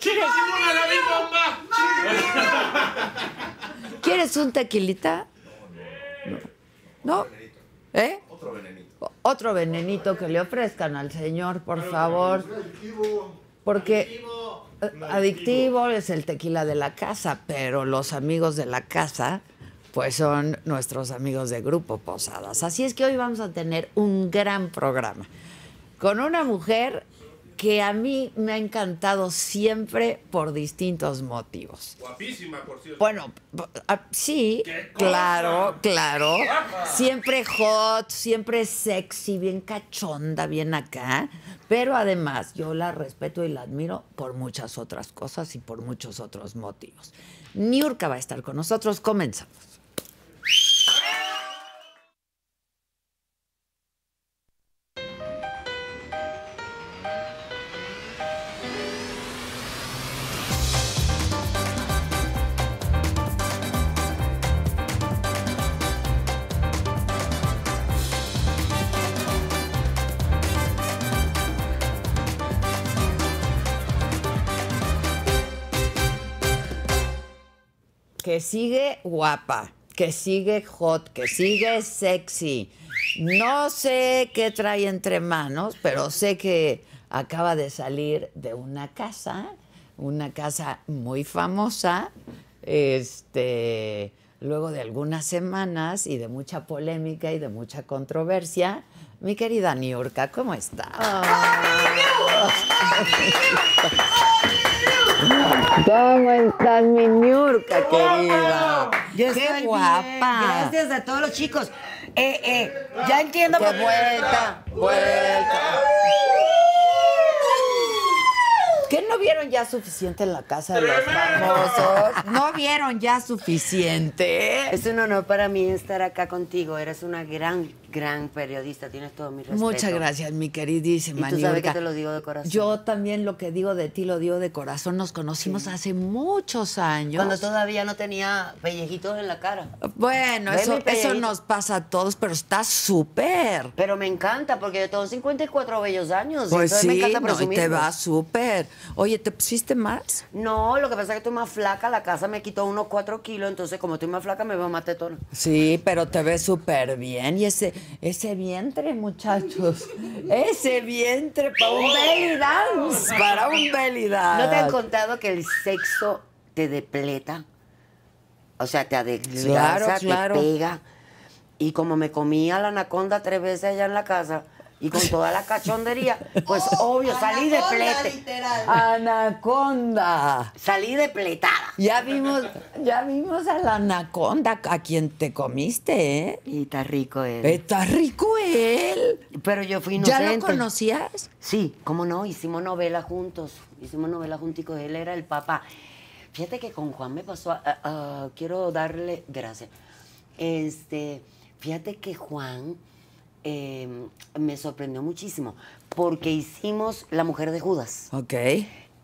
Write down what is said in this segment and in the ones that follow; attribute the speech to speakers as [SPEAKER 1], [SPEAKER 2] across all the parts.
[SPEAKER 1] ¿quieres?
[SPEAKER 2] ¿Quieres un tequilita? No. ¿No? ¿Eh? Otro venenito. Otro venenito que le ofrezcan al señor, por favor. Porque eh, adictivo es el tequila de la casa, pero los amigos de la casa pues son nuestros amigos de Grupo Posadas. Así es que hoy vamos a tener un gran programa con una mujer que a mí me ha encantado siempre por distintos motivos. Guapísima, por cierto. Bueno, ah, sí, claro, claro. Siempre hot, siempre sexy, bien cachonda, bien acá. Pero además yo la respeto y la admiro por muchas otras cosas y por muchos otros motivos. Niurka va a estar con nosotros. Comenzamos. que sigue guapa, que sigue hot, que sigue sexy. No sé qué trae entre manos, pero sé que acaba de salir de una casa, una casa muy famosa, este, luego de algunas semanas y de mucha polémica y de mucha controversia. Mi querida Niurka, ¿cómo está? ¿Cómo estás, mi ñurca querida? ¡Qué guapa! Gracias a todos los chicos. Eh, eh, ya entiendo. Qué vuelta, vuelta. ¿Qué no vieron ya suficiente en la casa de los famosos? ¿No vieron ya suficiente? Es un honor para mí estar acá contigo. Eres una gran gran periodista, tienes todo mi respeto. Muchas gracias, mi queridísima. Y tú sabes que te lo digo de corazón. Yo también lo que digo de ti lo digo de corazón. Nos conocimos hace muchos años. Cuando todavía no tenía pellejitos en la cara. Bueno, eso, nos pasa a todos, pero está súper. Pero me encanta, porque yo tengo 54 bellos años. Pues sí, me encanta te va súper. Oye, ¿te pusiste más? No, lo que pasa es que estoy más flaca. La casa me quitó unos 4 kilos, entonces como estoy más flaca me veo más tetona. Sí, pero te ves súper bien. Y ese ese vientre, muchachos. Ese vientre para un belly dance. Para un belly dance. ¿No te han contado que el sexo te depleta? O sea, te adelgaza, te pega. Y como me comía la anaconda tres veces allá en la casa, y con toda la cachondería, pues obvio, salí de plete. Literal. Anaconda. Salí de pletada. Ya vimos, ya vimos a la anaconda a quien te comiste, ¿eh? Y está rico él. Está rico él. Pero yo fui inocente. ¿Ya lo conocías? Sí, cómo no, hicimos novela juntos. Hicimos novela junticos, él era el papá. Fíjate que con Juan me pasó, ah, ah, quiero darle gracias. Este, fíjate que Juan Em, me sorprendió muchísimo, porque hicimos La Mujer de Judas. Ok.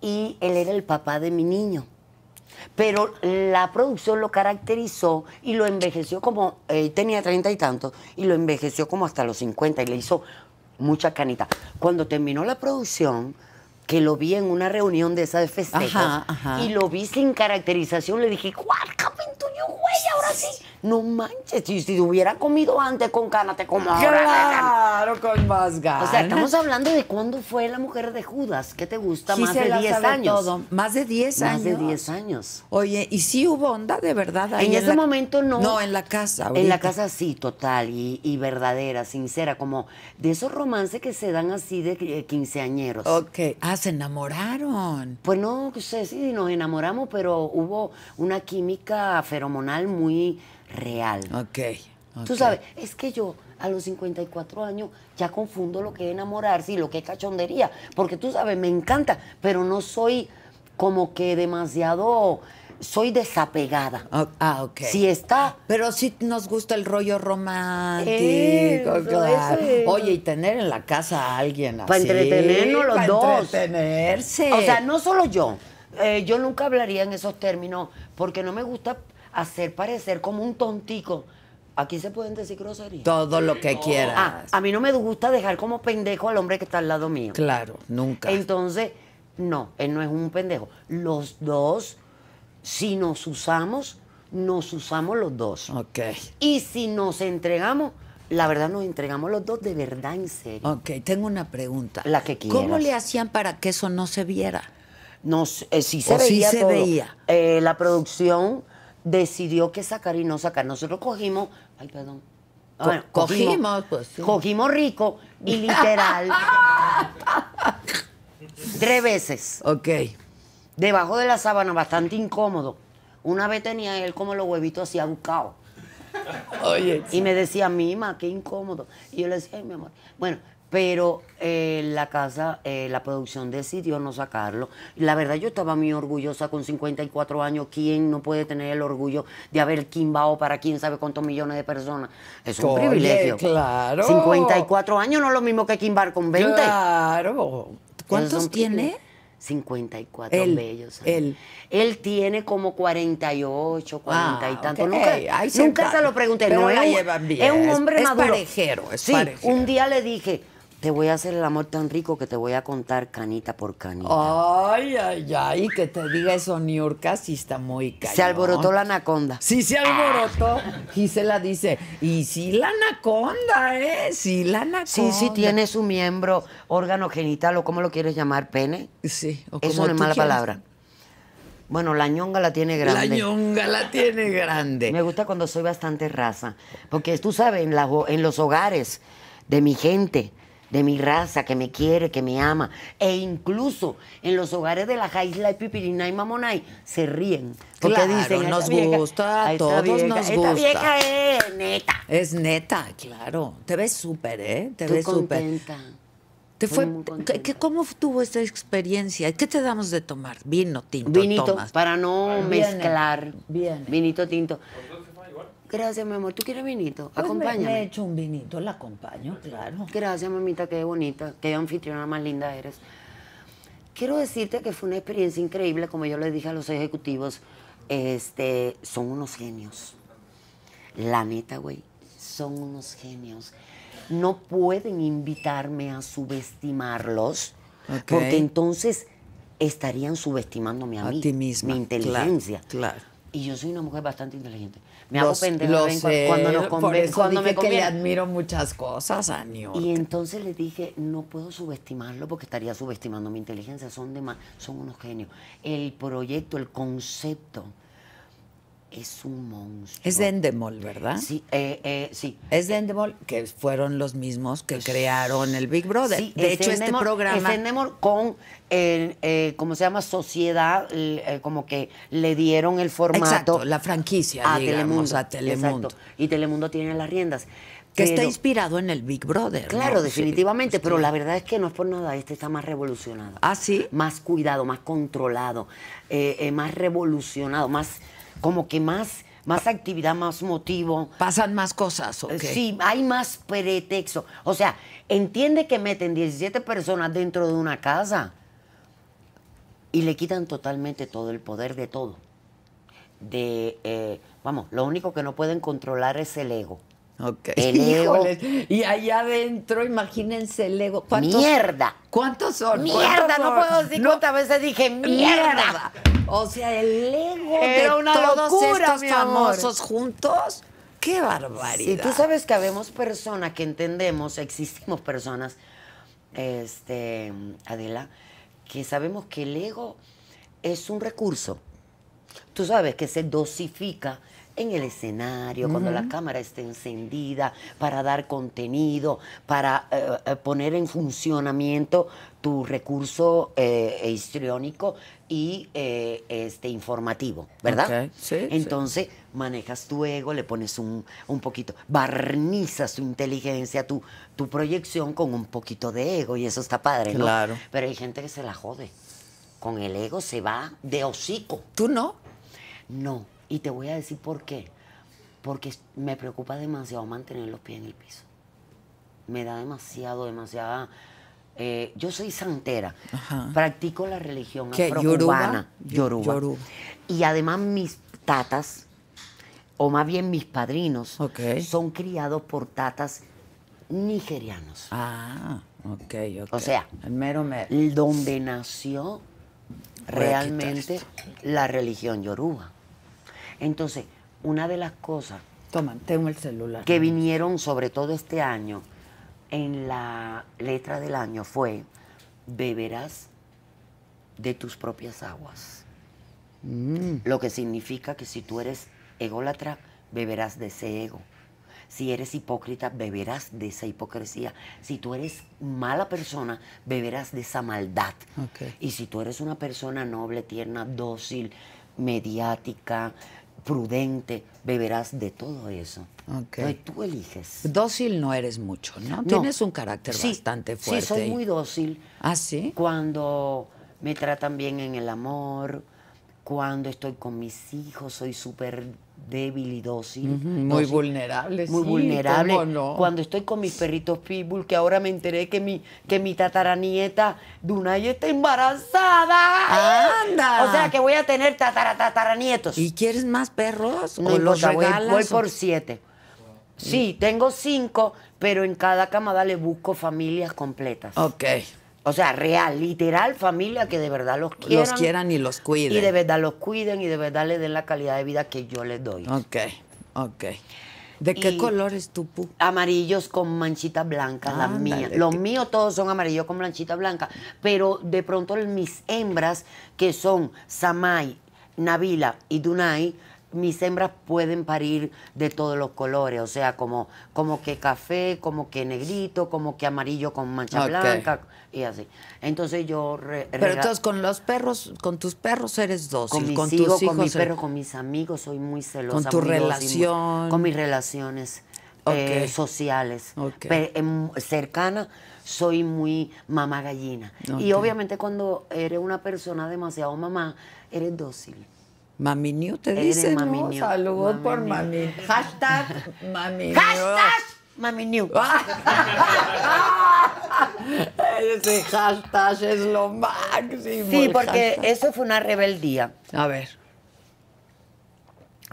[SPEAKER 2] Y él era el papá de mi niño. Pero la producción lo caracterizó y lo envejeció como, tenía treinta y tantos, y lo envejeció como hasta los cincuenta y le hizo mucha canita. Cuando terminó la producción, que lo vi en una reunión de esa de y lo vi sin caracterización, le dije, ¿cuál? güey ahora sí. No manches, si, si hubiera comido antes con cana, te como ahora. Claro, con más O sea, estamos hablando de cuándo fue la mujer de Judas. ¿Qué te gusta? más, de 10 años. más de 10 años. Más de 10 años. Oye, ¿y si hubo onda de verdad ahí? En, ese momento no. No, en la casa. En la casa sí, total y, verdadera, sincera, como de esos romances que se dan así de eh, quinceañeros. Ok. Ah, se enamoraron. Pues no, sé si nos enamoramos, pero hubo una química feroz muy real. Ok. Tú sabes, es que yo a los 54 años ya confundo lo que es enamorarse y lo que es cachondería, porque tú sabes, me encanta, pero no soy como que demasiado soy desapegada. Ah, ok. Si está. Pero sí nos gusta el rollo romántico, Oye, y tener en la casa a alguien así. Para entretenernos los dos. Para entretenerse. O sea, no solo yo. Eh, yo nunca hablaría en esos términos porque no me gusta hacer parecer como un tontico. Aquí se pueden decir groserías. Todo lo que ah, quieras. a mí no me gusta dejar como pendejo al hombre que está al lado mío. Claro, nunca. Entonces, no, él no es un pendejo. Los dos, si nos usamos, nos usamos los dos. Ok. Y si nos entregamos, la verdad nos entregamos los dos de verdad en serio. Ok, tengo una pregunta. La que quieras. ¿Cómo le hacían para que eso no se viera? No, eh, se veía. se veía. Eh, la producción decidió que sacar y no sacar. Nosotros cogimos, ay, perdón. cogimos, pues, cogimos, rico y literal tres veces. Ok. Debajo de la sábana, bastante incómodo. Una vez tenía él como los huevitos así abucados. Oye. Y me decía, mima, qué incómodo. Y yo le decía, ay, mi amor. Bueno, pero eh, la casa, eh, la producción decidió no sacarlo. La verdad yo estaba muy orgullosa con 54 años. ¿Quién no puede tener el orgullo de haber quimbao para quién sabe cuántos millones de personas? Es un privilegio. Claro. 54 años no es lo mismo que quimbar con 20. Claro. ¿Cuántos tiene? 54 bellos. Él. él. tiene como 48, 40 y ah, tanto. Nunca, nunca se, lo pregunté. es, es un hombre es Parejero, sí, Un día le dije, te voy a hacer el amor tan rico que te voy a contar canita por canita. Ay, ay, ay, que te diga eso, York, sí está muy cañón. Se alborotó la anaconda. Sí, se alborotó. la dice, y sí la anaconda, ¿eh? Sí la anaconda. Sí, sí tiene su miembro, órgano genital o como lo quieres llamar, pene. Sí. O eso no es mala palabra. Bueno, la ñonga la tiene grande. La ñonga la tiene grande. Me gusta cuando soy bastante raza, porque tú sabes, en los hogares de mi gente de mi raza, que me quiere, que me ama. E incluso en los hogares de la Jaisla y Pipirina y Mamonay se ríen. Porque dicen, nos gusta, a todos nos esta Vieja es neta. Es neta, claro. Te ves súper, ¿eh? Te ves súper. Te fue, ¿qué, cómo tuvo esta experiencia? ¿Qué te damos de tomar? Vino, tinto, Vinito, para no mezclar. bien Vinito, tinto. Gracias, mi amor. ¿Tú quieres vinito? Pues Acompáñame. Me, he hecho un vinito, la acompaño, claro. Gracias, mamita, qué bonita, qué anfitriona más linda eres. Quiero decirte que fue una experiencia increíble, como yo les dije a los ejecutivos, este, son unos genios. La neta, güey, son unos genios. No pueden invitarme a subestimarlos, porque entonces estarían subestimándome a, a misma. mi inteligencia. claro. Y yo soy una mujer bastante inteligente.
[SPEAKER 1] Me los, hago cuando, eh, nos por me le admiro
[SPEAKER 2] muchas cosas a Y entonces le dije, no puedo subestimarlo porque estaría subestimando mi inteligencia. Son, de son unos genios. El proyecto, el concepto es un monstruo. Es de Endemol, ¿verdad? Sí, eh, eh, sí. Es de Endemol, que fueron los mismos que crearon el Big Brother. Sí, de hecho, este Endemol, este programa... Endemol con, eh, ¿cómo se llama? Sociedad, como que le dieron el formato... Exacto, la franquicia, a digamos, Telemundo. A Telemundo. Exacto. Y Telemundo tiene las riendas. Que está inspirado en el Big Brother. Claro, definitivamente, pero la verdad es que no es por nada, este está más revolucionado. Ah, sí. Más cuidado, más controlado, más revolucionado, más como que más, más actividad, más motivo. Pasan más cosas, Sí, hay más pretexto. O sea, entiende que meten 17 personas dentro de una casa y le quitan totalmente todo el poder de todo. De, eh, vamos, lo único que no pueden controlar es el ego. Ok. Y allá adentro, imagínense el ego. mierda. ¿Cuántos son? Mierda, no puedo decir cuántas veces dije mierda. O sea, el ego Era de una locura, famosos juntos. ¡Qué barbaridad! Y tú sabes que habemos personas que entendemos, existimos personas, este, Adela, que sabemos que el ego es un recurso. Tú sabes que se dosifica en el escenario, cuando la cámara esté encendida, para dar contenido, para eh, eh, poner en funcionamiento tu recurso eh, histriónico y este informativo, ¿verdad? Sí, Entonces manejas tu ego, le pones un, poquito, barnizas tu inteligencia, tu, tu proyección con un poquito de ego y eso está padre, ¿no? Claro. Pero hay gente que se la jode. Con el ego se va de hocico. ¿Tú no? No. Y te voy a decir por qué. Porque me preocupa demasiado mantener los pies en el piso. Me da demasiado, demasiada... Eh, yo soy santera, practico la religión afrocubana, yoruba? Y además mis tatas, o más bien mis padrinos, son criados por tatas nigerianos. Ah, ok, ok. O sea, mero mero. donde nació realmente la religión yoruba. Entonces, una de las cosas... tengo el celular. Que vinieron sobre todo este año en la letra del año fue beberás de tus propias aguas. Mm. Lo que significa que si tú eres ególatra, beberás de ese ego. Si eres hipócrita, beberás de esa hipocresía. Si tú eres mala persona, beberás de esa maldad. Y si tú eres una persona noble, tierna, dócil, mediática, prudente, beberás de todo eso. Okay. tú eliges. Dócil no eres mucho, ¿no? Tienes un carácter bastante fuerte. Sí, soy muy dócil. ¿Ah, sí? Cuando me tratan bien en el amor, cuando estoy con mis hijos, soy súper débil y dócil. Muy vulnerable. Muy vulnerable. Cuando estoy con mis perritos pitbull, que ahora me enteré que mi, que mi tataranieta Dunay está embarazada. ¡Anda! O sea que voy a tener tataranietos. ¿Y quieres más perros? No, los voy, por siete. Sí, tengo cinco, pero en cada camada le busco familias completas. Ok. O sea, real, literal, familia que de verdad los quieran. Los quieran y los cuiden. Y de verdad los cuiden y de verdad les den la calidad de vida que yo les doy. Ok, ok. ¿De qué colores color es pu? Amarillos con manchitas blanca, las mías. Los míos todos son amarillos con manchita blanca, pero de pronto mis hembras, que son Samay, Navila y Dunay, mis hembras pueden parir de todos los colores, o sea, como, como que café, como que negrito, como que amarillo con mancha blanca y así. Entonces yo... Pero entonces con los perros, con tus perros eres dócil, Con, con mis con mis amigos, soy muy celosa. Con tu relación. con mis relaciones. Eh, sociales, em, Cercana soy muy mamá gallina. Y obviamente cuando eres una persona demasiado mamá, eres dócil. Mami New te dice, ¿no? Saludos por New. Hashtag Mami Hashtag Mami New. Ese hashtag es lo máximo. Sí, porque eso fue una rebeldía. A ver.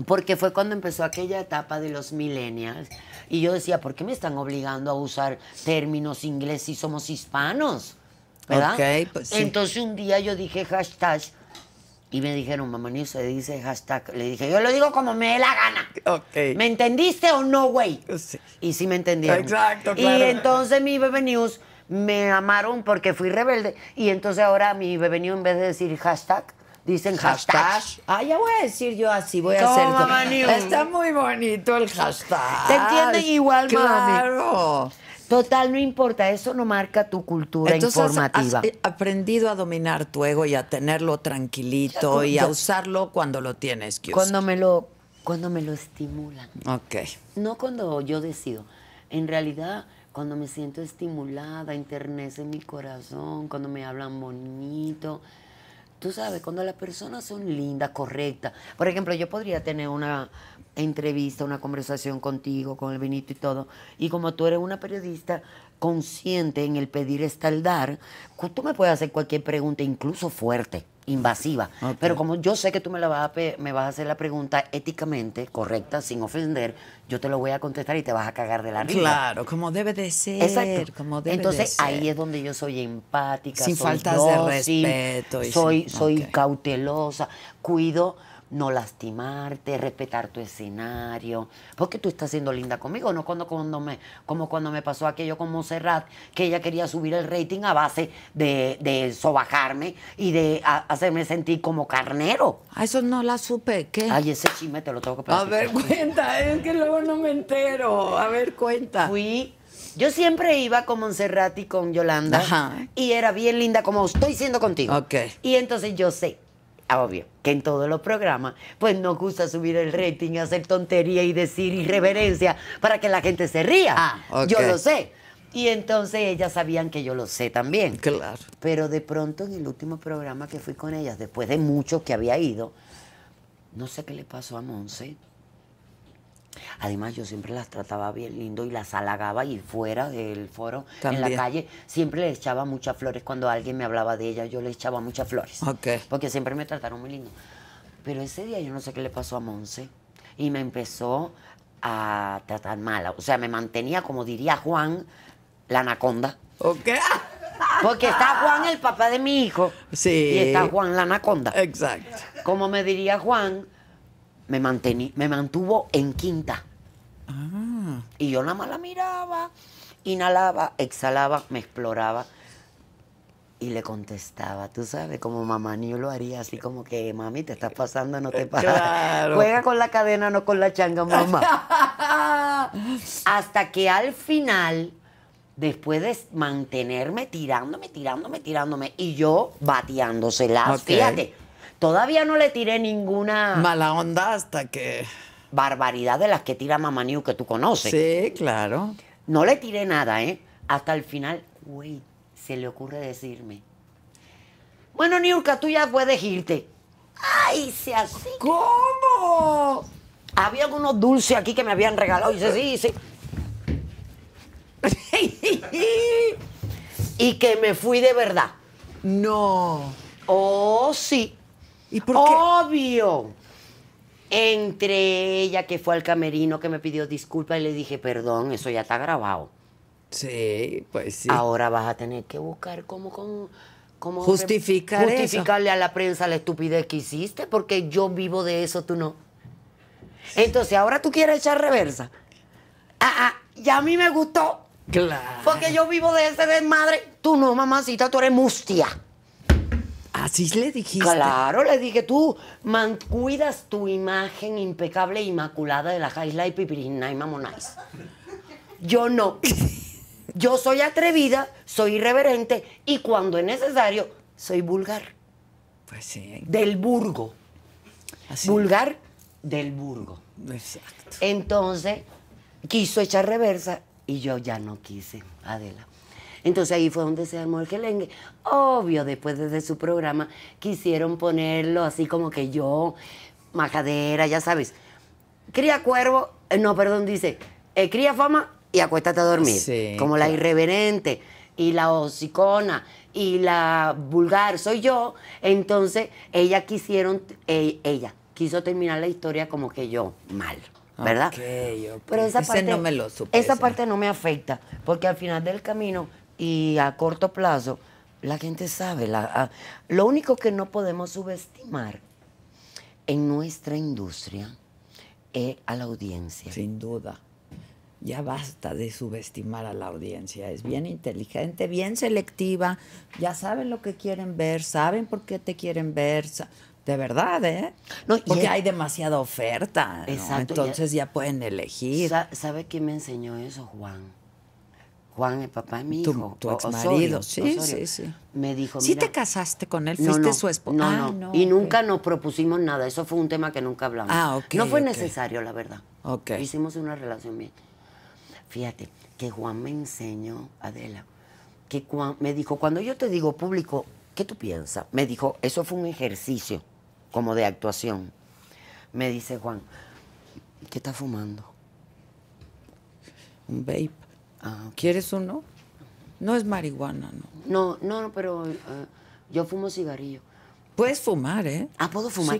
[SPEAKER 2] Porque fue cuando empezó aquella etapa de los millennials. Y yo decía, ¿por qué me están obligando a usar términos ingleses si somos hispanos?
[SPEAKER 1] ¿Verdad? pues, Entonces
[SPEAKER 2] un día yo dije hashtag y me dijeron, mamá, News, se dice hashtag. Le dije, yo lo digo como me dé la gana. ¿Me entendiste o no, güey? Sí. Y sí me entendieron. Exacto, claro. Y entonces mi Bebe News me amaron porque fui rebelde. Y entonces ahora mi Bebe News, en vez de decir hashtag, dicen hashtag. Ah, ya voy a decir yo así, voy a hacer Está muy bonito el hashtag. ¿Te entienden igual, claro. Total, no importa, eso no marca tu cultura Entonces, Has eh, aprendido a dominar tu ego y a tenerlo tranquilito y a usarlo cuando lo tienes que cuando Me lo, cuando me lo estimulan. Ok. No cuando yo decido. En realidad, cuando me siento estimulada, internece mi corazón, cuando me hablan bonito. Tú sabes, cuando las personas son lindas, correctas. Por ejemplo, yo podría tener una entrevista, una conversación contigo, con el vinito y todo. Y como tú eres una periodista consciente en el pedir está el dar, tú me puedes hacer cualquier pregunta, incluso fuerte, invasiva. Pero como yo sé que tú me, la vas a, me vas a hacer la pregunta éticamente, correcta, sin ofender, yo te lo voy a contestar y te vas a cagar de la risa. Claro, como debe de ser. Exacto. Como debe Entonces ahí es donde yo soy empática. Sin soy faltas de respeto. soy, soy cautelosa, cuido no lastimarte, respetar tu escenario, porque tú estás siendo linda conmigo, no cuando, cuando me, como cuando me pasó aquello con Montserrat, que ella quería subir el rating a base de, sobajarme y de hacerme sentir como carnero. A ah, eso no la supe, ¿qué? Ay, ese chisme te lo tengo que A ver, cuenta, es que luego no me entero. A ver, cuenta. Fui yo siempre iba con Montserrat y con Yolanda. Ajá. Y era bien linda, como estoy siendo contigo. Ok. Y entonces yo sé Ah, obvio, que en todos los programas, pues no gusta subir el rating, hacer tontería y decir irreverencia para que la gente se ría. Ah, yo lo sé. Y entonces ellas sabían que yo lo sé también. Claro. Pero de pronto en el último programa que fui con ellas, después de mucho que había ido, no sé qué le pasó a Monse, Además, yo siempre las trataba bien lindo y las halagaba y fuera del foro, en la calle, siempre le echaba muchas flores. Cuando alguien me hablaba de ella, yo le echaba muchas flores. Okay. Porque siempre me trataron muy lindo. Pero ese día yo no sé qué le pasó a Monse y me empezó a tratar mala. O sea, me mantenía, como diría Juan, la anaconda. Ok. Porque está Juan, el papá de mi hijo. Sí. Y está Juan, la anaconda. Exacto. Como me diría Juan, me, mantení, me mantuvo en quinta. Ah. Y yo nada más la miraba, inhalaba, exhalaba, me exploraba y le contestaba, tú sabes, como mamá ni lo haría, así como que, mami, te estás pasando, no te eh, paras. Juega con la cadena, no con la changa, mamá. Hasta que al final, después de mantenerme tirándome, tirándome, tirándome, y yo bateándose la fíjate Todavía no le tiré ninguna... Mala onda hasta que... Barbaridad de las que tira New que tú conoces. Sí, claro. No le tiré nada, ¿eh? Hasta el final, güey, se le ocurre decirme. Bueno, Niurka, tú ya puedes irte. ¡Ay, se así! ¿Cómo? Había algunos dulces aquí que me habían regalado. Y dice, sí, sí. y que me fui de verdad. No. Oh, sí. Obvio. Entre ella que fue al camerino, que me pidió disculpas y le dije, perdón, eso ya está grabado. Sí, pues sí. Ahora vas a tener que buscar cómo Cómo justificarle a la prensa la estupidez que hiciste, porque yo vivo de eso, tú no. Entonces, ahora tú quieres echar reversa. Ah, ah, ya a mí me gustó. Claro. Porque yo vivo de ese desmadre. Tú no, mamacita, tú eres mustia. Así le dijiste. Claro, le dije, tú man, cuidas tu imagen impecable e inmaculada de la Jaisla y Pipirina y Mamonais. Yo no. Yo soy atrevida, soy irreverente y cuando es necesario, soy vulgar. Pues sí. Del burgo. Vulgar del burgo. Exacto. Entonces, quiso echar reversa y yo ya no quise, Adela. Entonces ahí fue donde se armó el gelengue. Obvio, después de su programa quisieron ponerlo así como que yo, majadera, ya sabes. Cría cuervo, eh, no, perdón, dice, eh, cría fama y acuéstate a dormir. Sí, como la irreverente y la hocicona y la vulgar soy yo. Entonces ella quisieron, eh, ella quiso terminar la historia como que yo, mal. ¿verdad? Pero esa parte, no me lo Esa parte no me afecta, porque al final del camino y a corto plazo, la gente sabe. lo único que no podemos subestimar en nuestra industria es eh, a la audiencia. Sin duda. Ya basta de subestimar a la audiencia. Es bien inteligente, bien selectiva. Ya saben lo que quieren ver, saben por qué te quieren ver. De verdad, ¿eh? No, Porque hay demasiada oferta. Exacto, Entonces ya, pueden elegir. ¿Sabe quién me enseñó eso, Juan? Juan, el papá mío ex marido, sí, sí, sí. Me dijo, ¿Sí te casaste con él? ¿Fuiste su esposa? Ah, no, no, Y nunca nos propusimos nada. Eso fue un tema que nunca hablamos. Ah, ok. No fue necesario, la verdad. Ok. Hicimos una relación bien. Fíjate, que Juan me enseñó, Adela, que me dijo, cuando yo te digo público, ¿qué tú piensas? Me dijo, eso fue un ejercicio, como de actuación. Me dice Juan, ¿qué está fumando? Un vape. Ah, ¿Quieres uno? No es marihuana, ¿no? No, no, pero eh, yo fumo cigarrillo. Puedes fumar, ¿eh? Ah, puedo fumar.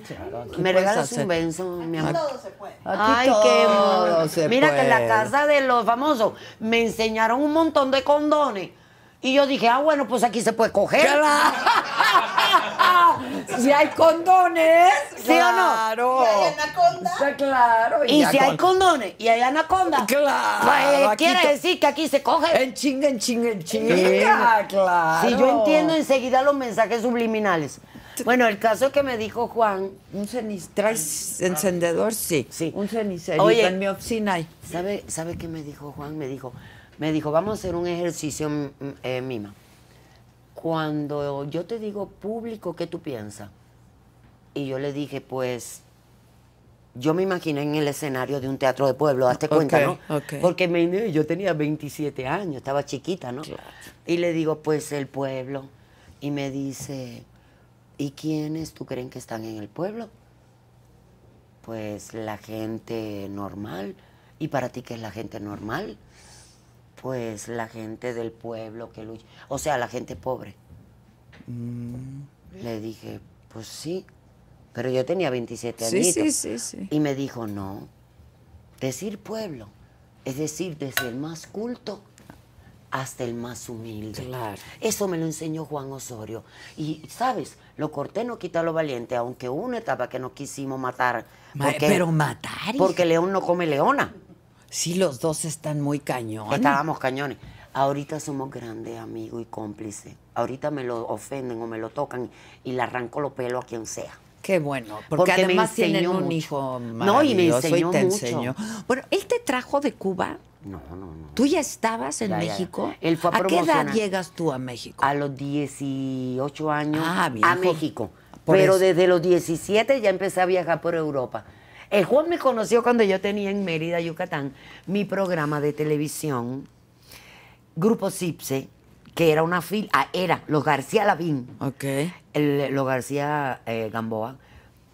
[SPEAKER 2] Me regalas un benzo, mi amor. Ay, qué amor. Mira que en la casa de los famosos me enseñaron un montón de condones y yo dije, ah, bueno, pues aquí se puede coger. Claro. si hay condones. ¿Sí claro. o no? Si hay anaconda. claro. Y, si hay condones y hay anaconda. Claro. Pues, quiere decir que aquí se coge. En chinga, en chinga, en chinga.
[SPEAKER 1] Claro. Si yo entiendo
[SPEAKER 2] enseguida los mensajes subliminales. Bueno, el caso que me dijo Juan. Un cenicero. ¿Traes encendedor? Sí. sí. Un cenicero. Oye, en mi oficina hay. ¿Sabe, ¿Sabe qué me dijo Juan? Me dijo, me dijo, vamos a hacer un ejercicio, eh, Mima. Cuando yo te digo público, ¿qué tú piensas? Y yo le dije, pues, yo me imaginé en el escenario de un teatro de pueblo, hazte cuenta, Porque yo tenía 27 años, estaba chiquita, ¿no? Y le digo, pues, el pueblo. Y me dice, ¿y quiénes tú creen que están en el pueblo? Pues la gente normal. ¿Y para ti qué es la gente normal? Pues la gente del pueblo que lucha, o sea, la gente pobre. Mm. Le dije, pues sí, pero yo tenía 27 años. Sí, sí, sí. Y me dijo, no, decir pueblo, es decir, desde el más culto hasta el más humilde. Claro. Eso me lo enseñó Juan Osorio. Y, ¿sabes? Lo corté no quita lo valiente, aunque una etapa que no quisimos matar. Pero matar. Porque león no come leona. Sí, los dos están muy cañones. Estábamos cañones. Ahorita somos grandes amigos y cómplices. Ahorita me lo ofenden o me lo tocan y le arranco los pelos a quien sea. Qué bueno, porque, además tienen un hijo no, y, me enseñó Bueno, ¿él te trajo de Cuba? No, no, no. ¿Tú ya estabas en México? a, qué edad llegas tú a México? A los 18 años ah, a México. Pero desde los 17 ya empecé a viajar por Europa. Juan me conoció cuando yo tenía en Mérida, Yucatán, mi programa de televisión, Grupo Cipse, que era una fila, ah, era los García Lavín. Ok. los García eh, Gamboa.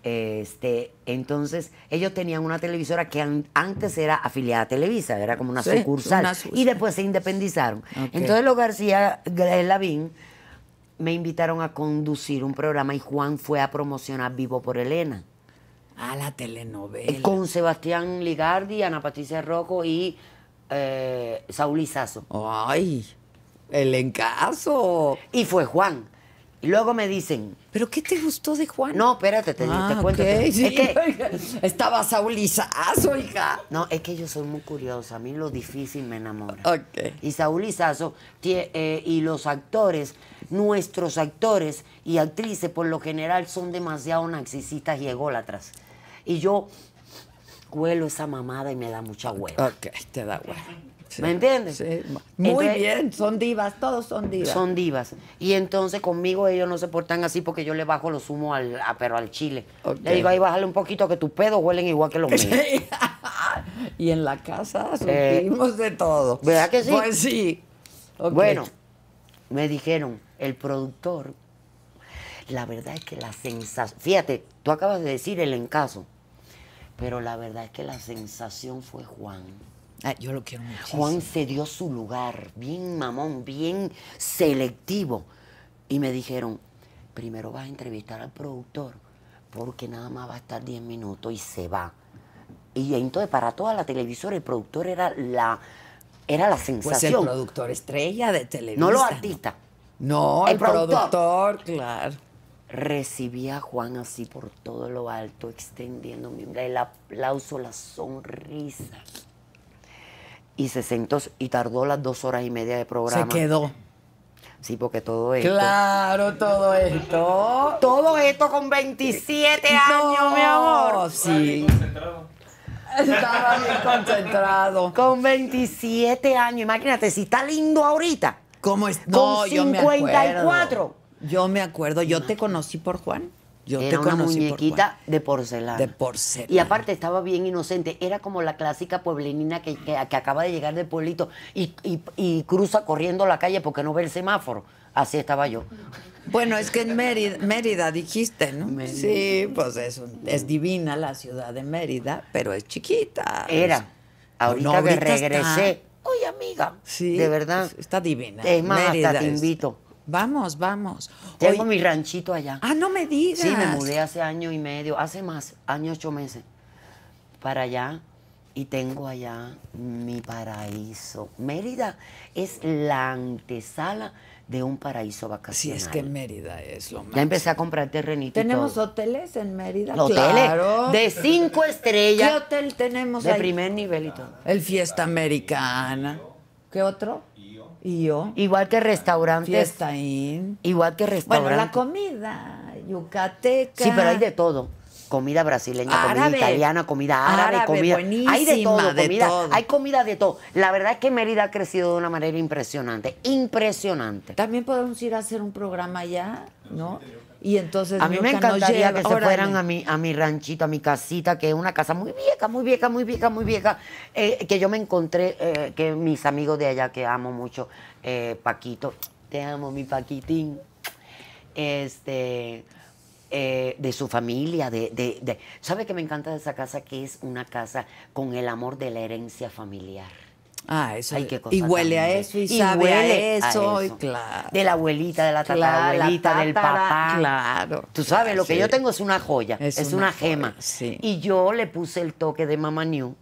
[SPEAKER 2] Este, entonces, ellos tenían una televisora que antes era afiliada a Televisa, era como una, sucursal, Y después se independizaron. Entonces, los García eh, Lavín me invitaron a conducir un programa y Juan fue a promocionar Vivo por Elena a la telenovela. Con Sebastián Ligardi, Ana Patricia Rojo y eh, Saúl ¡Ay! El encaso. Y fue Juan. Y luego me dicen. ¿Pero qué te gustó de Juan? No, espérate, te, ah, cuento. es que estaba Saulizazo, hija. No, es que yo soy muy curiosa. A mí lo difícil me enamora. Okay. Y Saúl eh, y los actores, nuestros actores y actrices, por lo general, son demasiado narcisistas y ególatras. Y yo huelo esa mamada y me da mucha hueva. Ok, te da hueva. ¿Me entiendes? Sí. Muy bien, son divas, todos son divas. Son divas. Y entonces conmigo ellos no se portan así porque yo le bajo los sumo al, pero al chile. Le digo, ahí bájale un poquito que tus pedos huelen igual que los míos. y en la casa eh, sufrimos de todo. ¿Verdad que sí? Pues sí. Bueno, me dijeron, el productor, la verdad es que la sensación, fíjate, tú acabas de decir el encaso. Pero la verdad es que la sensación fue Juan. Ah, yo lo quiero mucho. Juan se dio su lugar, bien mamón, bien selectivo. Y me dijeron, primero vas a entrevistar al productor, porque nada más va a estar 10 minutos y se va. Y entonces para toda la televisora el productor era la, era la pues sensación. el productor estrella de televisión. No los artistas. No, el, productor. claro recibí a Juan así por todo lo alto, extendiendo el aplauso, la sonrisa. Y se sentó y tardó las dos horas y media de programa. Se quedó. Sí, porque todo esto. Claro, todo esto. Todo esto con 27 años, mi amor. Sí.
[SPEAKER 1] Estaba bien
[SPEAKER 2] concentrado. Con 27 años. Imagínate, si está lindo ahorita. ¿Cómo es? con 54. Yo me yo me acuerdo, yo te conocí por Juan. Yo era te una muñequita de porcelana. De porcelana. Y aparte estaba bien inocente. Era como la clásica pueblenina que, que, acaba de llegar de pueblito y, cruza corriendo la calle porque no ve el semáforo. Así estaba yo. Bueno, es que en Mérida, dijiste, ¿no? Sí, pues es, es divina la ciudad de Mérida, pero es chiquita. Era. Ahorita, me regresé. Uy, amiga. Sí. De verdad. Está divina. Es más, Mérida te invito. Vamos, vamos. Tengo mi ranchito allá. Ah, no me digas. Sí, me mudé hace año y medio, hace más, año ocho meses, para allá. Y tengo allá mi paraíso. Mérida es la antesala de un paraíso vacacional. Sí, es que Mérida es lo más. Ya empecé a comprar terrenito. ¿Tenemos hoteles en Mérida? ¿Hoteles? De cinco estrellas. ¿Qué hotel tenemos De primer nivel y todo. El Fiesta Americana. ¿Qué otro? Y yo. Igual que restaurantes. Fiesta Igual que restaurantes. Bueno, la comida yucateca. Sí, pero hay de todo. Comida brasileña, comida italiana, comida árabe, comida. Hay de todo, comida. Hay comida de todo. La verdad es que Mérida ha crecido de una manera impresionante. Impresionante. También podemos ir a hacer un programa allá, ¿no? Y entonces a mí me encantaría que se fueran a mi, a mi ranchito, a mi casita, que es una casa muy vieja, muy vieja, muy vieja, muy vieja, eh, que yo me encontré, eh, que mis amigos de allá, que amo mucho, eh, Paquito, te amo, mi Paquitín, este, de su familia, de, de, de... ¿Sabe que me encanta de esa casa? Que es una casa con el amor de la herencia familiar. Ah, eso. Hay que y huele a eso, y, sabe a eso. De la abuelita, de la tatarabuelita, del papá. Claro. Tú sabes, lo que yo tengo es una joya, es, una, gema. sí. Y yo le puse el toque de Mama New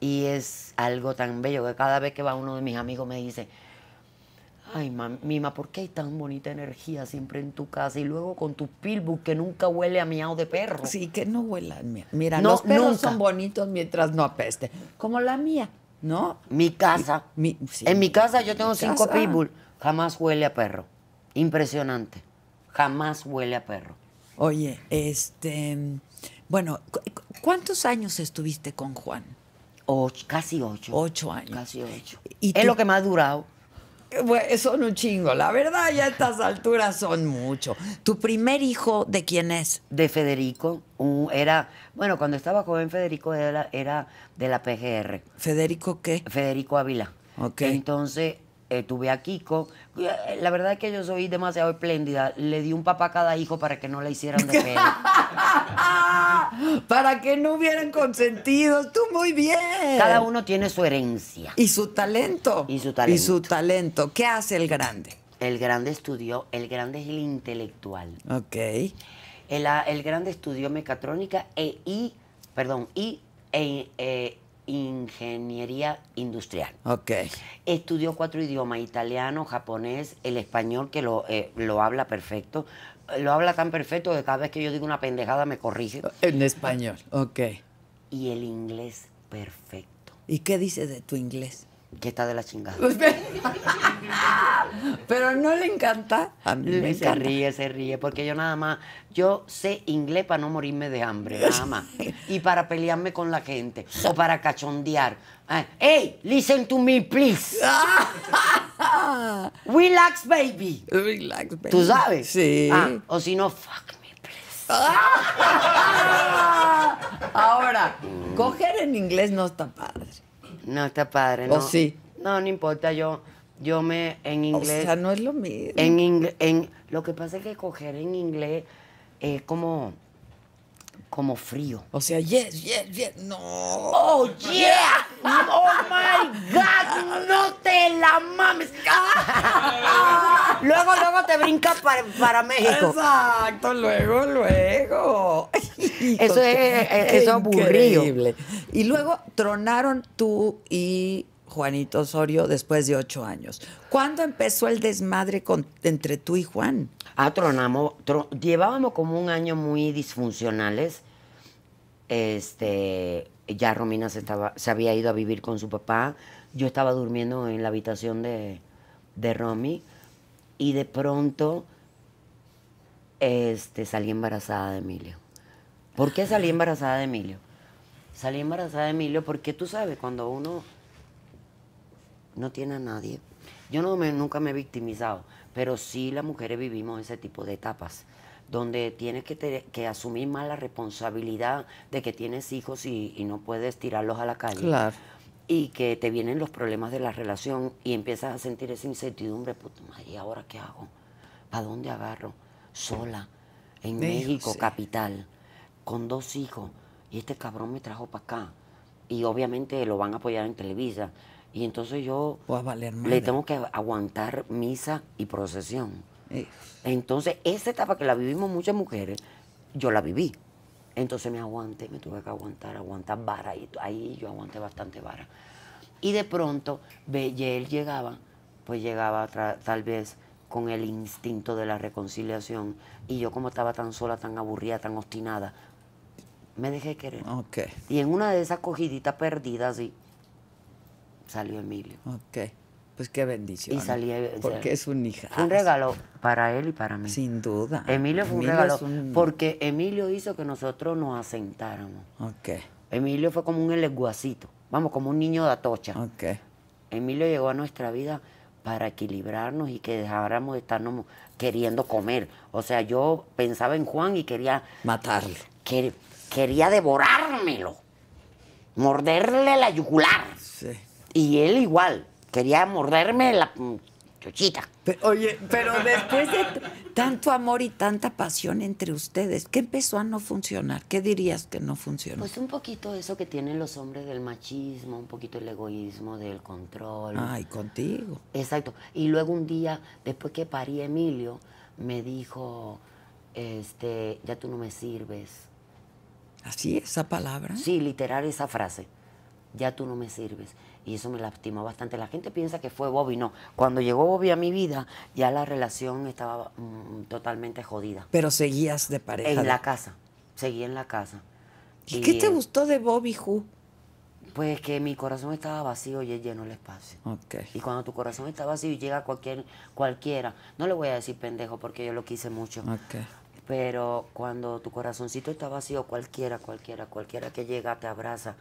[SPEAKER 2] y es algo tan bello que cada vez que va uno de mis amigos me dice, ay, mima, ¿por qué hay tan bonita energía siempre en tu casa? Y luego con tu pilbu que nunca huele a miau de perro. Sí, que no huela. Mira, los perros son bonitos mientras no apeste. Como la mía. ¿No? Mi casa. En mi casa yo tengo cinco people. Jamás huele a perro. Impresionante. Jamás huele a perro. Oye, este. Bueno, ¿cuántos años estuviste con Juan? Ocho, casi ocho. Ocho años. Casi ocho. ¿Y es lo que más ha durado son un chingo, la verdad, ya a estas alturas son mucho. ¿Tu primer hijo de quién es? De Federico. era, bueno, cuando estaba joven Federico era, era de la PGR. ¿Federico qué? Federico Ávila. Ok. Entonces, tuve a Kiko. Eh, la verdad es que yo soy demasiado espléndida. Le di un papá a cada hijo para que no la hicieran de pena. para que no hubieran consentido. Tú muy bien. Cada uno tiene su herencia. Y su talento. Y su talento. Y su talento. ¿Qué hace el grande? El grande estudió, el grande es el intelectual. Ok. El, ah, grande estudió mecatrónica e, y, perdón, y ingeniería industrial. Ok. Estudió cuatro idiomas, italiano, japonés, el español, que lo, eh, lo habla perfecto. Lo habla tan perfecto que cada vez que yo digo una pendejada me corrige. En español, ok. Y el inglés perfecto. ¿Y qué dice de tu inglés? que está de la chingada. Pero no le encanta. A mí me se ríe, se ríe, porque yo nada más, yo sé inglés para no morirme de hambre, nada más. y para pelearme con la gente, o para cachondear. Ah, hey, listen to me, please. Relax, baby. Relax, baby. ¿Tú sabes? Sí. Ah, o si no, fuck me, please. Ahora, mm. coger en inglés no está padre. No, está padre, ¿no? ¿O sí? No, no importa, yo, yo me, en inglés... O sea, no es lo mismo. En, en lo que pasa es que coger en inglés es como como frío. O sea, yes, yes, yes. No. Oh, yeah. Oh, my God. No te la mames. luego, luego te brincas para, para México. Exacto. Luego, luego. eso es, eso aburrido. Y luego tronaron tú y Juanito Osorio después de ocho años. ¿Cuándo empezó el desmadre entre tú y Juan? Ah, llevábamos como un año muy disfuncionales. Este, ya Romina se, estaba, se había ido a vivir con su papá. Yo estaba durmiendo en la habitación de, de Romy y de pronto este, salí embarazada de Emilio. ¿Por qué salí embarazada de Emilio? Salí embarazada de Emilio porque tú sabes, cuando uno no tiene a nadie, yo no me, nunca me he victimizado, pero sí las mujeres vivimos ese tipo de etapas donde tienes que, que, asumir más la responsabilidad de que tienes hijos y, no puedes tirarlos a la calle. Y que te vienen los problemas de la relación y empiezas a sentir esa incertidumbre, ¿y ahora qué hago? ¿Para dónde agarro? Sola, en México, capital, con dos hijos. Y este cabrón me trajo para acá. Y obviamente lo van a apoyar en Televisa, y entonces yo le tengo que aguantar misa y procesión. Entonces, esa etapa que la vivimos muchas mujeres, yo la viví. Entonces me aguanté, me tuve que aguantar, aguantar vara. Y ahí yo aguanté bastante vara. Y de pronto, él llegaba, pues llegaba tal vez con el instinto de la reconciliación. Y yo como estaba tan sola, tan aburrida, tan obstinada, me dejé querer. Y en una de esas cogiditas perdidas, así, salió Emilio. Ok. Pues qué bendición. Y salía. Eh, porque es un hija. un regalo para él y para mí. Sin duda. Emilio fue un regalo. Porque Emilio hizo que nosotros nos asentáramos. Ok. Emilio fue como un eleguacito. Vamos, como un niño de atocha. Ok. Emilio llegó a nuestra vida para equilibrarnos y que dejáramos de estarnos queriendo comer. O sea, yo pensaba en Juan y quería. matarle quería devorármelo. Morderle la yugular. Y él igual, quería morderme la chochita. Pero, oye, pero después de tanto amor y tanta pasión entre ustedes, ¿qué empezó a no funcionar? ¿Qué dirías que no funcionó? Pues un poquito eso que tienen los hombres del machismo, un poquito el egoísmo, del control. Ay, contigo. Exacto. Y luego un día, después que parí Emilio, me dijo, este, ya tú no me sirves. ¿Así esa palabra? Sí, literal esa frase. Ya tú no me sirves y eso me lastimó bastante. La gente piensa que fue Bobby, no. Cuando llegó Bobby a mi vida, ya la relación estaba mm, totalmente jodida. Pero seguías de pareja. En la casa, seguí en la casa. ¿Y, qué te gustó de Bobby Who? Pues que mi corazón estaba vacío y él llenó el espacio. Y cuando tu corazón está vacío y llega cualquier, cualquiera, no le voy a decir pendejo porque yo lo quise mucho. Pero cuando tu corazoncito está vacío, cualquiera, cualquiera, cualquiera que llega te abraza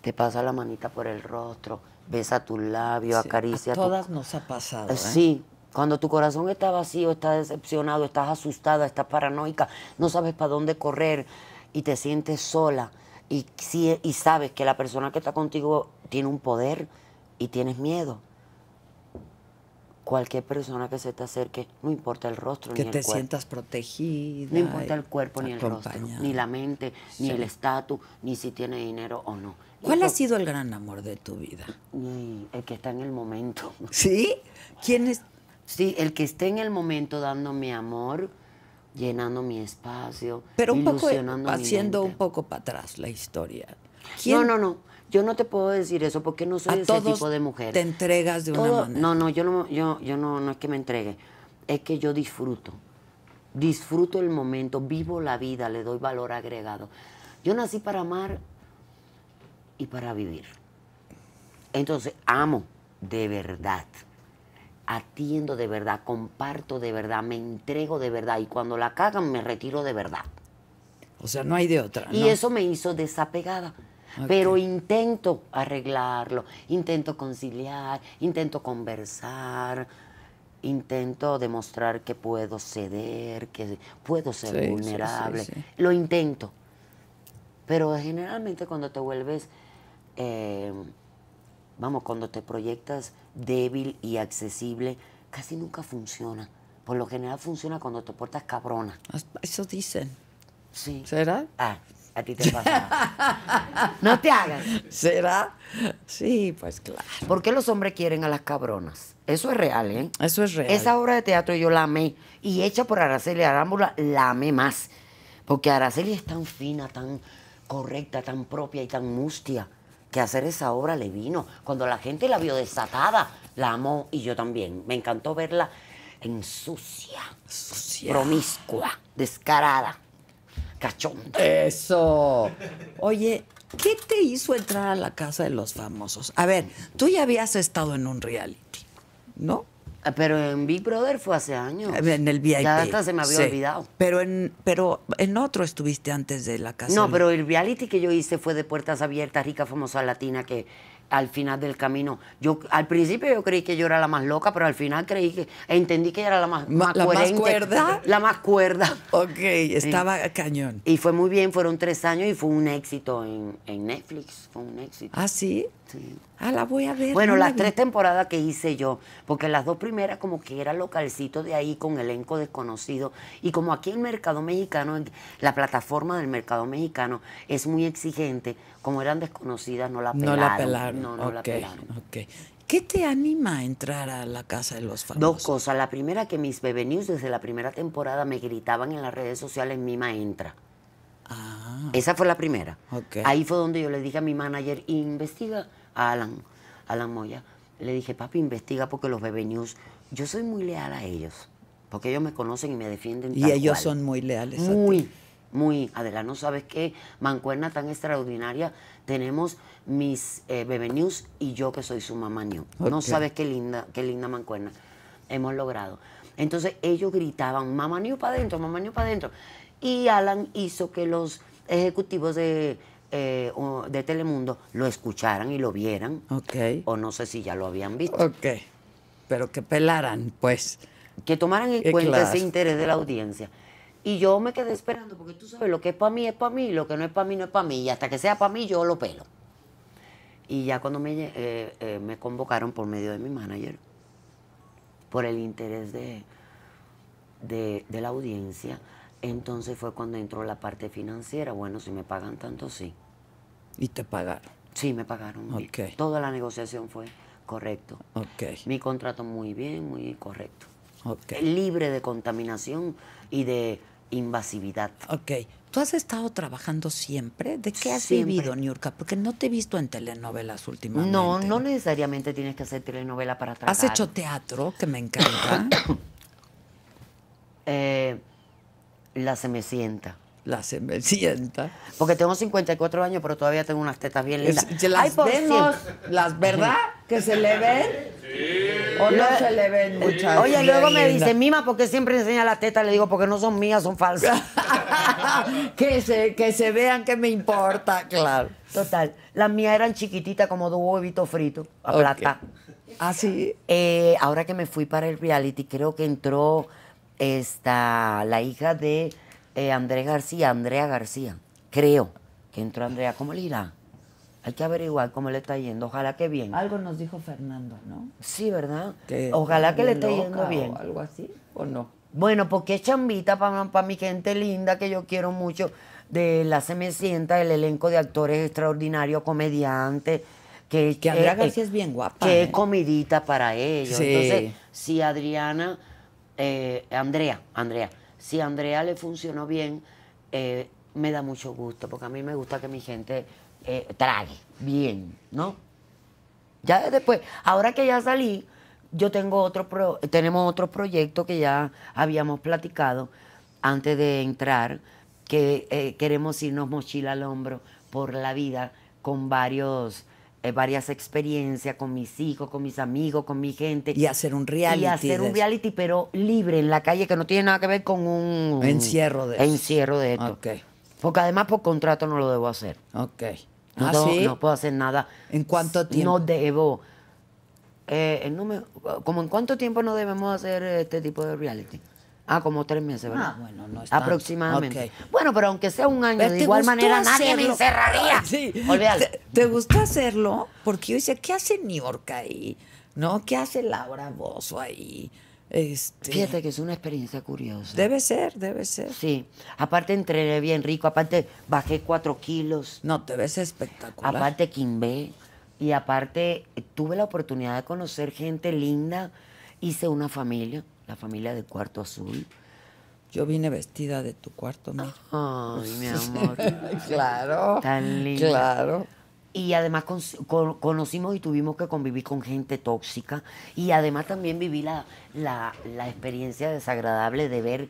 [SPEAKER 2] te pasa la manita por el rostro, besa tus labios, acaricia. A todas nos ha pasado. ¿eh? Sí, cuando tu corazón está vacío, está decepcionado, estás asustada, estás paranoica, no sabes para dónde correr y te sientes sola y, y sabes que la persona que está contigo tiene un poder y tienes miedo cualquier persona que se te acerque, no importa el rostro ni el cuerpo. Que te sientas protegida. No importa el cuerpo ni el rostro, ni la mente, ni el estatus, ni si tiene dinero o no. ¿Cuál ha pues sido el gran amor de tu vida? El que está en el momento. ¿Sí? ¿Quién es? Sí, el que esté en el momento dando mi amor, llenando mi espacio, pero un poco haciendo un poco para atrás la historia. No, no, no. Yo no te puedo decir eso porque no soy ese tipo de mujer. Te entregas de una manera. No, no, yo no, yo, yo no, no es que me entregue. Es que yo disfruto. Disfruto el momento, vivo la vida, le doy valor agregado. Yo nací para amar y para vivir. Entonces, amo de verdad atiendo de verdad, comparto de verdad, me entrego de verdad y cuando la cagan me retiro de verdad. O sea, no hay de otra. Y eso me hizo desapegada. Pero intento arreglarlo, intento conciliar, intento conversar, intento demostrar que puedo ceder, que puedo ser vulnerable. Lo intento. Pero generalmente cuando te vuelves, eh, vamos, cuando te proyectas débil y accesible, casi nunca funciona. Por lo general funciona cuando te portas cabrona. Eso dicen. Sí. ¿Será? Ah, a ti te pasa. no te hagas. ¿Será? Sí, pues claro. ¿Por qué los hombres quieren a las cabronas? Eso es real, ¿eh? Eso es real. Esa obra de teatro yo la amé. Y hecha por Araceli Arámbula, la amé más. Porque Araceli es tan fina, tan correcta, tan propia y tan mustia que hacer esa obra le vino. Cuando la gente la vio desatada, la amó y yo también. Me encantó verla en sucia, promiscua, descarada. Cachón. Eso. Oye, ¿qué te hizo entrar a la casa de los famosos? A ver, tú ya habías estado en un reality, ¿no? Ah, pero en Big Brother fue hace años. Eh, en el VIP. Ya hasta se me había olvidado. Pero en, pero en otro estuviste antes de la casa. No, pero el reality que yo hice fue de Puertas Abiertas, Rica Famosa Latina, que al final del camino. Yo al principio yo creí que yo era la más loca, pero al final creí que entendí que era la más, la más cuerda, la más cuerda. Ok, estaba cañón. Y fue muy bien, fueron tres años y fue un éxito en, en Netflix, fue un éxito. Ah, sí. Ah, la voy a ver. Bueno, las tres temporadas que hice yo, porque las dos primeras como que era localcito de ahí con elenco desconocido. Y como aquí en mercado mexicano, la plataforma del mercado mexicano es muy exigente, como eran desconocidas, no la pelaron. No la pelaron. No, pelaron. ¿Qué te anima a entrar a la casa de los famosos? Dos cosas. La primera, que mis bebé news desde la primera temporada me gritaban en las redes sociales, Mima entra. Ah. Esa fue la primera. Ahí fue donde yo le dije a mi manager, investiga a Alan, Alan Moya. Le dije, papi, investiga porque los Bebe News, yo soy muy leal a ellos, porque ellos me conocen y me defienden. Y ellos son muy leales. Muy, muy. Adela, no sabes qué mancuerna tan extraordinaria. Tenemos mis eh, Bebe News y yo que soy su mamá New. No sabes qué linda, qué linda mancuerna hemos logrado. Entonces ellos gritaban, mamá New para adentro, mamá New para adentro. Y Alan hizo que los ejecutivos de, eh, de Telemundo lo escucharan y lo vieran. Ok. O no sé si ya lo habían visto. Ok. Pero que pelaran, pues. Que tomaran en cuenta ese interés de la audiencia. Y yo me quedé esperando, porque tú sabes, lo que es para mí es para mí, lo que no es para mí no es para mí. Y hasta que sea para mí, yo lo pelo. Y ya cuando me, eh, eh, me convocaron por medio de mi manager, por el interés de, de la audiencia, entonces fue cuando entró la parte financiera. Bueno, si me pagan tanto, sí. ¿Y te pagaron? Sí, me pagaron. bien, Toda la negociación fue correcto. Ok. Mi contrato muy bien, muy correcto. Eh, libre de contaminación y de invasividad. Ok. ¿Tú has estado trabajando siempre? ¿De qué has vivido, Niurka? Porque no te he visto en telenovelas últimamente. No, no necesariamente tienes que hacer telenovela para trabajar. ¿Has hecho teatro, que me encanta? eh, la se me sienta. La se me sienta. Porque tengo 54 años, pero todavía tengo unas tetas bien lindas. las las, ¿verdad? Que se le ven. Sí. O no se le ven Oye, luego me dice, Mima, ¿por qué siempre enseña las tetas? Le digo, porque no son mías, son falsas. que, se, que se vean, que me importa, claro. Total. Las mías eran chiquititas, como dos huevitos fritos, a plata. Ah, sí. Eh, ahora que me fui para el reality, creo que entró Está la hija de eh, Andrés García, Andrea García, creo que entró Andrea. ¿Cómo le irá? Hay que averiguar cómo le está yendo. Ojalá que bien. Algo nos dijo Fernando, ¿no? Sí, ¿verdad? Ojalá que le esté yendo bien. algo así, ¿o no? Bueno, porque es chambita para, mi gente linda que yo quiero mucho de la sienta, el elenco de actores extraordinarios, comediantes. Que, Andrea eh, eh, García es bien guapa. qué comidita para ellos. Entonces, si Adriana eh, Andrea, Andrea, si a Andrea le funcionó bien, eh, me da mucho gusto, porque a mí me gusta que mi gente eh, trague bien, ¿no? Ya después, ahora que ya salí, yo tengo otro pro, tenemos otro proyecto que ya habíamos platicado antes de entrar, que queremos irnos mochila al hombro por la vida con varios eh, varias experiencias con mis hijos, con mis amigos, con mi gente. Y hacer un reality. Y hacer un reality, pero libre en la calle, que no tiene nada que ver con un... Encierro de Encierro de esto. Porque además por contrato no lo debo hacer. Ok. No, ah, no puedo hacer nada. ¿En cuánto tiempo? No debo... Eh, ¿Como en cuánto tiempo no debemos hacer este tipo de reality? Ah, como tres meses, ¿verdad? Ah,
[SPEAKER 1] bueno, no está. Aproximadamente.
[SPEAKER 2] Bueno, pero aunque sea un año, de igual manera nadie me encerraría. Sí. ¿Te, ¿Te, gustó hacerlo? Porque yo decía, ¿qué hace New York ahí? ¿No? ¿Qué hace Laura Bozo ahí? Este... Fíjate que es una experiencia curiosa. Debe ser, debe ser. Sí. Aparte entrené bien rico, aparte bajé cuatro kilos. No, te ves espectacular. Aparte quimbé y aparte tuve la oportunidad de conocer gente linda, hice una familia la familia de Cuarto Azul. Yo vine vestida de tu cuarto, mira. Ay, mi amor. claro. Tan linda. Claro. Y además conocimos y tuvimos que convivir con gente tóxica. Y además también viví la, la experiencia desagradable de ver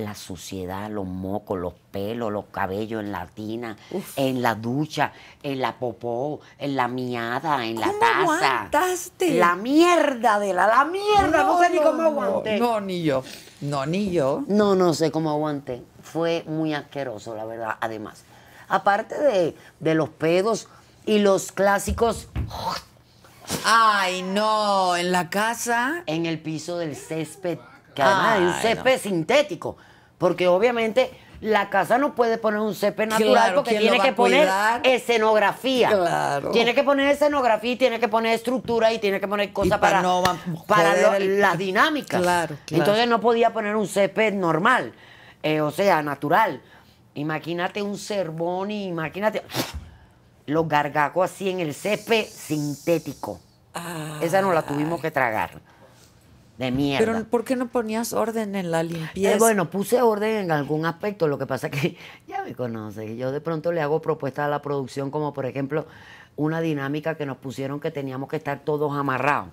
[SPEAKER 2] la suciedad, los mocos, los pelos, los cabellos en la tina, en la ducha, en la popó, en la miada, en la taza. Aguantaste? La mierda de la, la mierda, no, sé ni cómo aguanté. No, ni yo. No, ni yo. No, no sé cómo aguanté. Fue muy asqueroso, la verdad, además. Aparte de, los pedos y los clásicos. Ay, no, en la casa. En el piso del césped, que el césped sintético. Porque obviamente la casa no puede poner un cepe natural porque tiene que poner escenografía. Tiene que poner escenografía y tiene que poner estructura y tiene que poner cosas para, para, las dinámicas. Entonces no podía poner un cepe normal, eh, o sea, natural. Imagínate un serbón y imagínate los gargacos así en el cepe sintético. Esa no la tuvimos que tragar de mierda. Pero ¿por qué no ponías orden en la eh, limpieza? bueno, puse orden en algún aspecto. Lo que pasa es que ya me conoces. Yo de pronto le hago propuestas a la producción, como por ejemplo, una dinámica que nos pusieron que teníamos que estar todos amarrados.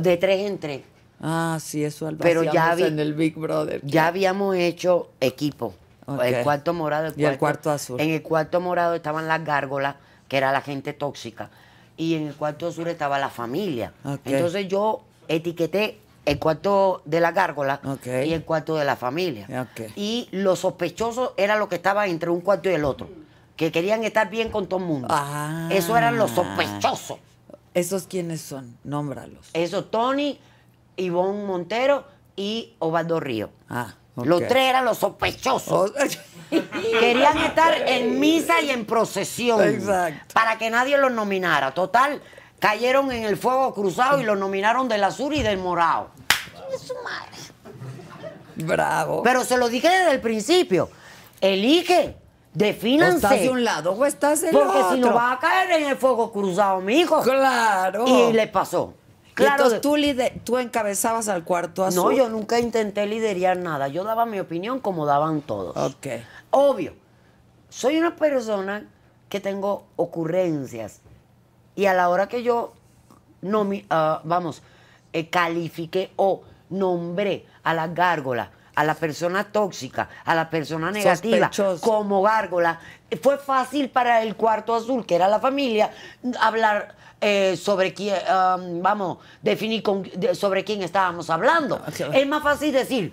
[SPEAKER 2] De tres en tres. Ah, sí, eso al Pero ya vi, en el Big Brother. Ya habíamos hecho equipo. El cuarto morado. y el cuarto azul. En el cuarto morado estaban las gárgolas, que era la gente tóxica. Y en el cuarto azul estaba la familia. Entonces yo etiqueté el cuarto de la gárgola y el cuarto de la familia. Y los sospechosos era lo que estaba entre un cuarto y el otro, que querían estar bien con todo el mundo. Ah. Eso eran los sospechosos. ¿Esos quiénes son? Nómbralos. Eso, Tony, Ivonne Montero y Ovaldo Río. Ah, Los tres eran los sospechosos. Oh. Querían estar en misa y en procesión. Para que nadie los nominara. Total, cayeron en el fuego cruzado y los nominaron del azul y del morado
[SPEAKER 1] su madre.
[SPEAKER 2] Bravo. Pero se lo dije desde el principio. Elige. Defínanse. estás de un lado o estás en Porque otro. Porque si no va a caer en el fuego cruzado, mi hijo. Claro. Y le pasó. Claro. tú, tú encabezabas al cuarto azul. No, yo nunca intenté liderar nada. Yo daba mi opinión como daban todos. Ok. Obvio. Soy una persona que tengo ocurrencias. Y a la hora que yo no, ah, vamos, eh, califique o nombré a la gárgola, a la persona tóxica, a la persona negativa como gárgola. Fue fácil para el cuarto azul, que era la familia, hablar eh, sobre quién, vamos, definir sobre quién estábamos hablando. Ah, es más fácil decir,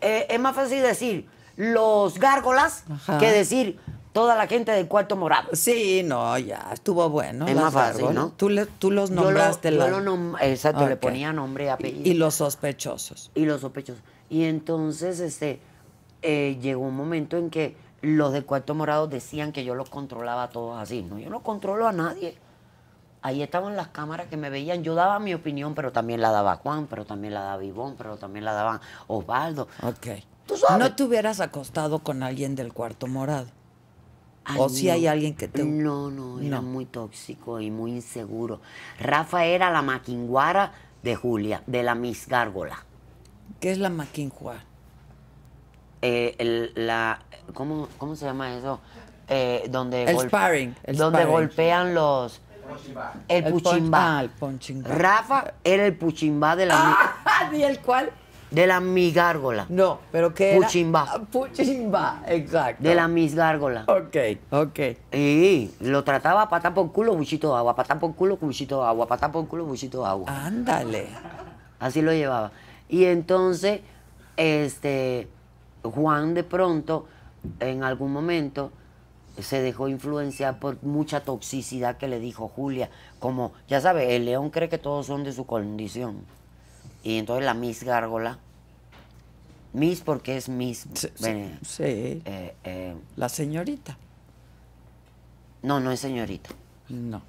[SPEAKER 2] eh, es más fácil decir los gárgolas que decir toda la gente del cuarto morado. Sí, no, ya, estuvo bueno. Es más fácil, ¿no? Tú, los nombraste. Exacto, le ponía nombre, y apellido. Y los sospechosos. Y los sospechosos. Y entonces, este, eh, llegó un momento en que los del cuarto morado decían que yo los controlaba a todos así. No, yo no controlo a nadie. Ahí estaban las cámaras que me veían. Yo daba mi opinión, pero también la daba Juan, pero también la daba Ivón, pero también la daba Osvaldo. Ok. No te hubieras acostado con alguien del cuarto morado. ¿O si hay alguien que te.? No, no, era muy tóxico y muy inseguro. Rafa era la maquinguara de Julia, de la Miss Gárgola. ¿Qué es la maquinguara? Eh, la, ¿cómo, se llama eso? Eh, donde el sparring. donde golpean los. El puchimba. El, ah, Rafa era el puchimba de la. ¿Y ah, el cual? De la migárgola. No, pero ¿qué Puchimba. Puchimba, ah, exacto. De la misgárgola. Ok, ok. Y lo trataba pata por culo, buchito de agua, patá por culo, buchito de agua, pata por culo, buchito de agua. Ándale. Así lo llevaba. Y entonces, este, Juan de pronto, en algún momento, se dejó influenciar por mucha toxicidad que le dijo Julia. Como, ya sabes, el león cree que todos son de su condición. Y entonces la Miss Gárgola, Miss porque es Miss. Sí. Eh, eh, la señorita. No, no es señorita. No.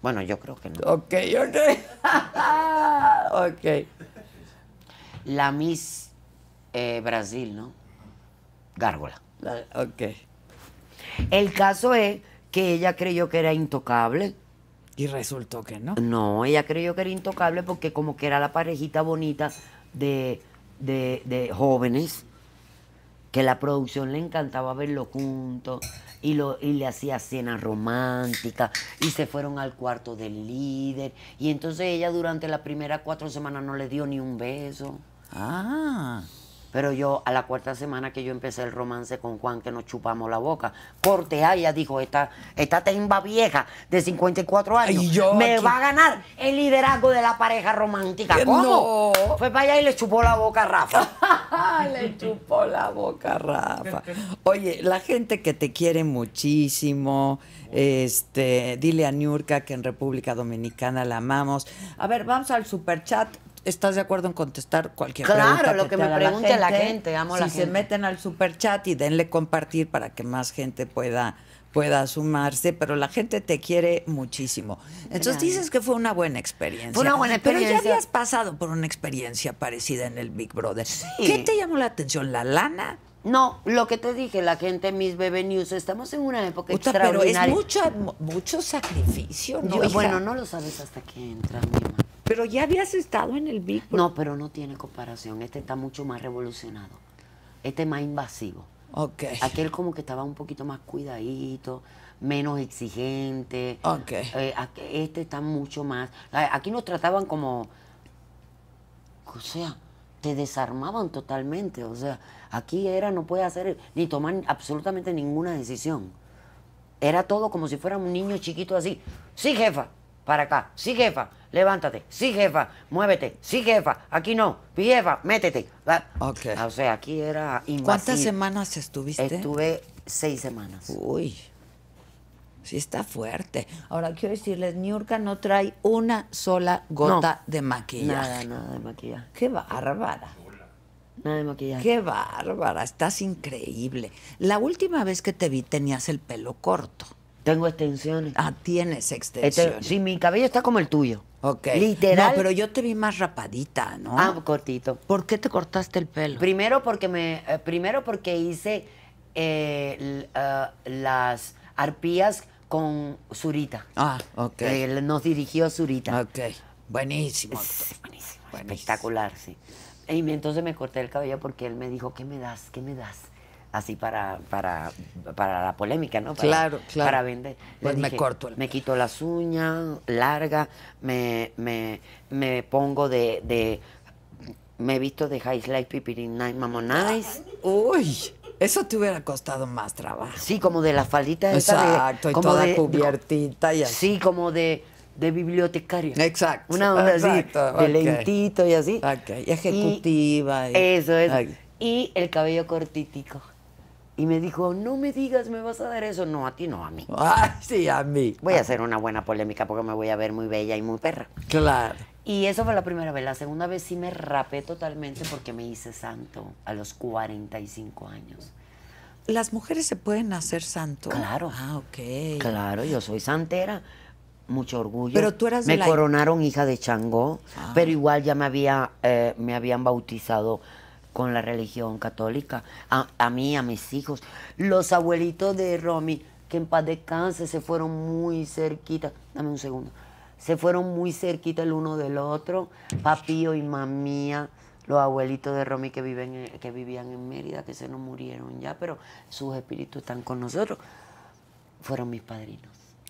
[SPEAKER 2] Bueno, yo creo que no. Ok, ok. La Miss eh, Brasil, ¿no? Gárgola. ok. El caso es que ella creyó que era intocable y resultó que no. No, ella creyó que era intocable porque como que era la parejita bonita de, jóvenes, que la producción le encantaba verlo juntos y, lo, y le hacía cenas románticas y se fueron al cuarto del líder. Y entonces ella durante las primeras cuatro semanas no le dio ni un beso. Ah. Pero yo, a la cuarta semana que yo empecé el romance con Juan, que nos chupamos la boca, corte, ella dijo, esta, esta temba vieja de 54 años me va a ganar el liderazgo de la pareja romántica. ¿Cómo? No. Fue para allá y le chupó la boca a Rafa. le chupó la boca a Rafa. Oye, la gente que te quiere muchísimo, este, dile a Nurka que en República Dominicana la amamos. A ver, vamos al superchat estás de acuerdo en contestar cualquier pregunta. Claro, lo que, me pregunte la gente, la si se meten al super chat y denle compartir para que más gente pueda pueda sumarse, pero la gente te quiere muchísimo. Entonces dices que fue una buena experiencia. Fue una buena experiencia. Pero ya habías pasado por una experiencia parecida en el Big Brother. ¿Qué te llamó la atención? ¿La lana? No, lo que te dije, la gente, mis bebé news, estamos en una época extraordinaria. Pero es mucho, mucho sacrificio, ¿no? bueno, no lo sabes hasta que entra mi mamá. Pero ya habías estado en el Big No, pero no tiene comparación. Este está mucho más revolucionado. Este es más invasivo. Okay. Aquel como que estaba un poquito más cuidadito, menos exigente. Okay. Eh, este está mucho más. Aquí nos trataban como. O sea, te desarmaban totalmente. O sea, aquí era, no puede hacer ni tomar absolutamente ninguna decisión. Era todo como si fuera un niño chiquito así. Sí, jefa para acá. Sí, jefa, levántate. Sí, jefa, muévete. Sí, jefa, aquí no. Jefa, métete. Okay. O sea, aquí era ¿Cuántas semanas estuviste? Estuve seis semanas. Uy. Sí está fuerte. Ahora quiero decirles, Niurka no trae una sola gota de maquillaje. Nada, nada de maquillaje. Qué bárbara. Nada de maquillaje. Qué bárbara, estás increíble. La última vez que te vi tenías el pelo corto. Tengo extensiones. Ah, tienes este, extensiones. sí, mi cabello está como el tuyo. Ok. Literal. No, pero yo te vi más rapadita, ¿no? Ah, cortito. ¿Por qué te cortaste el pelo? Primero porque me, eh, primero porque hice eh, eh, las arpías con Zurita. Ah, ok. Él nos dirigió Zurita. Ok. Buenísimo. buenísimo. Espectacular, sí. Y entonces me corté el cabello porque él me dijo, ¿qué me das? ¿Qué me das? así para, para, para la polémica, ¿no? claro, claro. Para vender. Pues me corto. Me quito las uñas largas, me, me, me pongo de, de me he visto de High Life Pipirin Night Nice. Uy, eso te hubiera costado más trabajo. Sí, como de la faldita Exacto, de, toda de, cubiertita y así. Sí, como de, de bibliotecario, Exacto. Una onda así, de lentito y así. Ok, ejecutiva. eso es. Y el cabello cortitico. Y me dijo, no me digas, me vas a dar eso. No, a ti no, a mí. Ay, sí, a mí. Voy a ah. hacer una buena polémica porque me voy a ver muy bella y muy perra. Claro. Y eso fue la primera vez. La segunda vez sí me rapé totalmente porque me hice santo a los 45 años. ¿Las mujeres se pueden hacer santo? Claro. Ah, ok. Claro, yo soy santera. Mucho orgullo. Pero tú eras Me coronaron hija de Changó, ah. pero igual ya me, había, eh, me habían bautizado con la religión católica, a, mí, a mis hijos. Los abuelitos de Romy, que en paz descanse, se fueron muy cerquita. Dame un segundo. Se fueron muy cerquita el uno del otro, papío y mamía los abuelitos de Romy que, viven, que vivían en Mérida, que se nos murieron ya, pero sus espíritus están con nosotros, fueron mis padrinos.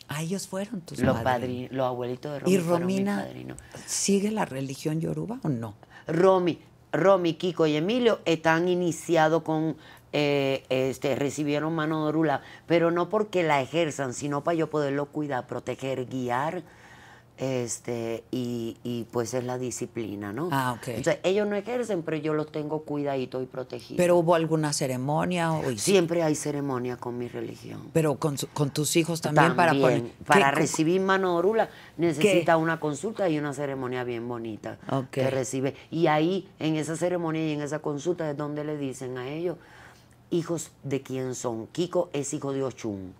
[SPEAKER 2] ¿A ah, ellos fueron tus los padrinos? Los abuelitos de Romy fueron mis padrinos. sigue la religión yoruba o no? Romy Romy, Kiko y Emilio están iniciados con, eh, este, recibieron mano de orula, pero no porque la ejerzan, sino para yo poderlo cuidar, proteger, guiar este, y, pues es la disciplina, ¿no? Ah, ok. Entonces, ellos no ejercen, pero yo los tengo cuidadito y protegido. ¿Pero hubo alguna ceremonia? Siempre hay ceremonia con mi religión. ¿Pero con, tus hijos también? para, para recibir mano orula necesita una consulta y una ceremonia bien bonita que recibe. Y ahí, en esa ceremonia y en esa consulta, es donde le dicen a ellos, hijos de quién son. Kiko es hijo de Ochun.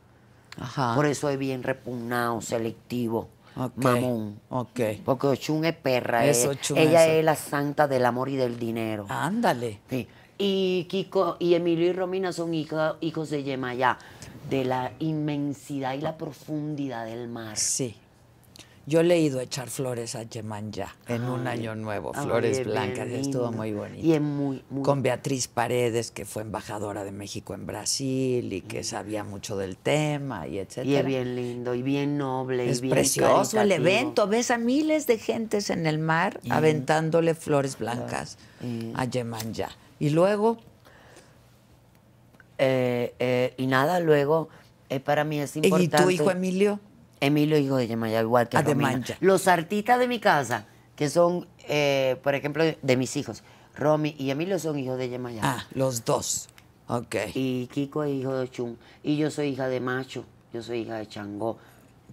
[SPEAKER 2] Ajá. Por eso es bien repugnado, selectivo. Mamón. Porque Ochun es perra. ella es la santa del amor y del dinero. Ándale. Y Kiko y Emilio y Romina son hijos de Yemayá, de la inmensidad y la profundidad del mar. Sí. Yo le he ido a echar flores a Ya en un año nuevo, flores blancas, estuvo muy bonito. Y es muy, muy, Con Beatriz Paredes, que fue embajadora de México en Brasil y que sabía mucho del tema y etcétera. Y es bien lindo y bien noble. Es y bien precioso el evento, ves a miles de gentes en el mar aventándole flores blancas a a Ya. Y luego... Eh, eh, y nada, luego eh, para mí es importante... ¿Y tu hijo Emilio? Emilio, hijo de Yemayá, igual que ah, Los artistas de mi casa, que son, eh, por ejemplo, de mis hijos, Romy y Emilio son hijos de Yemayá. Ah, los dos. Ok. Y Kiko es hijo de Chung Y yo soy hija de Macho. Yo soy hija de Changó.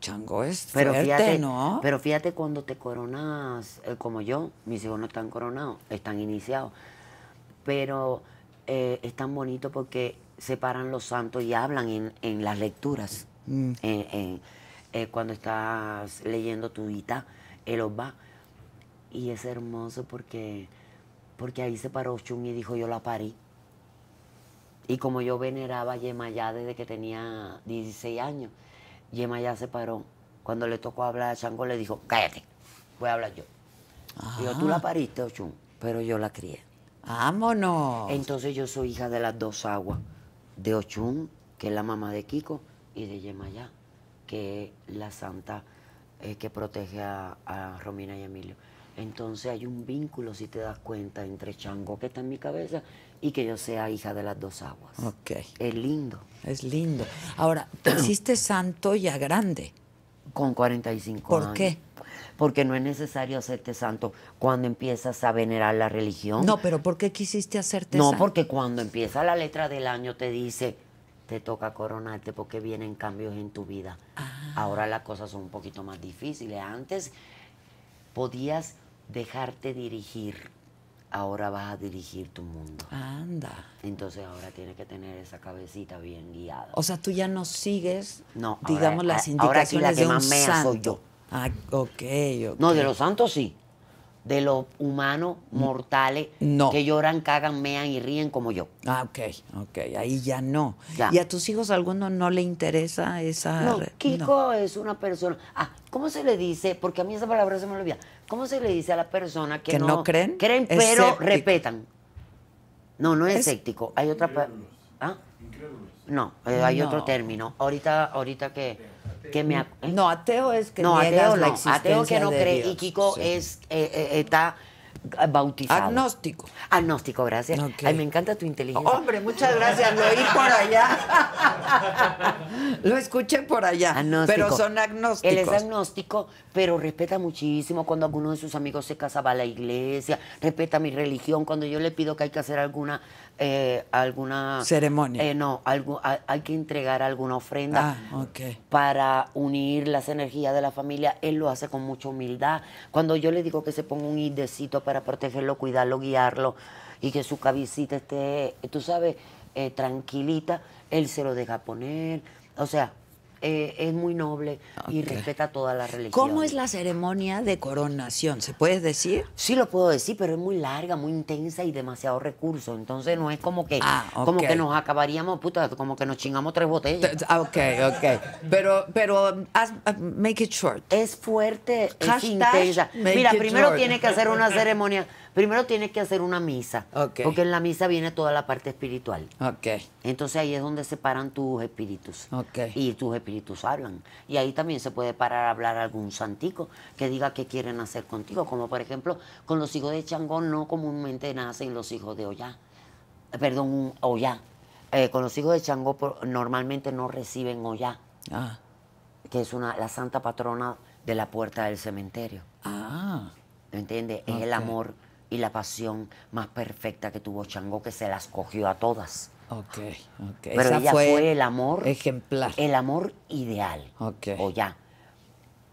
[SPEAKER 2] Changó es pero fíjate, ¿no? Pero fíjate cuando te coronas, eh, como yo, mis hijos no están coronados, están iniciados. Pero eh, es tan bonito porque separan los santos y hablan en, las lecturas. Mm. Eh, cuando estás leyendo tu él os va Y es hermoso porque, porque ahí se paró Ochun y dijo, yo la parí. Y como yo veneraba a Yemayá desde que tenía 16 años, Yemayá se paró. Cuando le tocó hablar a Chango, le dijo, cállate, voy a hablar yo. Ajá. tú la ah. pariste, Ochun, pero yo la crié. Vámonos. Entonces yo soy hija de las dos aguas, de Ochun, que es la mamá de Kiko, y de Yemayá que la santa eh, que protege a, Romina y Emilio. Entonces hay un vínculo, si te das cuenta, entre Chango que está en mi cabeza y que yo sea hija de las dos aguas. Ok. Es lindo. Es lindo. Ahora, te hiciste santo ya grande. Con 45 años. ¿Por qué? Porque no es necesario hacerte santo cuando empiezas a venerar la religión. No, pero ¿por qué quisiste hacerte santo? No, porque cuando empieza la letra del año te dice, te toca coronarte porque vienen cambios en tu vida. Ah. Ahora las cosas son un poquito más difíciles. Antes podías dejarte dirigir. Ahora vas a dirigir tu mundo. Anda. Entonces ahora tienes que tener esa cabecita bien guiada. O sea, tú ya no sigues, no, digamos, eh, las indicaciones la que de más un soy yo. Ah, ok. No, de los santos sí de lo humano, mm. mortales que lloran, cagan, mean y ríen como yo. Ah, ok, ok, ahí ya no. ¿Y a tus hijos alguno no le interesa esa... No, Kiko es una persona... Ah, ¿cómo se le dice? Porque a mí esa palabra se me olvida. ¿Cómo se le dice a la persona que, no, creen? Creen, pero repetan? No, no es, es... escéptico, hay otra... persona. No, eh, hay otro término. Ahorita, ahorita que, que me... No, ateo es que no, ateo, la no. Ateo que no cree y Kiko es, eh, eh, está bautizado. Agnóstico. Agnóstico, gracias. Ay, me encanta tu inteligencia. Hombre, muchas gracias. Lo oí por allá. Lo escuché por allá. Pero son agnósticos. Él es agnóstico, pero respeta muchísimo cuando alguno de sus amigos se casaba a la iglesia, respeta mi religión, cuando yo le pido que hay que hacer alguna eh, alguna ceremonia. Eh, no, algo, hay, que entregar alguna ofrenda ah, para unir las energías de la familia. Él lo hace con mucha humildad. Cuando yo le digo que se ponga un hidecito para protegerlo, cuidarlo, guiarlo y que su cabecita esté, tú sabes, eh, tranquilita, él se lo deja poner. O sea, eh, es muy noble y respeta toda la religión. ¿Cómo es la ceremonia de coronación? ¿Se puede decir? Sí, lo puedo decir, pero es muy larga, muy intensa y demasiado recurso. Entonces no es como que, ah, como que nos acabaríamos, como que nos chingamos tres botellas. Ah, ok, ok. Pero, pero um, uh, make it short. Es fuerte, es intensa. Mira, primero tiene que hacer una ceremonia Primero tienes que hacer una misa, porque en la misa viene toda la parte espiritual. Entonces ahí es donde se paran tus espíritus. Y tus espíritus hablan. Y ahí también se puede parar a hablar algún santico que diga qué quieren hacer contigo. Como por ejemplo, con los hijos de Changón no comúnmente nacen los hijos de Oya, Perdón, Oya. Eh, con los hijos de Changó normalmente no reciben Ollá. Ah. Que es una, la santa patrona de la puerta del cementerio.
[SPEAKER 1] Ah.
[SPEAKER 2] ¿Me entiendes? Es el amor y la pasión más perfecta que tuvo Chango, que se las cogió a todas. Ok, ok. Pero ella fue, el amor. Ejemplar. El amor ideal. Ok. ya,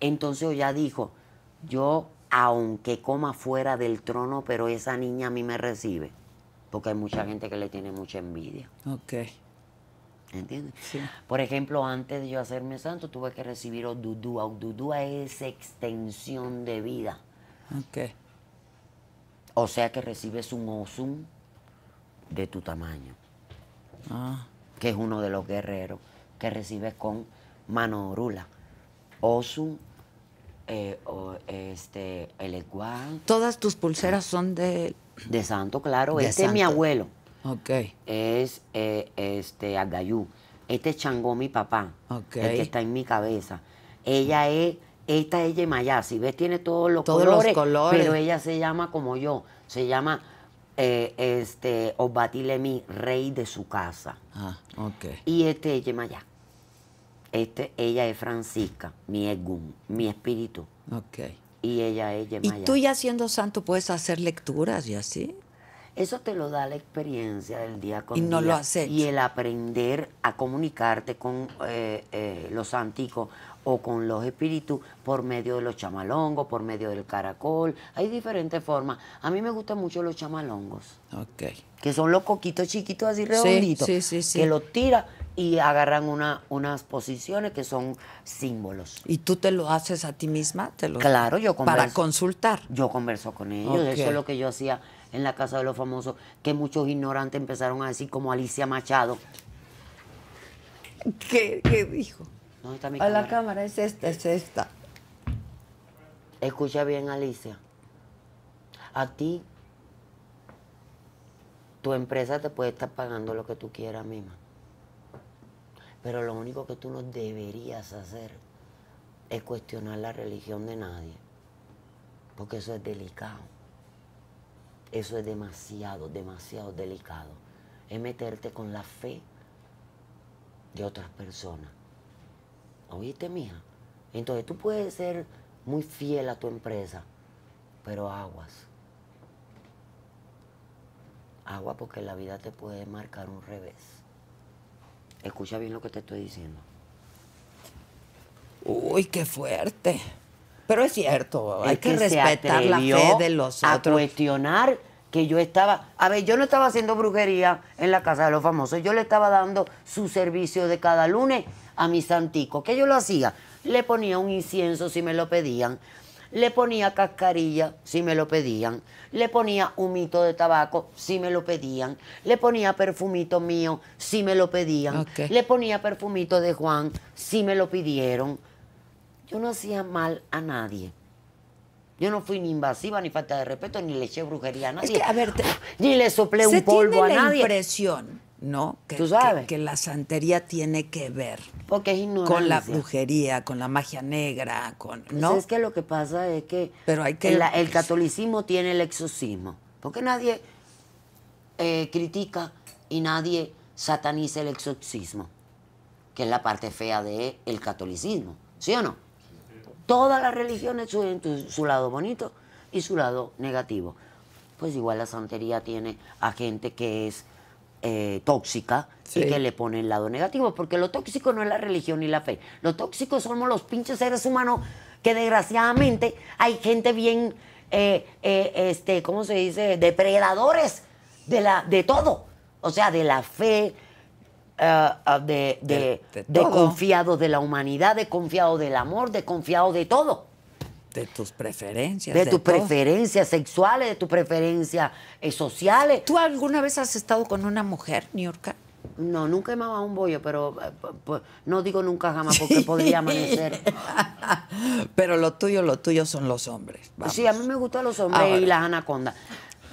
[SPEAKER 2] Entonces Oya dijo: Yo, aunque coma fuera del trono, pero esa niña a mí me recibe. Porque hay mucha gente que le tiene mucha envidia. Ok. ¿Entiendes? Sí. Por ejemplo, antes de yo hacerme santo, tuve que recibir o Odudúa. dudúa es extensión de vida. Okay. O sea que recibes un osum de tu tamaño. Ah. Que es uno de los guerreros que recibes con mano orula. Osum, eh, este, el igual. Todas tus pulseras son de. De santo, claro. este es mi abuelo. Ok. Es eh, este Agayú. Este es Changó, mi papá. Ok. que está en mi cabeza. Ella es esta es si ¿ves? Tiene todos los, colores, pero ella se llama como yo, se llama eh, este, Obatilemi, rey de su casa. Ah, ok. Y este es Yemayá. Este, ella es Francisca, mi egum, mi espíritu. Ok. Y ella es Yemayá. ¿Y tú ya siendo santo puedes hacer lecturas y así? Eso te lo da la experiencia del día con y no lo Y el aprender a comunicarte con eh, eh, los santicos o con los espíritus por medio de los chamalongos, por medio del caracol. Hay diferentes formas. A mí me gustan mucho los chamalongos. Ok. Que son los coquitos chiquitos así redonditos. Sí, sí, sí, que los tira y agarran una, unas posiciones que son símbolos. ¿Y tú te lo haces a ti misma? Te lo... Claro, yo Para consultar. Yo converso con ellos. Eso es lo que yo hacía en la Casa de los Famosos, que muchos ignorantes empezaron a decir como Alicia Machado. ¿Qué, qué dijo? a La cámara es esta, es esta. Escucha bien, Alicia. A ti, tu empresa te puede estar pagando lo que tú quieras misma. Pero lo único que tú no deberías hacer es cuestionar la religión de nadie. Porque eso es delicado. Eso es demasiado, demasiado delicado. Es meterte con la fe de otras personas. ¿Oíste, mija? Entonces tú puedes ser muy fiel a tu empresa, pero aguas. Agua porque la vida te puede marcar un revés. Escucha bien lo que te estoy diciendo. Uy, qué fuerte. Pero es cierto, hay que, respetar la fe de los a otros. A cuestionar que yo estaba, a ver, yo no estaba haciendo brujería en la casa de los famosos, yo le estaba dando su servicio de cada lunes a mi santico Que yo lo hacía? Le ponía un incienso si me lo pedían, le ponía cascarilla si me lo pedían, le ponía humito de tabaco si me lo pedían, le ponía perfumito mío si me lo pedían, le ponía perfumito de Juan si me lo pidieron. Yo no hacía mal a nadie. Yo no fui ni invasiva, ni falta de respeto, ni le eché brujería a nadie. ni le soplé un polvo a la nadie. ¿no? Que, Que, la santería tiene que ver con la brujería, con la magia negra, con pues ¿no? es que lo que pasa es que, Pero hay que el, catolicismo tiene el exorcismo, porque nadie eh, critica y nadie sataniza el exorcismo, que es la parte fea del el catolicismo, ¿sí o no? Todas las religiones tienen su lado bonito y su lado negativo. Pues igual la santería tiene a gente que es eh, tóxica y que le pone el lado negativo, porque lo tóxico no es la religión ni la fe, lo tóxico somos los pinches seres humanos que desgraciadamente hay gente bien, eh, eh, este, ¿cómo se dice? Depredadores de, la, de todo, o sea, de la fe, ah, de, de, de confiado de la humanidad, de confiado del amor, de confiado de todo. De tus preferencias. De, tus preferencias sexuales, de tus preferencias eh, sociales. Eh. ¿Tú alguna vez has estado con una mujer, Niurka? No, nunca he mamado un bollo, pero eh, no digo nunca jamás porque podría amanecer. pero lo tuyo, lo tuyo son los hombres. Sí, a mí me gustan los hombres y las anacondas.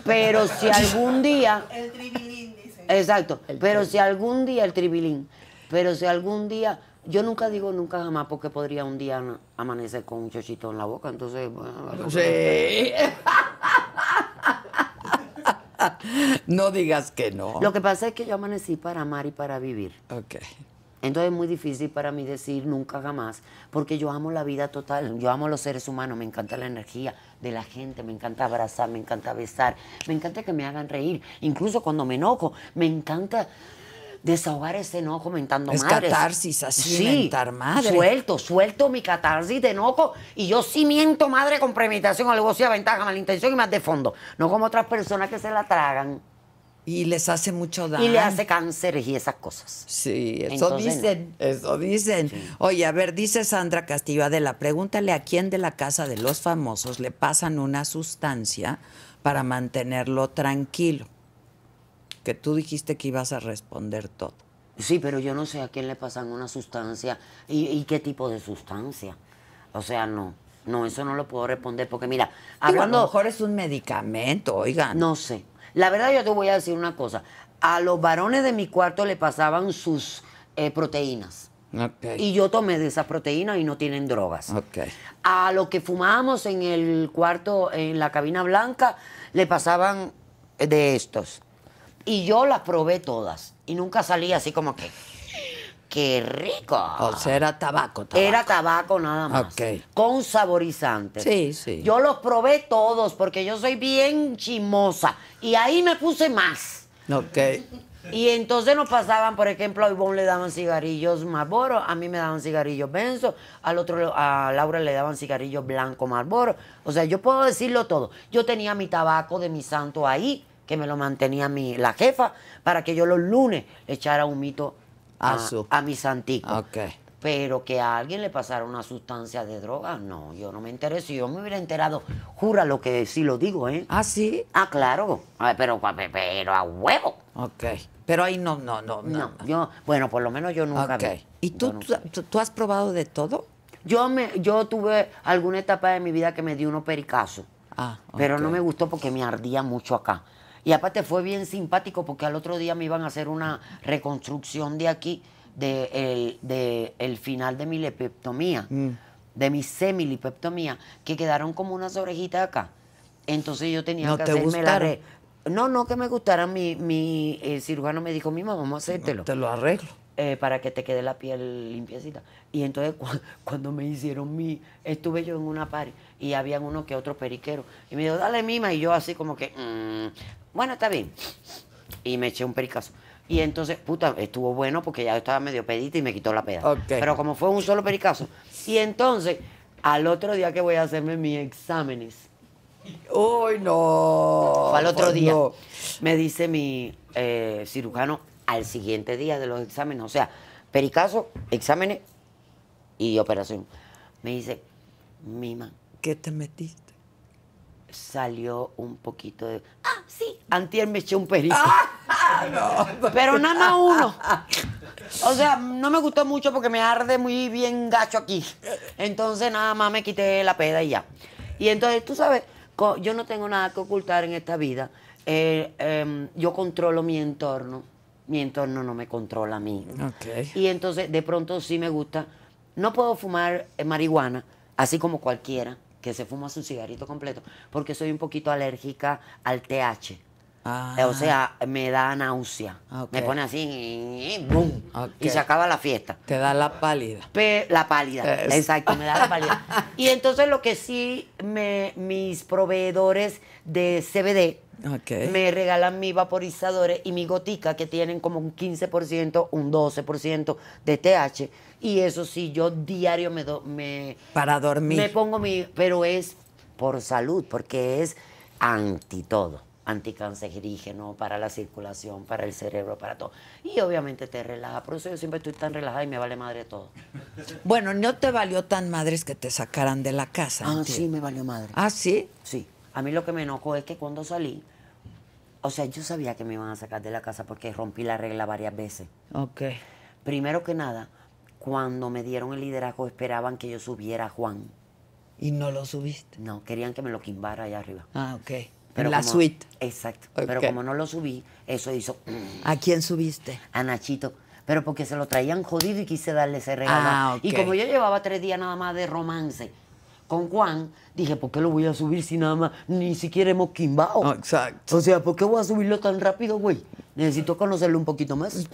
[SPEAKER 2] Pero si algún día... El tribilín, dice. Exacto, pero si algún día el tribilín, pero si algún día yo nunca digo nunca jamás porque podría un día amanecer con un chochito en la boca, entonces... no digas que no. Lo que pasa es que yo amanecí para amar y para vivir. Ok. Entonces es muy difícil para mí decir nunca jamás, porque yo amo la vida total, yo amo los seres humanos, me encanta la energía de la gente, me encanta abrazar, me encanta besar, me encanta que me hagan reír, incluso cuando me enojo, me encanta desahogar ese enojo mentando es catarsis, así, mentar madre. suelto, suelto mi catarsis de enojo y yo sí miento madre con premeditación, a ventaja, malintención y más de fondo. No como otras personas que se la tragan. Y les hace mucho daño. Y le hace cáncer y esas cosas. Sí, eso dicen, eso dicen. Oye, a ver, dice Sandra Castillo Adela, pregúntale a quién de la casa de los famosos le pasan una sustancia para mantenerlo tranquilo que tú dijiste que ibas a responder todo. Sí, pero yo no sé a quién le pasan una sustancia y, qué tipo de sustancia. O sea, no. No, eso no lo puedo responder porque mira, a lo mejor es un medicamento, oigan. No sé. La verdad yo te voy a decir una cosa. A los varones de mi cuarto le pasaban sus eh, proteínas. Okay. Y yo tomé de esas proteínas y no tienen drogas. Okay. A lo que fumábamos en el cuarto, en la cabina blanca, le pasaban de estos. Y yo las probé todas. Y nunca salí así como que. ¡Qué rico! O sea, era tabaco, Era tabaco nada más. Okay. Con saborizantes. Sí, sí. Yo los probé todos porque yo soy bien chimosa. Y ahí me puse más. Ok. Y entonces nos pasaban, por ejemplo, a Ivonne le daban cigarrillos Marlboro, a mí me daban cigarrillos Benzo, al otro, a Laura le daban cigarrillos blanco Marlboro. O sea, yo puedo decirlo todo. Yo tenía mi tabaco de mi santo ahí que me lo mantenía mi, la jefa, para que yo los lunes echara un mito a, a, su... a mis Pero que a alguien le pasara una sustancia de droga, no, yo no me enteré. yo me hubiera enterado, jura lo que sí lo digo, ¿eh? Ah, sí. Ah, claro. pero, pero a huevo. Ok. Pero ahí no, no, no. No, bueno, por lo menos yo nunca. vi. ¿Y tú, tú, has probado de todo? Yo, me, yo tuve alguna etapa de mi vida que me dio uno pericazo. Ah, pero no me gustó porque me ardía mucho acá. Y aparte fue bien simpático porque al otro día me iban a hacer una reconstrucción de aquí, del el final de mi lepeptomía, mm. de mi semilipeptomía, que quedaron como unas orejitas acá. Entonces yo tenía que hacerme la No, no que me gustara. Mi, cirujano me dijo, mima, vamos a hacértelo. te lo arreglo. Eh, para que te quede la piel limpiecita. Y entonces cuando me hicieron mi, estuve yo en una par y habían uno que otro periquero. Y me dijo, dale mima. Y yo así como que, mm, bueno, está bien. Y me eché un pericazo. Y entonces, puta, estuvo bueno porque ya estaba medio pedita y me quitó la peda. Pero como fue un solo pericazo. Y entonces, al otro día que voy a hacerme mis exámenes. ¡Uy, no! al otro día. Me dice mi eh, cirujano al siguiente día de los exámenes. O sea, pericazo, exámenes y operación. Me dice, Mima. ¿Qué te metiste? salió un poquito de. ¡Ah, sí! Antier me eché un perito. Ah, ah, Pero nada más uno. O sea, no me gustó mucho porque me arde muy bien gacho aquí. Entonces, nada más me quité la peda y ya. Y entonces, tú sabes, yo no tengo nada que ocultar en esta vida. Eh, em, yo controlo mi entorno. Mi entorno no me controla a mí. Y entonces, de pronto sí me gusta. No puedo fumar eh, marihuana, así como cualquiera que se fuma su cigarrito completo, porque soy un poquito alérgica al TH. Ah. O sea, me da náusea. Ah, me pone así, y, se acaba la fiesta. Te da la pálida. la pálida, exacto, me da la pálida. y entonces lo que sí, me, mis proveedores de CBD me regalan mis vaporizadores y mi gotica, que tienen como un 15%, un 12% de TH y eso sí, yo diario me... me Para dormir. me pongo mi... Pero es por salud, porque es anti todo. Anticancerígeno, para la circulación, para el cerebro, para todo. Y obviamente te relaja. Por eso yo siempre estoy tan relajada y me vale madre todo. Bueno, no te valió tan madres que te sacaran de la casa. Ah, sí, me valió madre. Ah, sí. Sí. A mí lo que me enojó es que cuando salí, o sea, yo sabía que me iban a sacar de la casa porque rompí la regla varias veces. Ok. Primero que nada, cuando me dieron el liderazgo esperaban que yo subiera a Juan. ¿Y no lo subiste? No, querían que me lo quimbara allá arriba. Ah, ok. la suite. Exacto. Pero como no lo subí, eso hizo... ¿A quién subiste? A Nachito. Pero porque se lo traían jodido y quise darle ese regalo. Ah, Y como yo llevaba tres días nada más de romance con Juan, dije, ¿por qué lo voy a subir si nada más ni siquiera hemos quimbado? Exacto. O sea, ¿por qué voy a subirlo tan rápido, güey? Necesito conocerlo un poquito más.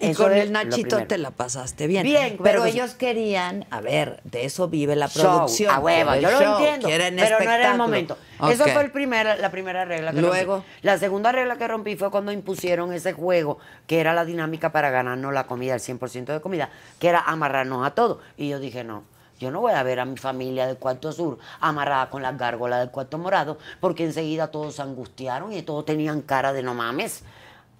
[SPEAKER 2] Y con el Nachito te la pasaste bien. Bien, pero, pues ellos querían, a ver, de eso vive la producción. a huevo, yo lo entiendo. Pero no era el momento. Eso fue el primer, la primera regla que Luego. La segunda regla que rompí fue cuando impusieron ese juego, que era la dinámica para ganarnos la comida, el 100% de comida, que era amarrarnos a todo. Y yo dije, no, yo no voy a ver a mi familia del cuarto sur amarrada con las gárgolas del cuarto morado, porque enseguida todos se angustiaron y todos tenían cara de no mames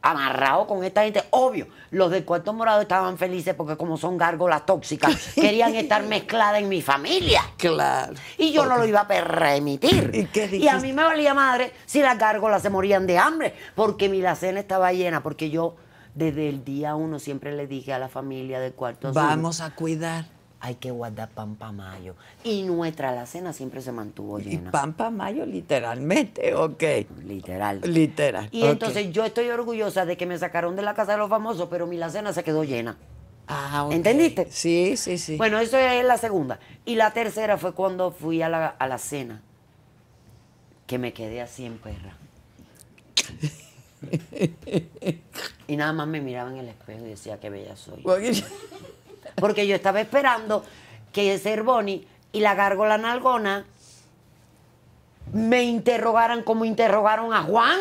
[SPEAKER 2] amarrado con esta gente. Obvio, los de cuarto morado estaban felices porque como son gárgolas tóxicas, querían estar mezcladas en mi familia. Claro. Y yo no lo iba a permitir. ¿Y, qué y a mí me valía madre si las gárgolas se morían de hambre, porque mi lacena estaba llena, porque yo desde el día uno siempre le dije a la familia de cuarto Vamos a cuidar hay que guardar pan para mayo. Y nuestra cena siempre se mantuvo llena. Y pan para mayo, literalmente, ok. Literal. Literal. Y entonces yo estoy orgullosa de que me sacaron de la casa de los famosos, pero mi cena se quedó llena. Ah, ¿Entendiste? Sí, sí, sí. Bueno, eso es la segunda. Y la tercera fue cuando fui a la, a la cena, que me quedé así en perra. y nada más me miraba en el espejo y decía, qué bella soy. Porque yo estaba esperando que Serboni y la gárgola nalgona me interrogaran como interrogaron a Juan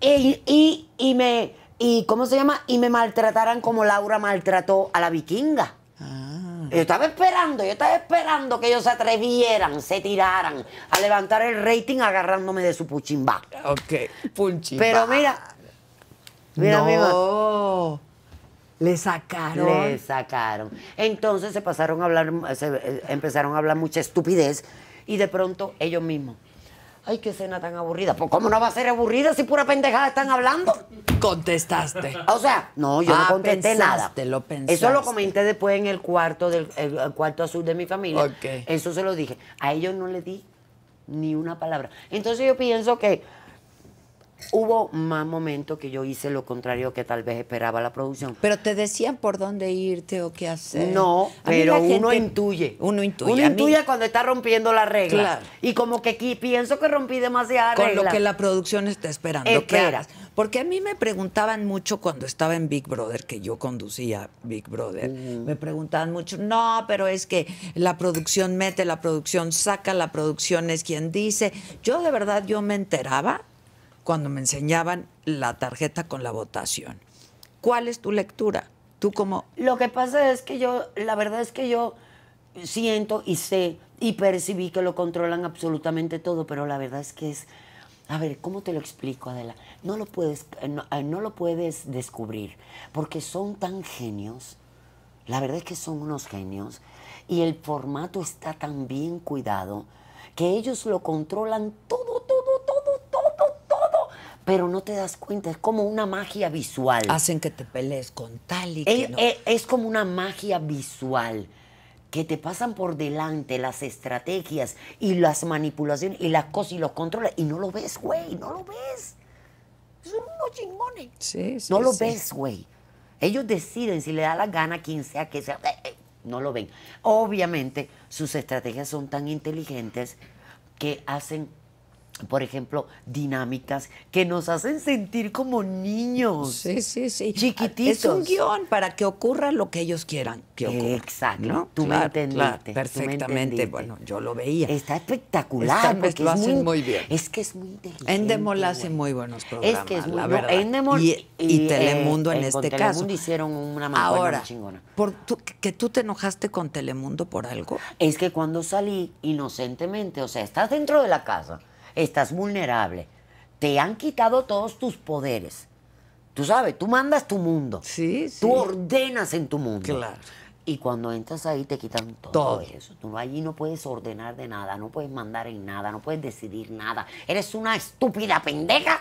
[SPEAKER 2] e, y, me y cómo se llama y me maltrataran como Laura maltrató a la vikinga. Ah. Yo estaba esperando, yo estaba esperando que ellos se atrevieran, se tiraran a levantar el rating agarrándome de su puchimba. Ok, puchimba. Pero mira, mira, no. Le sacaron. Le sacaron. Entonces se pasaron a hablar, eh, empezaron a hablar mucha estupidez y de pronto ellos mismos. Ay, qué cena tan aburrida. Pues, ¿cómo no va a ser aburrida si pura pendejada están hablando? Contestaste. O sea, no, yo no ah, contesté nada. Eso lo comenté después en el cuarto del cuarto azul de mi familia. Eso se lo dije. A ellos no le di ni una palabra. Entonces yo pienso que hubo más momentos que yo hice lo contrario que tal vez esperaba la producción. Pero te decían por dónde irte o qué hacer. No, pero uno intuye. Uno intuye. Uno intuye cuando está rompiendo la regla. Y como que aquí pienso que rompí demasiadas Con Con lo que la producción está esperando. que eras. Porque a mí me preguntaban mucho cuando estaba en Big Brother, que yo conducía Big Brother, me preguntaban mucho, no, pero es que la producción mete, la producción saca, la producción es quien dice. Yo de verdad, yo me enteraba cuando me enseñaban la tarjeta con la votación. ¿Cuál es tu lectura? Tú como... Lo que pasa es que yo, la verdad es que yo siento y sé y percibí que lo controlan absolutamente todo, pero la verdad es que es... A ver, ¿cómo te lo explico, Adela? No lo puedes, eh, eh, no, lo puedes descubrir, porque son tan genios, la verdad es que son unos genios, y el formato está tan bien cuidado que ellos lo controlan todo, todo, todo, todo pero no te das cuenta, es como una magia visual. Hacen que te pelees con tal y es, que no. es, como una magia visual que te pasan por delante las estrategias y las manipulaciones y las cosas y los controles y no lo ves, güey, no lo ves. Son unos chingones. Sí, sí, no lo ves, güey. Ellos deciden si le da la gana a quien sea que sea. Eh, eh, no lo ven. Obviamente, sus estrategias son tan inteligentes que hacen por ejemplo, dinámicas que nos hacen sentir como niños. Sí, sí, sí. Chiquititos. Es un guión para que ocurra lo que ellos quieran que ocurra. Exacto. Tú, me entendiste. perfectamente. Bueno, yo lo veía. Está espectacular. lo hacen muy, bien. Es que es muy inteligente. Endemol hace muy buenos programas, es que es muy, la Endemol y, Telemundo eh, en este caso. Telemundo hicieron una Ahora, chingona. Por ¿que tú te enojaste con Telemundo por algo? Es que cuando salí, inocentemente, o sea, estás dentro de la casa estás vulnerable. Te han quitado todos tus poderes. Tú sabes, tú mandas tu mundo. Sí, sí. Tú ordenas en tu mundo. Claro. Y cuando entras ahí te quitan todo, eso. Tú allí no puedes ordenar de nada, no puedes mandar en nada, no puedes decidir nada. Eres una estúpida pendeja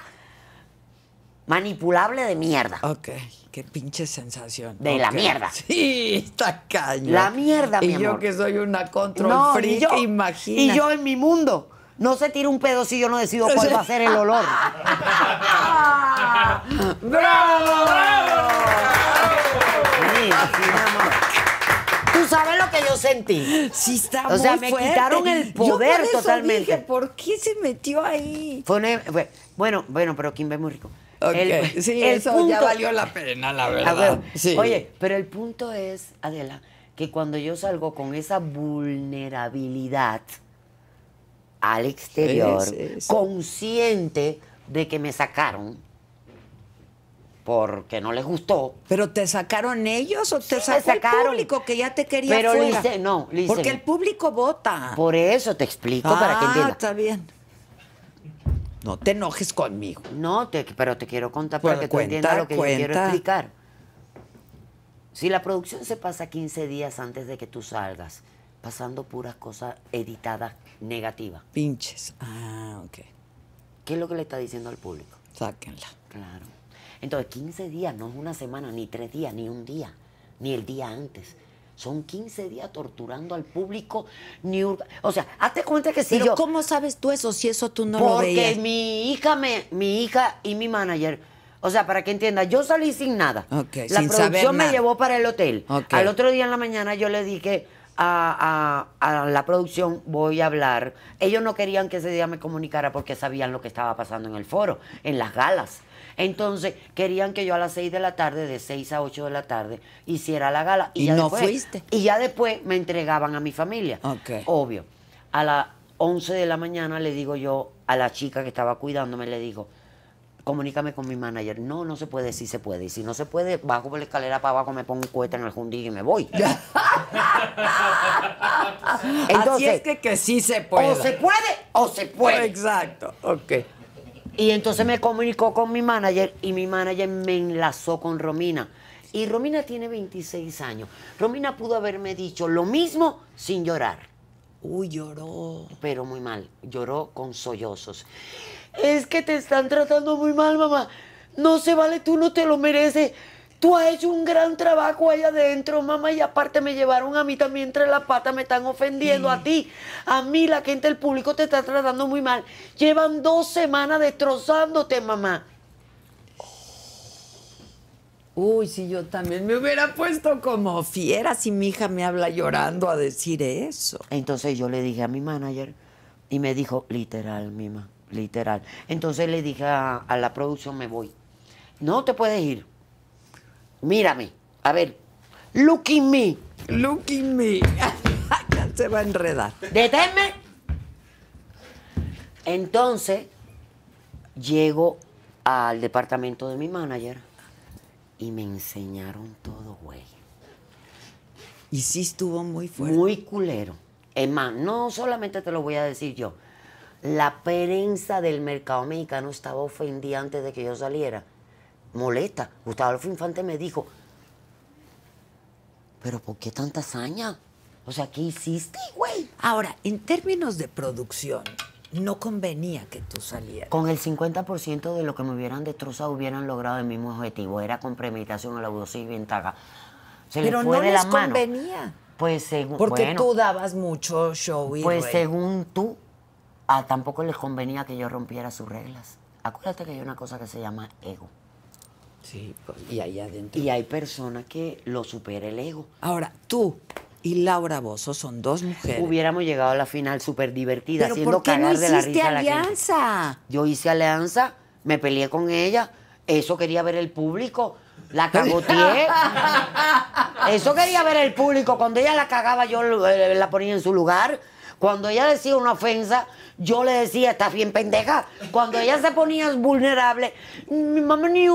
[SPEAKER 2] manipulable de mierda. Ok, qué pinche sensación. De la mierda. Sí, está caña. La mierda, mi amor. Y yo que soy una control no, freak, y yo, imagina. Y yo en mi mundo no se tira un pedo si yo no decido cuál va a ser el olor. ¡Bravo! ¡Bravo! Tú sabes lo que yo sentí. Sí, está O sea, me quitaron el poder yo totalmente. Dije, ¿Por qué se metió ahí? Fue e-, bueno, bueno, pero Kim es muy rico. Okay. sí, eso ya valió la pena, la verdad. Ver, sí. Oye, pero el punto es, Adela, que cuando yo salgo con esa vulnerabilidad, al exterior, consciente de que me sacaron porque no les gustó. ¿Pero te sacaron ellos o te sacaron, el público que ya te quería Pero no, Porque el público vota. Por eso te explico para que ah, entiendas. está bien. No te enojes conmigo. No, pero te quiero contar para que tú entiendas lo que yo quiero explicar. Si la producción se pasa 15 días antes de que tú salgas, pasando puras cosas editadas negativa. Pinches. Ah, ok. ¿Qué es lo que le está diciendo al público? Sáquenla. Claro. Entonces, 15 días no es una semana, ni tres días, ni un día, ni el día antes. Son 15 días torturando al público. o sea, hazte cuenta que si Pero yo... ¿cómo sabes tú eso si eso tú no lo veías? Porque mi hija, me, mi hija y mi manager... O sea, para que entienda, yo salí sin nada. la producción me llevó para el hotel. Al otro día en la mañana yo le dije a, la producción voy a hablar. Ellos no querían que ese día me comunicara porque sabían lo que estaba pasando en el foro, en las galas. Entonces, querían que yo a las 6 de la tarde, de 6 a 8 de la tarde, hiciera la gala. Y, ya no después, fuiste. Y ya después me entregaban a mi familia. ok Obvio. A las 11 de la mañana le digo yo a la chica que estaba cuidándome, le digo, comunícame con mi manager. No, no se puede, sí se puede. Y si no se puede, bajo por la escalera para abajo, me pongo un cohete en el jundillo y me voy. Entonces, Así es que, que sí se puede. O se puede o se puede. Exacto, ok. Y entonces me comunicó con mi manager y mi manager me enlazó con Romina. Y Romina tiene 26 años. Romina pudo haberme dicho lo mismo sin llorar. Uy, lloró. Pero muy mal. Lloró con sollozos es que te están tratando muy mal, mamá. No se vale, tú no te lo mereces. Tú has hecho un gran trabajo allá adentro, mamá, y aparte me llevaron a mí también entre la pata, me están ofendiendo a ti, a mí, la gente, el público te está tratando muy mal. Llevan dos semanas destrozándote, mamá. Uy, si yo también me hubiera puesto como fiera si mi hija me habla llorando a decir eso. Entonces yo le dije a mi manager y me dijo, literal, mi mamá literal. Entonces le dije a, la producción, me voy. No te puedes ir. Mírame. A ver, look me. Look me. se va a enredar. Deténme. Entonces, llego al departamento de mi manager y me enseñaron todo, güey. Y sí estuvo muy fuerte. Muy culero. Es más, no solamente te lo voy a decir yo. La prensa del mercado mexicano estaba ofendida antes de que yo saliera. Molesta. Gustavo Infante me dijo, ¿pero por qué tanta hazaña? O sea, ¿qué hiciste, güey? Ahora, en términos de producción, no convenía que tú salieras. Con el 50% de lo que me hubieran destrozado hubieran logrado el mismo objetivo. Era con premeditación, abuso y ventaja. Pero no convenía. Pues según. Porque tú dabas mucho show y. Pues según tú, tampoco les convenía que yo rompiera sus reglas. Acuérdate que hay una cosa que se llama ego. Sí, pues, y ahí adentro. Y hay personas que lo supera el ego. Ahora, tú y Laura Bozo son dos mujeres. Hubiéramos llegado a la final súper divertida, haciendo cagar de la risa. alianza? A la yo hice alianza, me peleé con ella, eso quería ver el público. La cagoteé. Eso quería ver el público. Cuando ella la cagaba, yo eh, la ponía en su lugar. Cuando ella decía una ofensa, yo le decía, estás bien pendeja. Cuando ella se ponía vulnerable, mi mamá ni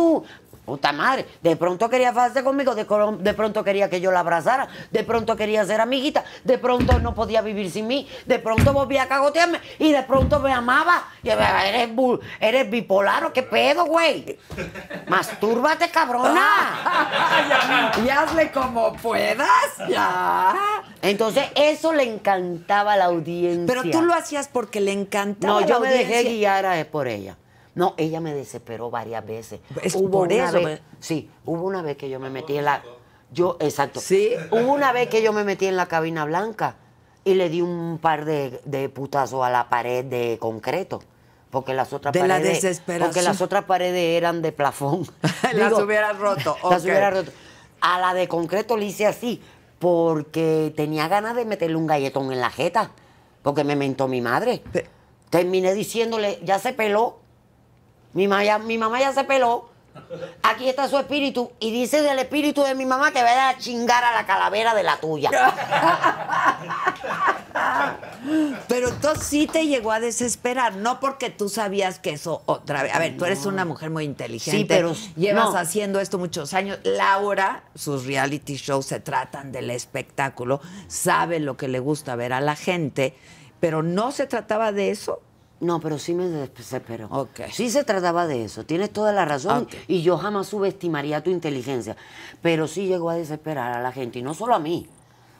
[SPEAKER 2] Puta madre, de pronto quería hacerse conmigo, de, pronto quería que yo la abrazara, de pronto quería ser amiguita, de pronto no podía vivir sin mí, de pronto volvía a cagotearme y de pronto me amaba. Y, eh, eres, eres bipolar, ¿qué pedo, güey? Mastúrbate, cabrona. y hazle como puedas, Entonces, eso le encantaba a la audiencia. Pero tú lo hacías porque le encantaba. No, yo me dejé guiar a, por ella. No, ella me desesperó varias veces. hubo una eso vez, pues. Sí, hubo una vez que yo me metí en la... Yo, exacto. Sí. Hubo una vez que yo me metí en la cabina blanca y le di un par de, de putazos a la pared de concreto. Porque las otras de paredes. Porque las otras paredes eran de plafón. las hubiera roto. Las hubiera roto. A la de concreto le hice así, porque tenía ganas de meterle un galletón en la jeta. Porque me mentó mi madre. Terminé diciéndole, ya se peló, mi mamá, ya, se peló. Aquí está su espíritu. Y dice del espíritu de mi mamá que vaya a chingar a la calavera de la tuya. Pero entonces sí te llegó a desesperar, no porque tú sabías que eso otra vez. A ver, tú eres una mujer muy inteligente. Sí, pero llevas haciendo esto muchos años. Laura, sus reality shows se tratan del espectáculo, sabe lo que le gusta ver a la gente, pero no se trataba de eso. No, pero sí me desesperó. Sí se trataba de eso, tienes toda la razón y yo jamás subestimaría tu inteligencia, pero sí llegó a desesperar a la gente y no solo a mí.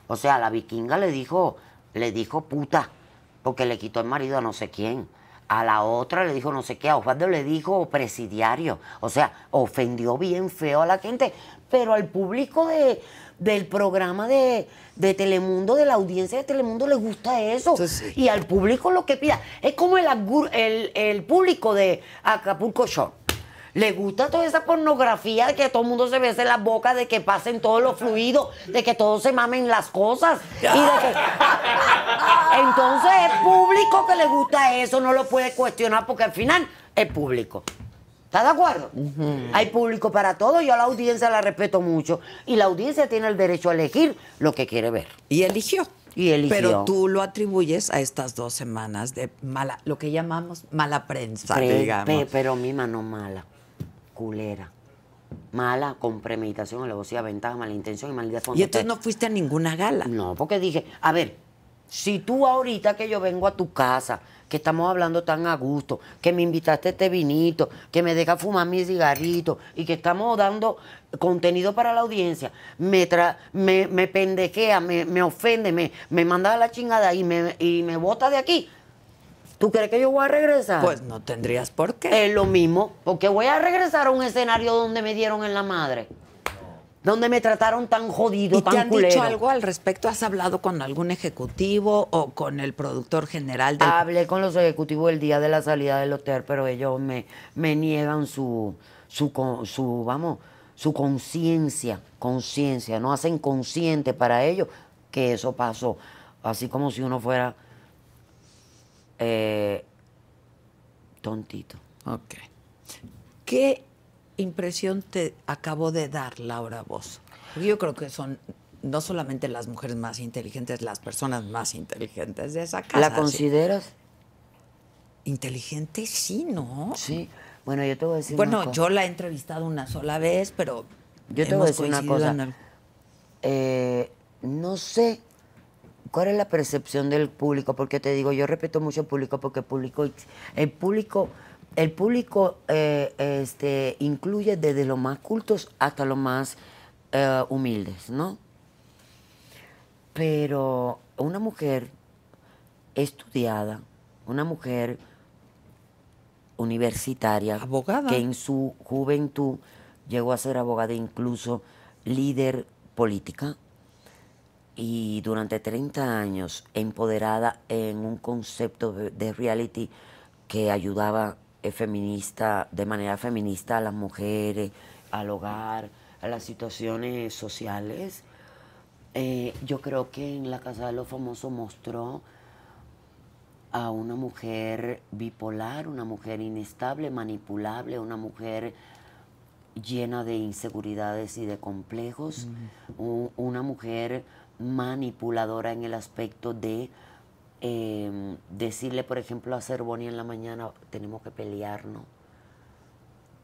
[SPEAKER 2] O sea, la vikinga le dijo, le dijo puta, porque le quitó el marido a no sé quién. A la otra le dijo no sé qué, a Osvaldo le dijo presidiario. O sea, ofendió bien feo a la gente, pero al público de del programa de, Telemundo, de la audiencia de Telemundo, le gusta eso. y al público lo que pida. Es como el, el, público de Acapulco Show Le gusta toda esa pornografía de que todo el mundo se bese la boca, de que pasen todos los fluidos, de que todos se mamen las cosas. Entonces es público que le gusta eso, no lo puede cuestionar porque al final es público. ¿Estás de acuerdo? Hay público para todo, yo a la audiencia la respeto mucho y la audiencia tiene el derecho a elegir lo que quiere ver. Y eligió. Y eligió. Pero tú lo atribuyes a estas dos semanas de mala, lo que llamamos mala prensa, pero mi mano mala, culera. Mala, con premeditación, alevosía, ventaja, mala intención y maldad. Y entonces no fuiste a ninguna gala. No, porque dije, a ver, si tú ahorita que yo vengo a tu casa, que estamos hablando tan a gusto, que me invitaste este vinito, que me deja fumar mi cigarrito y que estamos dando contenido para la audiencia, me, me, me, pendejea, me, me ofende, me, me manda a la chingada y me, y me bota de aquí, ¿Tú crees que yo voy a regresar? Pues no tendrías por qué. Es lo mismo, porque voy a regresar a un escenario donde me dieron en la madre. ¿Dónde me trataron tan jodido, ¿Y te han dicho algo al respecto? ¿Has hablado con algún ejecutivo o con el productor general? Hablé con los ejecutivos el día de la salida del hotel, pero ellos me, me niegan su, su, su, vamos, su conciencia, conciencia, no hacen consciente para ellos que eso pasó, así como si uno fuera eh, tontito. Ok. ¿Qué impresión te acabo de dar Laura vos. Yo creo que son no solamente las mujeres más inteligentes, las personas más inteligentes de esa casa. ¿La consideras? Inteligente, sí, ¿no? Sí. Bueno, yo te voy a decir. Bueno, yo la he entrevistado una sola vez, pero. Yo te voy a decir una cosa. Eh, no sé cuál es la percepción del público, porque te digo, yo repito mucho público, porque público, el público el público eh, este, incluye desde los más cultos hasta los más eh, humildes, ¿no? Pero una mujer estudiada, una mujer universitaria, abogada, que en su juventud llegó a ser abogada, incluso líder política, y durante 30 años empoderada en un concepto de reality que ayudaba eh, feminista, de manera feminista a las mujeres, al hogar, a las situaciones sociales. Eh, yo creo que en La Casa de los Famosos mostró a una mujer bipolar, una mujer inestable, manipulable, una mujer llena de inseguridades y de complejos, una mujer manipuladora en el aspecto de Em, decirle, por ejemplo, a Cervoni en la mañana, tenemos que pelearnos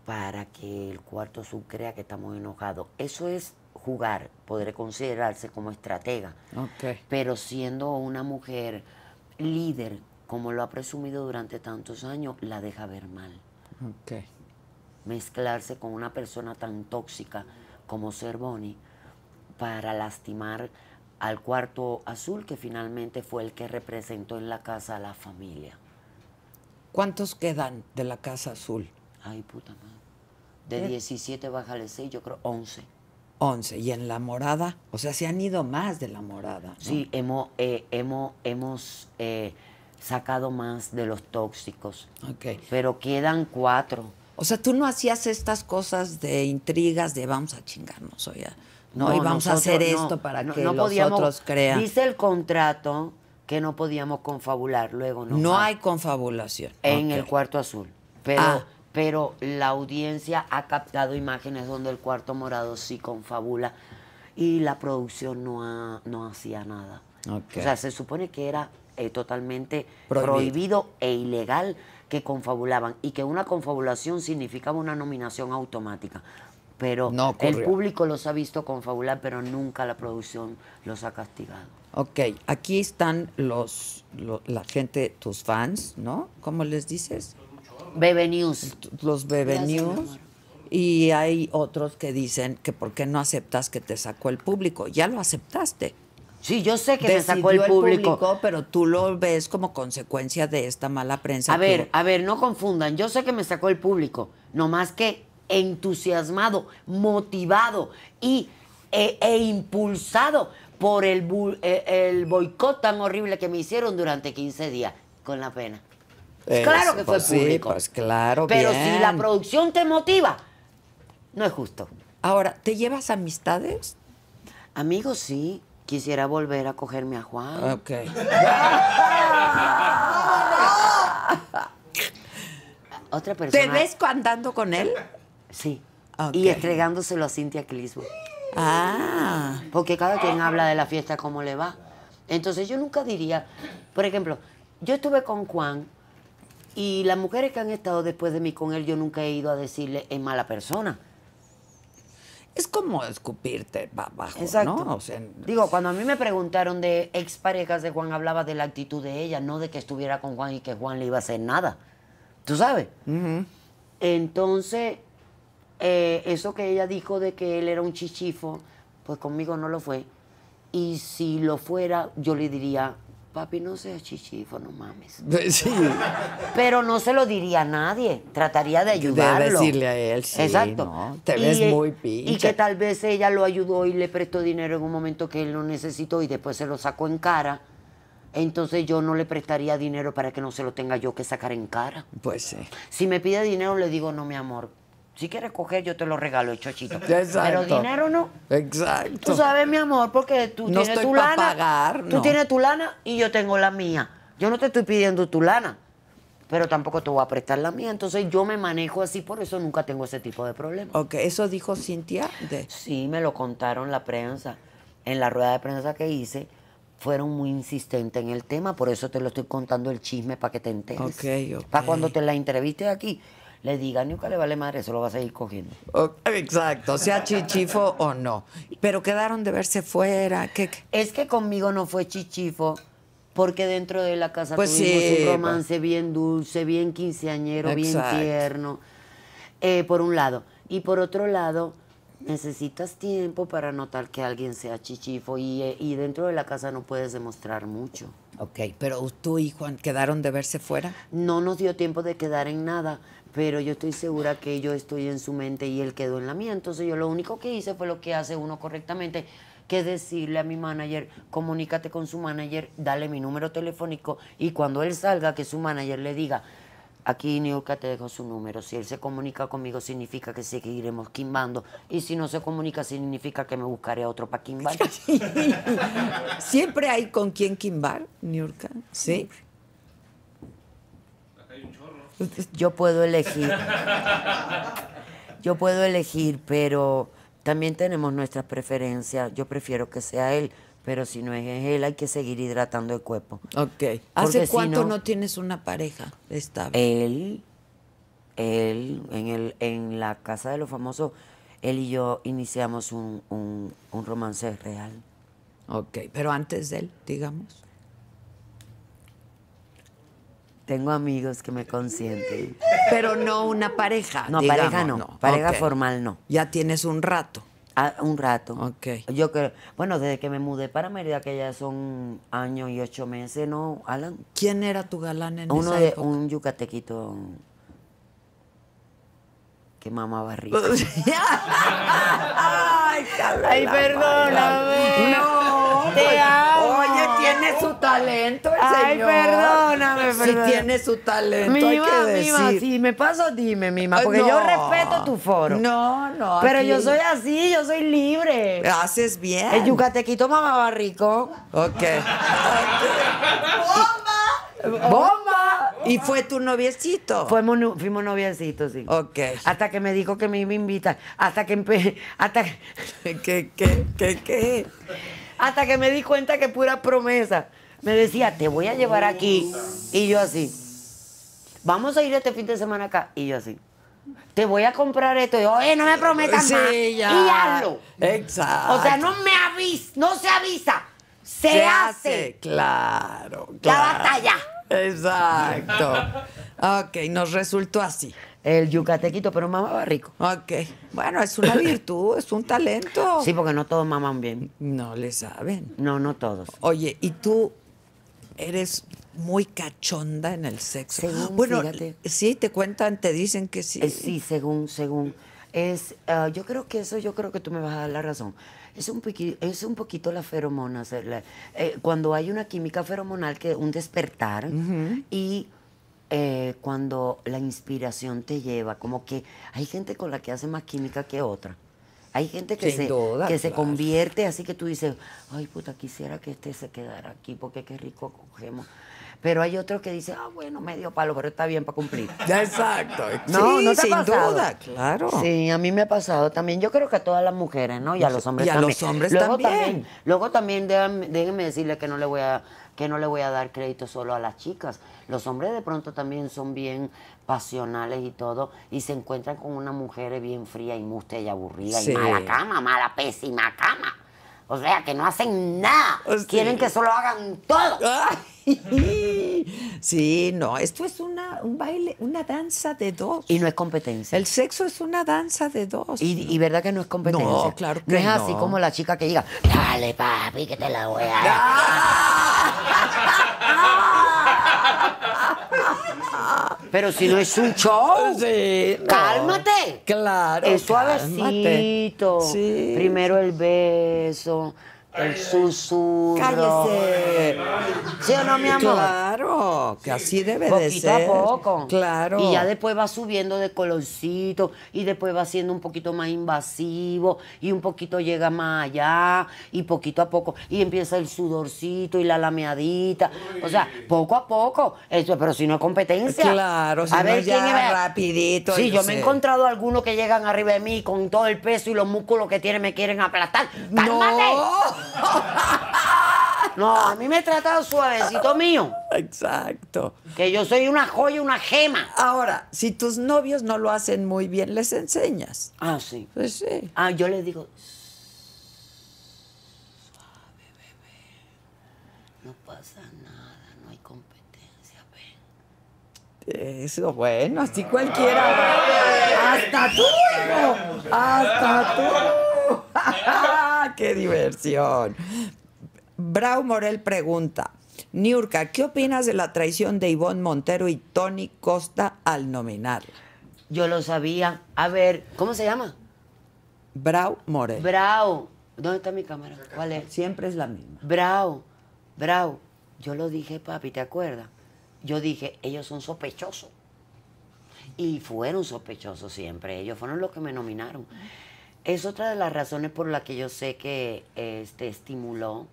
[SPEAKER 2] para que el cuarto sub crea que estamos enojados. Eso es jugar, podré considerarse como estratega. Pero siendo una mujer líder, como lo ha presumido durante tantos años, la deja ver mal. Mezclarse con una persona tan tóxica como Cervoni para lastimar al cuarto azul, que finalmente fue el que representó en la casa a la familia. ¿Cuántos quedan de la casa azul? Ay, puta madre. De 17 el 6, yo creo 11. 11. ¿Y en la morada? O sea, se han ido más de la morada. Sí, eh, hemos, hemos, eh, hemos sacado más de los tóxicos. Ok. Pero quedan cuatro. O sea, tú no hacías estas cosas de intrigas, de vamos a chingarnos, oye. No, íbamos a hacer esto para que no, los otros crean. Dice el contrato que no podíamos confabular luego. No, no ah. hay confabulación. En el cuarto azul. Pero, ah. pero la audiencia ha captado imágenes donde el cuarto morado sí confabula y la producción no, no hacía nada. O sea, se supone que era eh, totalmente prohibido e ilegal que confabulaban y que una confabulación significaba una nominación automática pero el público los ha visto confabular, pero nunca la producción los ha castigado. Ok, aquí están los, la gente, tus fans, ¿no? ¿Cómo les dices? Bebe News. Los Bebe News. Y hay otros que dicen que por qué no aceptas que te sacó el público. Ya lo aceptaste. Sí, yo sé que te sacó el público. Pero tú lo ves como consecuencia de esta mala prensa. A ver, a ver, no confundan. Yo sé que me sacó el público. No más que entusiasmado, motivado y, e, e impulsado por e, el, boicot tan horrible que me hicieron durante 15 días, con la pena. Pues, claro que fue pues público. pues claro, Pero si la producción te motiva, no es justo. Ahora, ¿te llevas amistades? Amigos, sí. Quisiera volver a cogerme a Juan. Ok. ¿Otra persona? ¿Te ves andando con él? Sí. Y entregándoselo a Cintia Clisbo. Ah. Porque cada quien habla de la fiesta como le va. Entonces yo nunca diría, por ejemplo, yo estuve con Juan y las mujeres que han estado después de mí con él, yo nunca he ido a decirle es mala persona. Es como escupirte abajo, Exacto. ¿no? Digo, cuando a mí me preguntaron de parejas de Juan, hablaba de la actitud de ella, no de que estuviera con Juan y que Juan le iba a hacer nada. ¿Tú sabes? Entonces, eh, eso que ella dijo de que él era un chichifo, pues conmigo no lo fue. Y si lo fuera, yo le diría, papi, no seas chichifo, no mames. Sí. Pero no se lo diría a nadie. Trataría de ayudarlo. De decirle a él, sí. Exacto. te y, ves eh, muy pinche. Y que tal vez ella lo ayudó y le prestó dinero en un momento que él lo necesitó y después se lo sacó en cara. Entonces yo no le prestaría dinero para que no se lo tenga yo que sacar en cara. Pues sí. Si me pide dinero, le digo, no, mi amor, si quieres coger, yo te lo regalo, chochito. Pero dinero no. Exacto. Tú sabes, mi amor, porque tú tienes tu lana. Tú tienes tu lana y yo tengo la mía. Yo no te estoy pidiendo tu lana, pero tampoco te voy a prestar la mía. Entonces yo me manejo así, por eso nunca tengo ese tipo de problemas. Ok, ¿eso dijo Cintia? De... Sí, me lo contaron la prensa. En la rueda de prensa que hice, fueron muy insistentes en el tema, por eso te lo estoy contando el chisme para que te enteres. Ok, ok. Para cuando te la entreviste aquí, le diga, nunca le vale madre, eso lo vas a ir cogiendo. Exacto, sea chichifo o no. Pero quedaron de verse fuera. ¿Qué, Es que conmigo no fue chichifo, porque dentro de la casa pues tuvimos un romance bien dulce, bien quinceañero, bien tierno. Eh, por un lado. Y por otro lado, necesitas tiempo para notar que alguien sea chichifo y, eh, y, dentro de la casa no puedes demostrar mucho. Ok, pero tú y Juan quedaron de verse fuera. No nos dio tiempo de quedar en nada pero yo estoy segura que yo estoy en su mente y él quedó en la mía. Entonces yo lo único que hice fue lo que hace uno correctamente, que decirle a mi manager, comunícate con su manager, dale mi número telefónico y cuando él salga, que su manager le diga, aquí Niurka te dejo su número. Si él se comunica conmigo, significa que seguiremos quimbando. Y si no se comunica, significa que me buscaré a otro para quimbar. Siempre hay con quien quimbar, Niurka. Sí. Siempre. Yo puedo elegir. Yo puedo elegir, pero también tenemos nuestras preferencias. Yo prefiero que sea él, pero si no es él, hay que seguir hidratando el cuerpo. Ok. ¿Hace cuánto no, tienes una pareja estable? Él, él, en, el, en la casa de los famosos, él y yo iniciamos un, un, un romance real. Ok, pero antes de él, digamos. Tengo amigos que me consienten. Pero no una pareja. No, pareja no. Pareja formal no. Ya tienes un rato. Ah, un rato. Ok. Yo que, Bueno, desde que me mudé para Mérida, que ya son años y ocho meses, ¿no, Alan? ¿Quién era tu galán en Uno de, Un yucatequito que mamaba rico. Ay, Ay, perdóname. No. Oye, tiene su talento el señor. perdóname, perdóname. Si tiene su talento, mi hay que decir. si me paso, dime, mima, porque yo respeto tu foro. No, no. Pero yo soy así, yo soy libre. Haces bien. El yucatequito mamá barrico. Ok.
[SPEAKER 1] ¡Bomba! ¡Bomba!
[SPEAKER 2] ¿Y fue tu noviecito? Fuimos, fuimos noviecitos, sí. Ok. Hasta que me dijo que me iba a invitar. Hasta que... Hasta que... ¿Qué, qué, qué, qué? Hasta que me di cuenta que pura promesa. Me decía, te voy a llevar aquí. Y yo así. Vamos a ir este fin de semana acá. Y yo así. Te voy a comprar esto. Y yo, oye, no me prometas sí, Y hazlo. Exacto. O sea, no me avisa. no se avisa. Se, hace. Claro, La batalla. Exacto. ok, nos resultó así. El yucatequito, pero mamá va rico. Ok. Bueno, es una virtud, es un talento. Sí, porque no todos maman bien. No le saben. No, no todos. Oye, ¿y tú eres muy cachonda en el sexo? Ah, bueno, sí, te cuentan, te dicen que sí. Eh, sí, según, según. Es, ah, yo creo que eso, yo creo que tú me vas a dar la razón. Es un, poquito, es un poquito las feromonas. La, eh, cuando hay una química feromonal, que un despertar, y eh, cuando la inspiración te lleva, como que hay gente con la que hace más química que otra. Hay gente que, se, que se convierte así que tú dices, ay puta, quisiera que este se quedara aquí porque qué rico cogemos. Pero hay otros que dice ah, bueno, medio palo, pero está bien para cumplir. Exacto. No, no sin duda, claro. Sí, a mí me ha pasado también. Yo creo que a todas las mujeres, ¿no? Y a los hombres también. y a los hombres también. Luego también déjenme, decirle que no le voy a que no le voy a dar crédito solo a las chicas. Los hombres de pronto también son bien pasionales y todo, y se encuentran con una mujer bien fría y mustia y aburrida y mala cama, mala pésima cama. O sea, que no hacen nada. Quieren que solo hagan todo. Sí, no, esto es una, un baile, una danza de dos. Y no es competencia. El sexo es una danza de dos. Y, verdad que no es competencia. No, claro no. es así como la chica que diga, dale papi, que te la voy a... ¡Ah! Pero si no es un show. Cálmate. Claro. Es suavecito. Primero el beso. El susurro. Cállese. ¿Sí o no, mi amor? Claro, que así debe de ser. Poquito a poco. Claro. Y ya después va subiendo de colorcito y después va siendo un poquito más invasivo y un poquito llega más allá y poquito a poco. Y empieza el sudorcito y la lameadita. O sea, poco a poco. Eso, pero si no es competencia. Claro, si a ver ya quién es rapidito. Sí, yo, me he encontrado algunos que llegan arriba de mí con todo el peso y los músculos que tienen me quieren aplastar. ¡Cálmate! No. No, a mí me he tratado suavecito mío. Exacto. Que yo soy una joya, una gema. Ahora, si tus novios no lo hacen muy bien, les enseñas. Ah, sí. Pues sí. Ah, yo les digo. Suave, bebé. No pasa nada, no hay competencia, ven. Eso, bueno, así cualquiera. ¡Hasta tú, ¡Hasta tú! qué diversión. Brau Morel pregunta, Niurka, ¿qué opinas de la traición de Ivonne Montero y Tony Costa al nominar? Yo lo sabía. A ver, ¿cómo se llama? Brau Morel. Brau. ¿Dónde está mi cámara? ¿Cuál es? Siempre es la misma. Brau, Brau. Yo lo dije, papi, ¿te acuerdas? Yo dije, ellos son sospechosos. Y fueron sospechosos siempre. Ellos fueron los que me nominaron. Es otra de las razones por la que yo sé que este, estimuló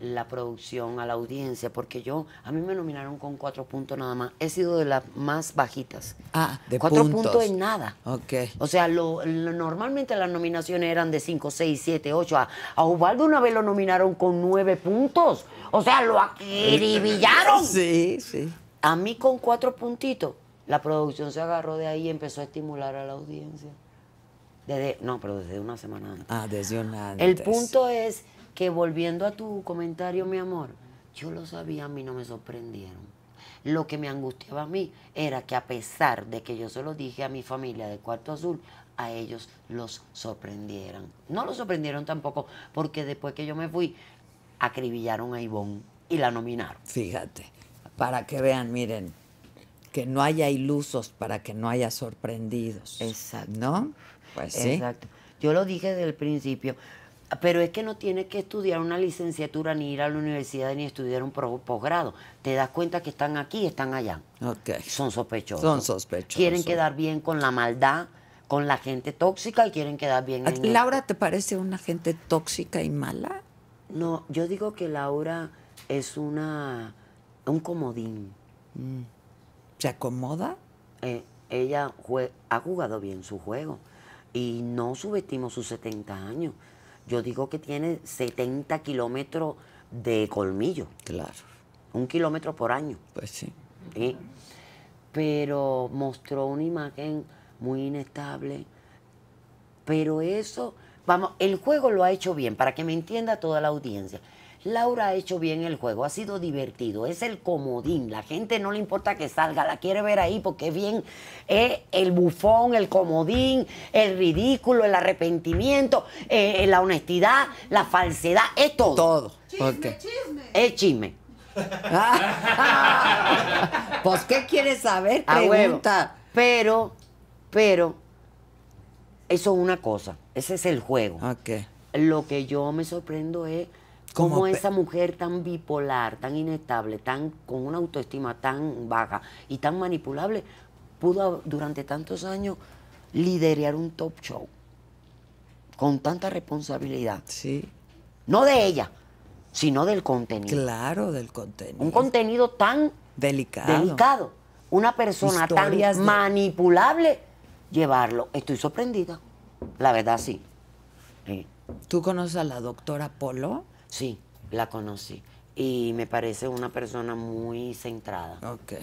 [SPEAKER 2] la producción a la audiencia, porque yo, a mí me nominaron con cuatro puntos nada más. He sido de las más bajitas. Ah, de cuatro puntos. puntos en nada. Ok. O sea, lo, normalmente las nominaciones eran de cinco, seis, siete, ocho. A, Ubaldo una vez lo nominaron con nueve puntos. O sea, lo acribillaron. sí, sí. A mí con cuatro puntitos, la producción se agarró de ahí y empezó a estimular a la audiencia no, pero desde una semana antes. Ah, desde una antes. El punto es que volviendo a tu comentario, mi amor, yo lo sabía, a mí no me sorprendieron. Lo que me angustiaba a mí era que a pesar de que yo se lo dije a mi familia de Cuarto Azul, a ellos los sorprendieran. No los sorprendieron tampoco, porque después que yo me fui, acribillaron a Ivonne y la nominaron. Fíjate, para que vean, miren, que no haya ilusos para que no haya sorprendidos. Exacto. ¿No? Pues Exacto. Yo lo dije desde el principio. Pero es que no tienes que estudiar una licenciatura, ni ir a la universidad, ni estudiar un posgrado. Te das cuenta que están aquí y están allá. Son sospechosos. Son sospechosos. Quieren quedar bien con la maldad, con la gente tóxica y quieren quedar bien. Ah, en ¿Laura te parece una gente tóxica y mala? No, yo digo que Laura es una un comodín. Mm. ¿Se acomoda? Eh, ella ha jugado bien su juego y no subestimo sus 70 años. Yo digo que tiene 70 kilómetros de colmillo. Claro. Un kilómetro por año. Pues sí. ¿Sí? Pero mostró una imagen muy inestable. Pero eso, vamos, el juego lo ha hecho bien, para que me entienda toda la audiencia. Laura ha hecho bien el juego, ha sido divertido, es el comodín, la gente no le importa que salga, la quiere ver ahí porque es bien eh, el bufón, el comodín, el ridículo, el arrepentimiento, eh, la honestidad, la falsedad, es todo. Todo. Chisme, chisme. Es chisme. pues, ¿qué quieres saber? Pregunta. pero, pero, eso es una cosa. Ese es el juego. Okay. Lo que yo me sorprendo es Cómo esa mujer tan bipolar, tan inestable, tan con una autoestima tan baja y tan manipulable pudo durante tantos años liderar un top show con tanta responsabilidad. Sí. No de ella, sino del contenido. Claro, del contenido. Un contenido tan delicado. Una persona tan manipulable llevarlo. Estoy sorprendida. La verdad sí. sí. ¿Tú conoces a la doctora Polo? Sí, la conocí. Y me parece una persona muy centrada. Ok.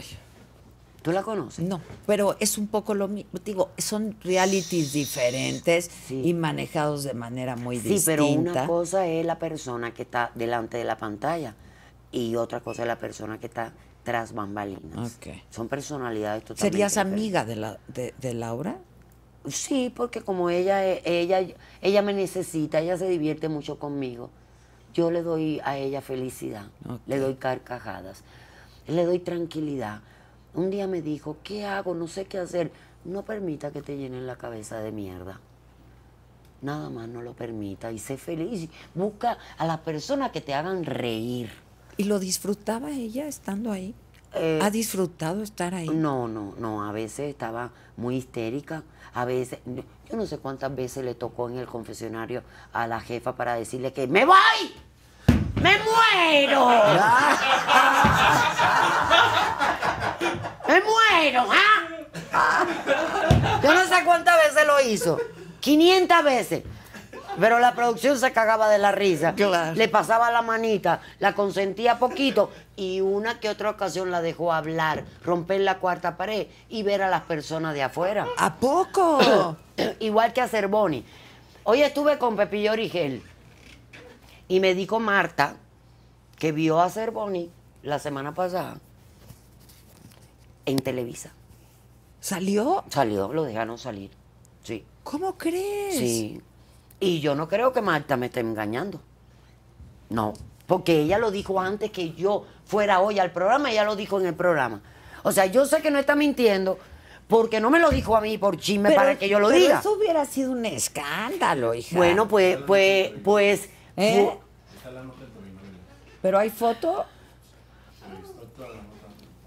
[SPEAKER 2] ¿Tú la conoces? No, pero es un poco lo mismo. Digo, son realities diferentes y manejados de manera muy distinta. Sí, pero una cosa es la persona que está delante de la pantalla y otra cosa es la persona que está tras bambalinas. Okay. Son personalidades totalmente ¿Serías amiga de, la, Laura? Sí, porque como ella, ella, ella me necesita, ella se divierte mucho conmigo yo le doy a ella felicidad, le doy carcajadas, le doy tranquilidad. Un día me dijo, ¿qué hago? No sé qué hacer. No permita que te llenen la cabeza de mierda. Nada más no lo permita y sé feliz. Busca a las personas que te hagan reír. ¿Y lo disfrutaba ella estando ahí? Eh, ¿Ha disfrutado estar ahí? No, no, no. A veces estaba muy histérica. A veces, yo no sé cuántas veces le tocó en el confesionario a la jefa para decirle que me voy. ¡Me muero! ¡Me muero! ¿ah? Yo no sé cuántas veces lo hizo. 500 veces. Pero la producción se cagaba de la risa. Le pasaba la manita, la consentía poquito y una que otra ocasión la dejó hablar, romper la cuarta pared y ver a las personas de afuera. ¿A poco? Igual que a Cervoni. Hoy estuve con Pepillo Origel y me dijo Marta que vio a Cervoni la semana pasada en Televisa. ¿Salió? Salió, lo dejaron salir. Sí. ¿Cómo crees? Sí. Y yo no creo que Marta me esté engañando. No, porque ella lo dijo antes que yo fuera hoy al programa, ella lo dijo en el programa. O sea, yo sé que no está mintiendo, porque no me lo dijo a mí por chisme para que yo lo pero diga. Eso hubiera sido un escándalo, hija. Bueno, pues, pues, pues. ¿Eh? pues pero hay foto.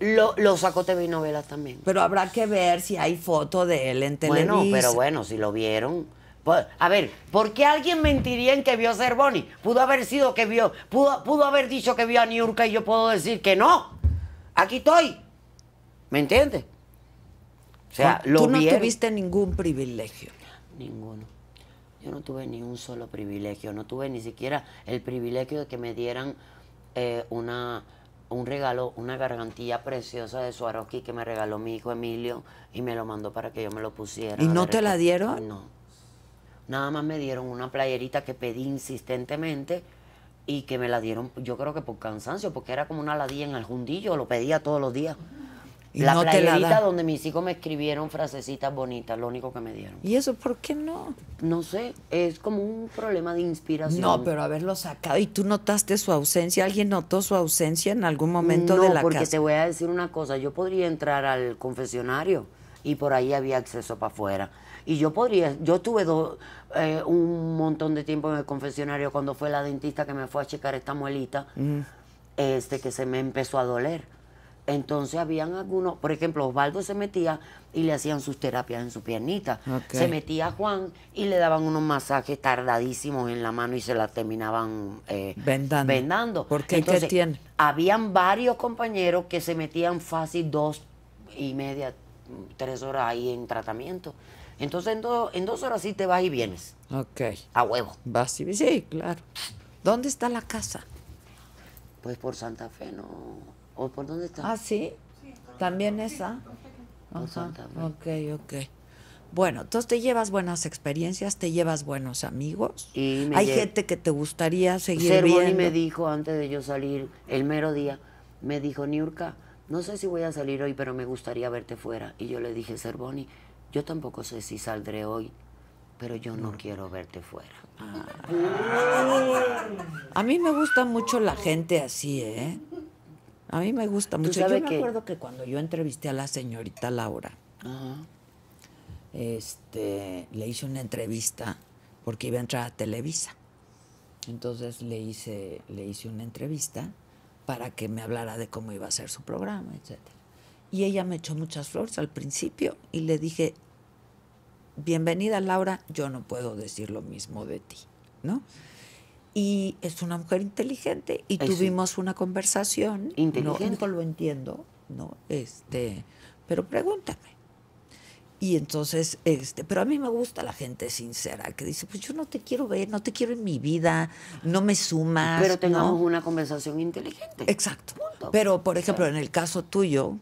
[SPEAKER 2] Lo, lo sacó TV novelas también. Pero habrá que ver si hay foto de él en televisión. Bueno, pero bueno, si lo vieron. A ver, ¿por qué alguien mentiría en que vio a Cervoni? Pudo haber sido que vio, pudo, haber dicho que vio a Niurka y yo puedo decir que no. Aquí estoy. ¿Me entiendes? O sea, lo Tú no tuviste ningún privilegio. Ninguno. Yo no tuve ni un solo privilegio. No tuve ni siquiera el privilegio de que me dieran eh, una, un regalo, una gargantilla preciosa de Swarovski que me regaló mi hijo Emilio y me lo mandó para que yo me lo pusiera. ¿Y no te la eh, dieron? No. Nada más me dieron una playerita que pedí insistentemente y que me la dieron, yo creo que por cansancio, porque era como una ladilla en el jundillo, lo pedía todos los días. Y la playerita donde mis hijos me escribieron frasecitas bonitas, lo único que me dieron. ¿Y eso por qué no? No sé, es como un problema de inspiración. No, pero haberlo sacado. ¿Y tú notaste su ausencia? ¿Alguien notó su ausencia en algún momento de la casa? No, porque te voy a decir una cosa. Yo podría entrar al confesionario y por ahí había acceso para afuera. Y yo podría, yo tuve eh, un montón de tiempo en el confesionario cuando fue la dentista que me fue a checar esta muelita, mm. este, que se me empezó a doler. Entonces habían algunos, por ejemplo, Osvaldo se metía y le hacían sus terapias en su piernita. Se metía Juan y le daban unos masajes tardadísimos en la mano y se la terminaban eh, vendando. vendando. ¿Por Habían varios compañeros que se metían fácil dos y media, tres horas ahí en tratamiento. Entonces en, dos horas sí te vas y vienes. Ok. A huevo. Vas y sí, claro. ¿Dónde está la casa? Pues por Santa Fe, ¿no? ¿O por dónde está? Ah, sí. También esa. Por Santa Fe. Ok, ok. Bueno, entonces te llevas buenas experiencias, te llevas buenos amigos. Y me Hay gente que te gustaría seguir viendo. Y me dijo antes de yo salir, el mero día, me dijo, Niurka, no sé si voy a salir hoy, pero me gustaría verte fuera. Y yo le dije, Serboni yo tampoco sé si saldré hoy, pero yo no quiero verte fuera. Ah. A mí me gusta mucho la gente así, ¿eh? A mí me gusta mucho. Yo me que... acuerdo que cuando yo entrevisté a la señorita Laura, este, le hice una entrevista porque iba a entrar a Televisa. Entonces le hice, le hice una entrevista para que me hablara de cómo iba a ser su programa, etcétera. Y ella me echó muchas flores al principio y le dije, bienvenida Laura, yo no puedo decir lo mismo de ti, ¿no? Y es una mujer inteligente y tuvimos una conversación. Inteligente. No, lo entiendo, ¿no? Este, pero pregúntame. Y entonces, este, pero a mí me gusta la gente sincera, que dice, pues yo no te quiero ver, no te quiero en mi vida, no me sumas. Pero tengamos una conversación inteligente. Exacto. Pero, por ejemplo, en el caso tuyo,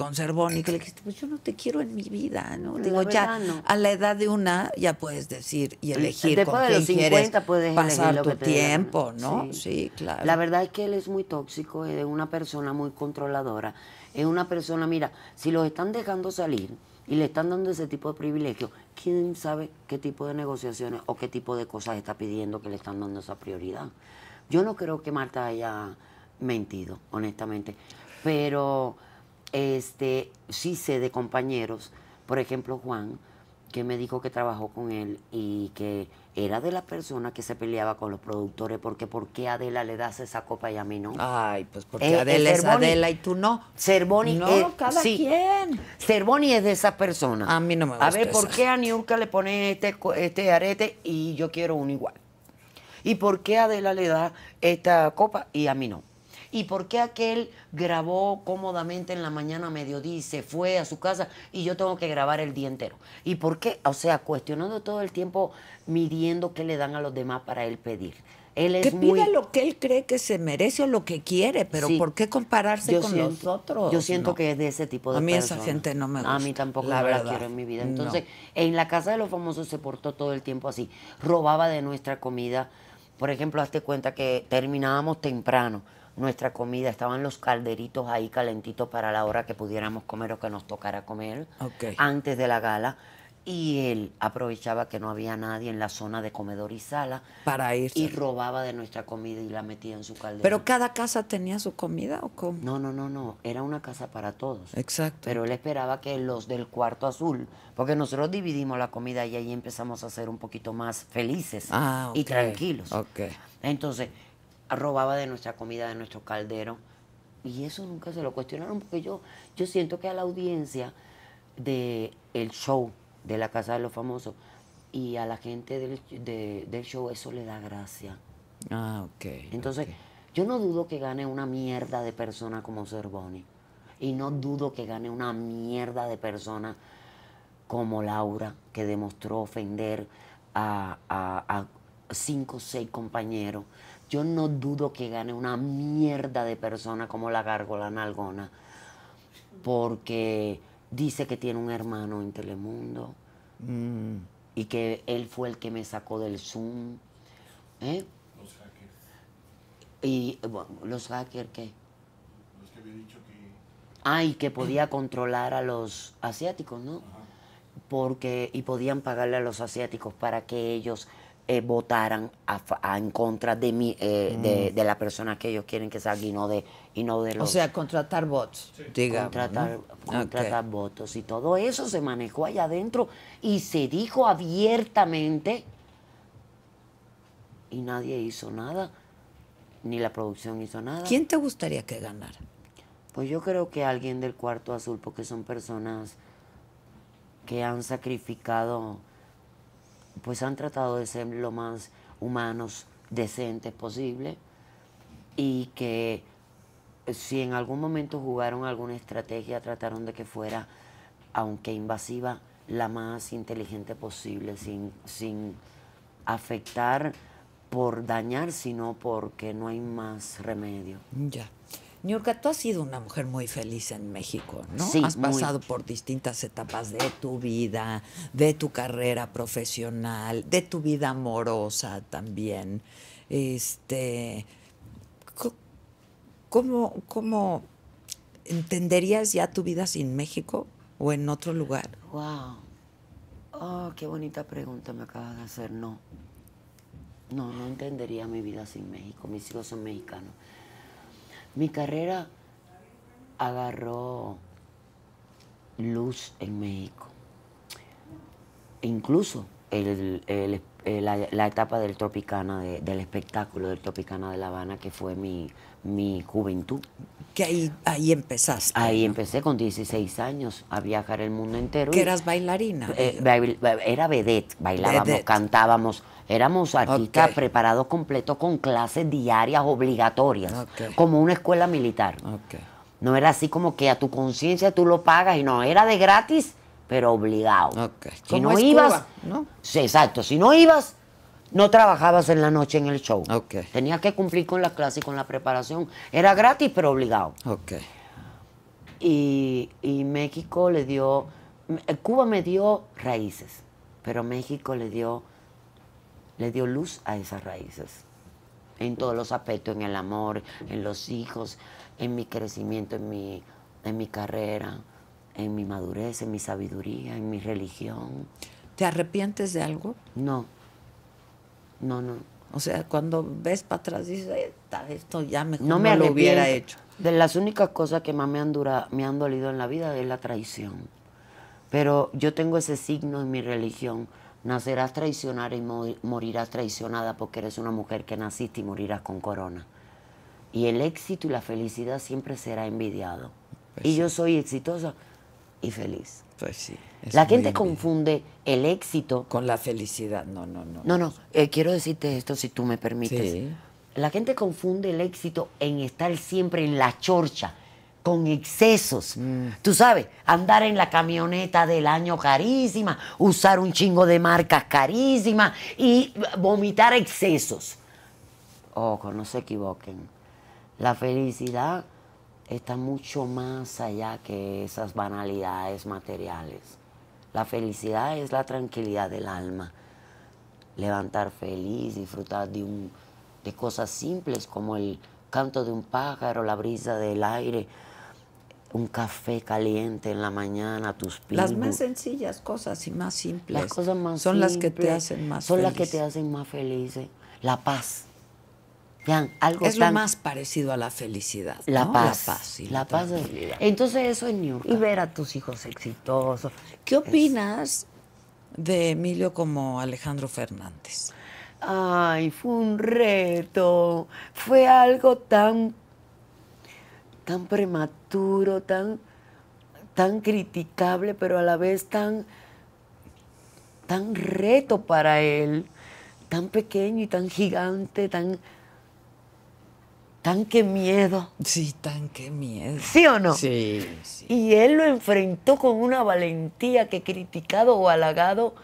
[SPEAKER 2] conservó, ni que le dijiste, pues yo no te quiero en mi vida, ¿no? Digo, ya a la edad de una ya puedes decir y elegir Después con 50 puedes pasar tiempo, ¿no? sí. claro. La verdad es que él es muy tóxico, es una persona muy controladora, es una persona, mira, si los están dejando salir y le están dando ese tipo de privilegios, quién sabe qué tipo de negociaciones o qué tipo de cosas está pidiendo que le están dando esa prioridad. Yo no creo que Marta haya mentido, honestamente, pero este, sí sé de compañeros, por ejemplo, Juan, que me dijo que trabajó con él y que era de la persona que se peleaba con los productores porque ¿por qué Adela le das esa copa y a mí no? Ay, pues porque eh, eh, Adela es Adela y tú no. Cervoni no, eh, es de esa persona. A mí no me gusta. A ver, ¿por qué a Niurka le pone este, este arete y yo quiero uno igual? ¿Y por qué Adela le da esta copa y a mí no? ¿Y por qué aquel grabó cómodamente en la mañana a mediodía y se fue a su casa y yo tengo que grabar el día entero? ¿Y por qué? O sea, cuestionando todo el tiempo, midiendo qué le dan a los demás para él pedir. Él es que pida lo que él cree que se merece o lo que quiere, pero ¿por qué compararse con nosotros? Yo siento que es de ese tipo de A mí esa gente no me gusta. A mí tampoco la, quiero en mi vida. Entonces, en la casa de los famosos se portó todo el tiempo así. Robaba de nuestra comida. Por ejemplo, hazte cuenta que terminábamos temprano nuestra comida, estaban los calderitos ahí calentitos para la hora que pudiéramos comer o que nos tocara comer antes de la gala. Y él aprovechaba que no había nadie en la zona de comedor y sala. Para irse. Y robaba de nuestra comida y la metía en su caldero. ¿Pero cada casa tenía su comida o cómo? No, no, no, no. Era una casa para todos. Exacto. Pero él esperaba que los del cuarto azul, porque nosotros dividimos la comida y ahí empezamos a ser un poquito más felices ah, y tranquilos. Ok. Entonces, robaba de nuestra comida, de nuestro caldero. Y eso nunca se lo cuestionaron porque yo, yo siento que a la audiencia del el show de la Casa de los Famosos y a la gente del, show eso le da gracia. Ah, ok. Entonces, yo no dudo que gane una mierda de persona como Cervoni. Y no dudo que gane una mierda de persona como Laura, que demostró ofender a, a cinco o seis compañeros. Yo no dudo que gane una mierda de persona como la gárgola nalgona, porque dice que tiene un hermano en Telemundo mm. y que él fue el que me sacó del Zoom. ¿eh? Los hackers. Y, ¿Los hackers qué? Los que había dicho que... Ah, y que podía controlar a los asiáticos, ¿no? Porque, y podían pagarle a los asiáticos para que ellos eh, votaran en contra de, mí eh, mm. de, la persona que ellos quieren que salga y no de, y no de los... O sea, contratar votos. contratar, contratar votos. Y todo eso se manejó allá adentro y se dijo abiertamente y nadie hizo nada, ni la producción hizo nada. ¿Quién te gustaría que ganara? Pues yo creo que alguien del cuarto azul, porque son personas que han sacrificado pues han tratado de ser lo más humanos, decentes posible y que eh, si en algún momento jugaron alguna estrategia, trataron de que fuera, aunque invasiva, la más inteligente posible, sin, sin afectar por dañar, sino porque no hay más remedio. Ya. Niurka, tú has sido una mujer muy feliz en México, ¿no? Sí, has pasado por distintas etapas de tu vida, de tu carrera profesional, de tu vida amorosa también. Este, ¿cómo, cómo entenderías ya tu vida sin México o en otro lugar? Wow. Oh, qué bonita pregunta me acabas de hacer. No. No, no entendería mi vida sin México. Mis hijos son mexicanos. Mi carrera agarró luz en México. Incluso el, la, etapa del Tropicana, del espectáculo del Tropicana de La Habana, que fue mi, mi juventud. Que ahí, ahí empezaste. Ahí empecé con 16 años a viajar el mundo entero. ¿Que eras bailarina? Eh, era vedette, bailábamos, cantábamos, Éramos artistas preparados completos con clases diarias obligatorias, como una escuela militar. No era así como que a tu conciencia tú lo pagas y no, era de gratis, pero obligado. Si no ibas, ¿no? exacto, si no ibas, no trabajabas en la noche en el show. Tenías que cumplir con las clases y con la preparación. Era gratis, pero obligado. Y, y México le dio, eh, Cuba me dio raíces, pero México le dio le dio luz a esas raíces. En todos los aspectos, en el amor, en los hijos, en mi crecimiento, en mi, en mi carrera, en mi madurez, en mi sabiduría, en mi religión. ¿Te arrepientes de algo? No. No, no. O sea, cuando ves para atrás dices, esto ya no, me lo hubiera hecho. De las únicas cosas que más me han, me han dolido en la vida es la traición. Pero yo tengo ese signo en mi religión nacerás traicionada y morirás traicionada porque eres una mujer que naciste y morirás con corona. Y el éxito y la felicidad siempre será envidiado. Pues y yo soy exitosa y feliz. Pues sí. La gente confunde el éxito con la felicidad. No, no, no. No, no. Eh, quiero decirte esto si tú me permites. La gente confunde el éxito en estar siempre en la chorcha con excesos. Mm. Tú sabes, andar en la camioneta del año carísima, usar un chingo de marcas carísima y vomitar excesos. Ojo, no se equivoquen. La felicidad está mucho más allá que esas banalidades materiales. La felicidad es la tranquilidad del alma. Levantar feliz, disfrutar de, un, de cosas simples como el canto de un pájaro, la brisa del aire, un café caliente en la mañana, tus pies. Las más sencillas cosas y más simples. Las cosas más son las que te hacen más Son las que te hacen más feliz. Eh. La paz. Vean, algo es lo más parecido a la felicidad. La paz. La paz. la, Entonces eso es New Y ver a tus hijos exitosos. ¿Qué opinas de Emilio como Alejandro Fernández? Ay, fue un reto, fue algo tan tan prematuro, tan, tan criticable, pero a la vez tan, tan reto para él, tan pequeño y tan gigante, tan, tan que miedo. Sí, tan que miedo. ¿Sí o no? Sí, sí. Y él lo enfrentó con una valentía que criticado o halagado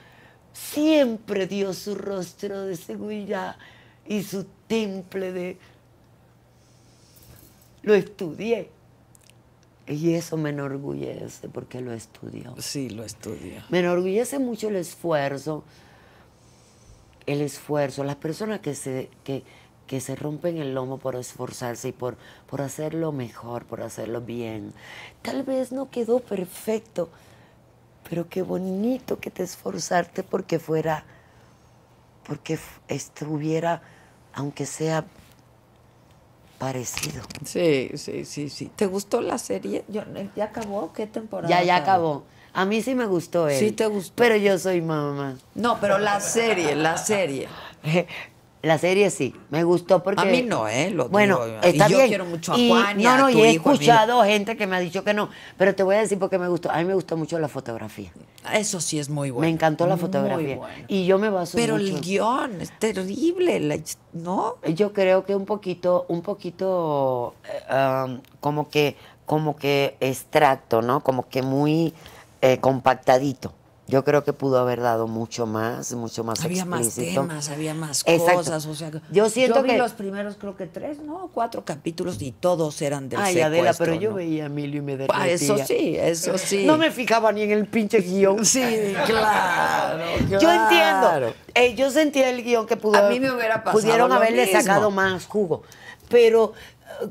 [SPEAKER 2] siempre dio su rostro de seguridad y su temple de lo estudié. Y eso me enorgullece porque lo estudió. Sí, lo estudió. Me enorgullece mucho el esfuerzo, el esfuerzo, las personas que se, se rompen el lomo por esforzarse y por, por hacerlo mejor, por hacerlo bien. Tal vez no quedó perfecto, pero qué bonito que te esforzaste porque fuera, porque estuviera, aunque sea parecido. Sí, sí, sí, sí. ¿Te gustó la serie? Yo, eh, ¿Ya acabó? ¿Qué temporada? Ya, ya acabó. A mí sí me gustó él. Sí te gustó. Pero yo soy mamá. No, pero la serie, la serie. La serie sí, me gustó porque... A mí no, ¿eh? Lo bueno, está y yo quiero mucho a Juan y, a No, no, y he escuchado gente que me ha dicho que no, pero te voy a decir porque me gustó. A mí me gustó mucho la fotografía. Eso sí es muy bueno. Me encantó la fotografía. Y yo me baso Pero el guión es terrible, ¿no? Yo creo que un poquito, un poquito eh, como que como que extracto, ¿no? Como que muy eh, compactadito. Yo creo que pudo haber dado mucho más, mucho más había explícito. Había más temas, había más cosas. O sea, yo siento vi que los primeros creo que tres, no, cuatro capítulos y todos eran del Ay, Adela, pero yo veía a Emilio y me derretía. Ah, eso sí, eso sí. No me fijaba ni en el pinche guión. Sí, claro, Yo entiendo. Eh, yo sentía el guión que pudo. A mí me hubiera pasado Pudieron haberle sacado más jugo, pero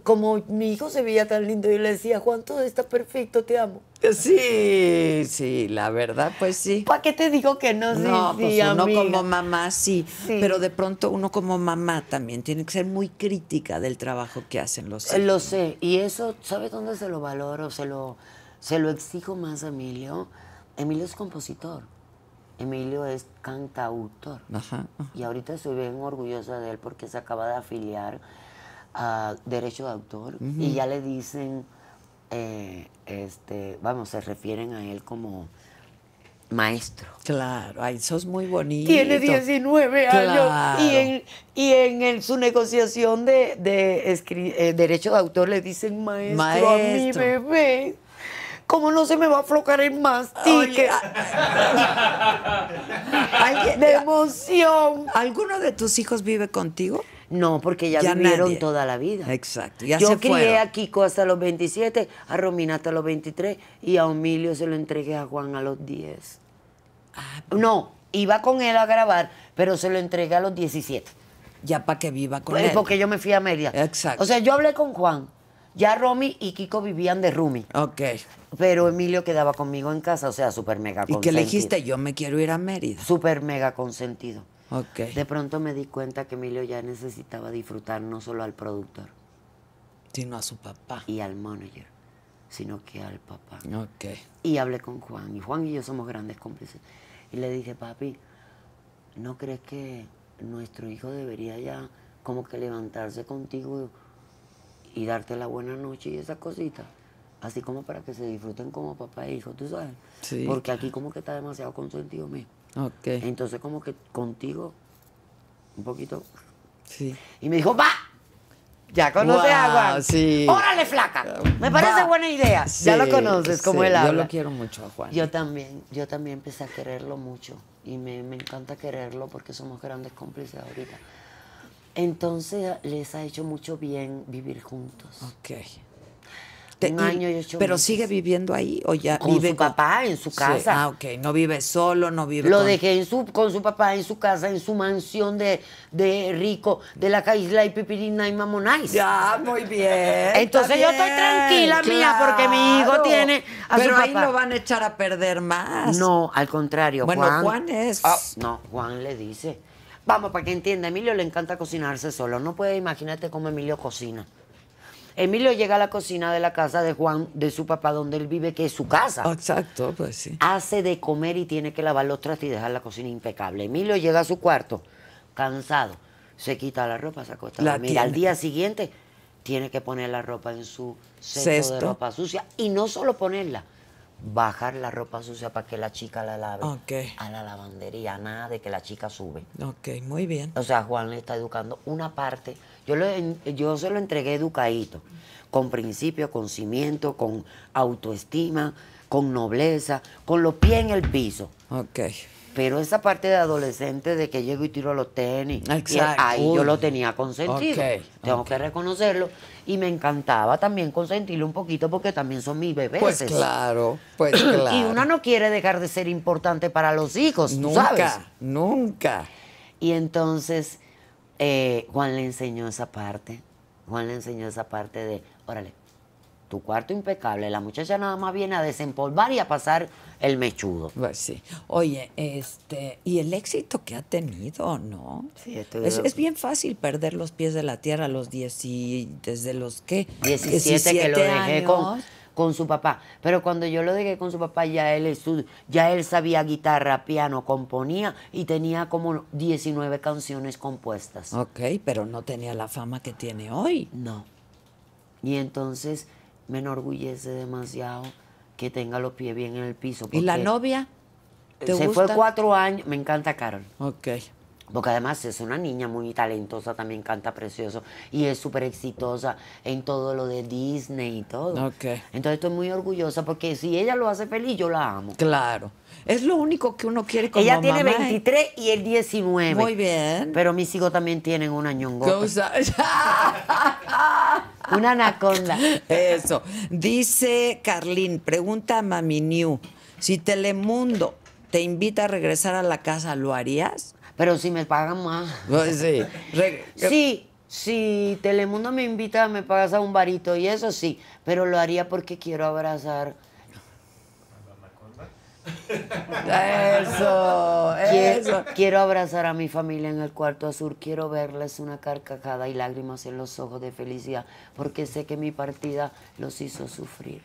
[SPEAKER 2] como mi hijo se veía tan lindo, y le decía, Juan, todo está perfecto, te amo. Sí, sí, la verdad, pues sí. ¿Para qué te digo que no? no, pues uno como mamá sí, pero de pronto uno como mamá también tiene que ser muy crítica del trabajo que hacen los eh, hijos. Lo sé, y eso, ¿sabes dónde se lo valoro? Se lo, se lo exijo más a Emilio. Emilio es compositor. Emilio es cantautor. Y ahorita estoy bien orgullosa de él porque se acaba de afiliar a derecho de autor y ya le dicen, eh, este, vamos, se refieren a él como maestro. Claro, ahí sos muy bonito. Tiene 19 años y en, su negociación de, eh, derecho de autor le dicen maestro, a mi bebé. ¿Cómo no se me va a aflocar el mastique? ¿De emoción? ¿Alguno de tus hijos vive contigo? No, porque ya, vivieron toda la vida. Exacto. Yo crié a Kiko hasta los 27, a Romina hasta los 23 y a Emilio se lo entregué a Juan a los 10. Ah, pues. no, iba con él a grabar, pero se lo entregué a los 17. Ya para que viva con pues, él. Porque yo me fui a Mérida. Exacto. O sea, yo hablé con Juan. Ya Romy y Kiko vivían de Rumi. Ok. Pero Emilio quedaba conmigo en casa, o sea, súper mega consentido. ¿Y qué le dijiste? Yo me quiero ir a Mérida. Súper mega consentido. De pronto me di cuenta que Emilio ya necesitaba disfrutar no solo al productor, sino a su papá. Y al manager, sino que al papá. Y hablé con Juan, y Juan y yo somos grandes cómplices. Y le dije, papi, ¿no crees que nuestro hijo debería ya como que levantarse contigo y darte la buena noche y esas cositas? Así como para que se disfruten como papá e hijo, tú sabes. Porque aquí como que está demasiado consentido mismo. Okay. Entonces como que contigo, un poquito. Sí. Y me dijo, va. Ya conoce agua. a Órale, flaca. Me parece buena idea. ya lo conoces, como él Yo lo quiero mucho a Juan. Yo también, yo también empecé a quererlo mucho. Y me, me encanta quererlo porque somos grandes cómplices ahorita. Entonces les ha hecho mucho bien vivir juntos. Ok
[SPEAKER 1] un año y ocho ¿Pero sigue
[SPEAKER 2] viviendo ahí o ya con vive su papá en su casa? Ah, ok. No vive solo, no vive Lo dejé en su, con su papá en su casa, en su mansión de, de rico, de la isla y Pipirina y Mamonais. Ya, muy bien. Entonces yo estoy tranquila, mía, porque mi hijo tiene Pero ahí lo van a echar a perder más. No, al contrario. Bueno, Juan, es... Ah, no, Juan le dice... Vamos, para que entienda, Emilio le encanta cocinarse solo. No puede imaginarte cómo Emilio cocina. Emilio llega a la cocina de la casa de Juan, de su papá, donde él vive, que es su casa. Exacto, pues sí. Hace de comer y tiene que lavar los trastes y dejar la cocina impecable. Emilio llega a su cuarto, cansado, se quita la ropa, se acuesta. La al día siguiente tiene que poner la ropa en su cesto, de ropa sucia. Y no solo ponerla, bajar la ropa sucia para que la chica la lave a la lavandería. Nada de que la chica sube. Ok, muy bien. O sea, Juan le está educando una parte yo, lo, yo se lo entregué educadito, con principio, con cimiento, con autoestima, con nobleza, con los pies en el piso. Ok. Pero esa parte de adolescente de que llego y tiro los tenis, ahí yo lo tenía consentido. Tengo que reconocerlo. Y me encantaba también consentirlo un poquito porque también son mis bebés. Pues claro, pues claro. Y una no quiere dejar de ser importante para los hijos, ¿sabes? Nunca, nunca. Y entonces eh, Juan le enseñó esa parte. Juan le enseñó esa parte de, órale, tu cuarto impecable. La muchacha nada más viene a desempolvar y a pasar el mechudo. Pues sí. Oye, este, y el éxito que ha tenido, ¿no? Sí, es, es bien fácil perder los pies de la tierra a los 10 y desde los qué? 17, que lo dejé años con su papá. Pero cuando yo lo dejé con su papá, ya él, ya él sabía guitarra, piano, componía y tenía como 19 canciones compuestas. Ok, pero no tenía la fama que tiene hoy. No. Y entonces me enorgullece demasiado que tenga los pies bien en el piso. ¿Y la novia?
[SPEAKER 1] ¿Te se fue cuatro
[SPEAKER 2] años. Me encanta Carol. Ok porque además es una niña muy talentosa, también canta precioso y es súper exitosa en todo lo de Disney y todo. Okay. Entonces estoy muy orgullosa porque si ella lo hace feliz, yo la amo. Claro. Es lo único que uno quiere como Ella tiene 23 y el 19. Muy bien. Pero mis hijos también tienen un año una anaconda. Eso. Dice Carlín, pregunta a Mami New, si Telemundo te invita a regresar a la casa, ¿lo harías? pero si me pagan más. Sí. si Telemundo me invita, me pagas a un barito y eso sí, pero lo haría porque quiero abrazar.
[SPEAKER 1] Eso, eso.
[SPEAKER 2] Quiero, abrazar a mi familia en el cuarto azul, quiero verles una carcajada y lágrimas en los ojos de felicidad, porque sé que mi partida los hizo sufrir.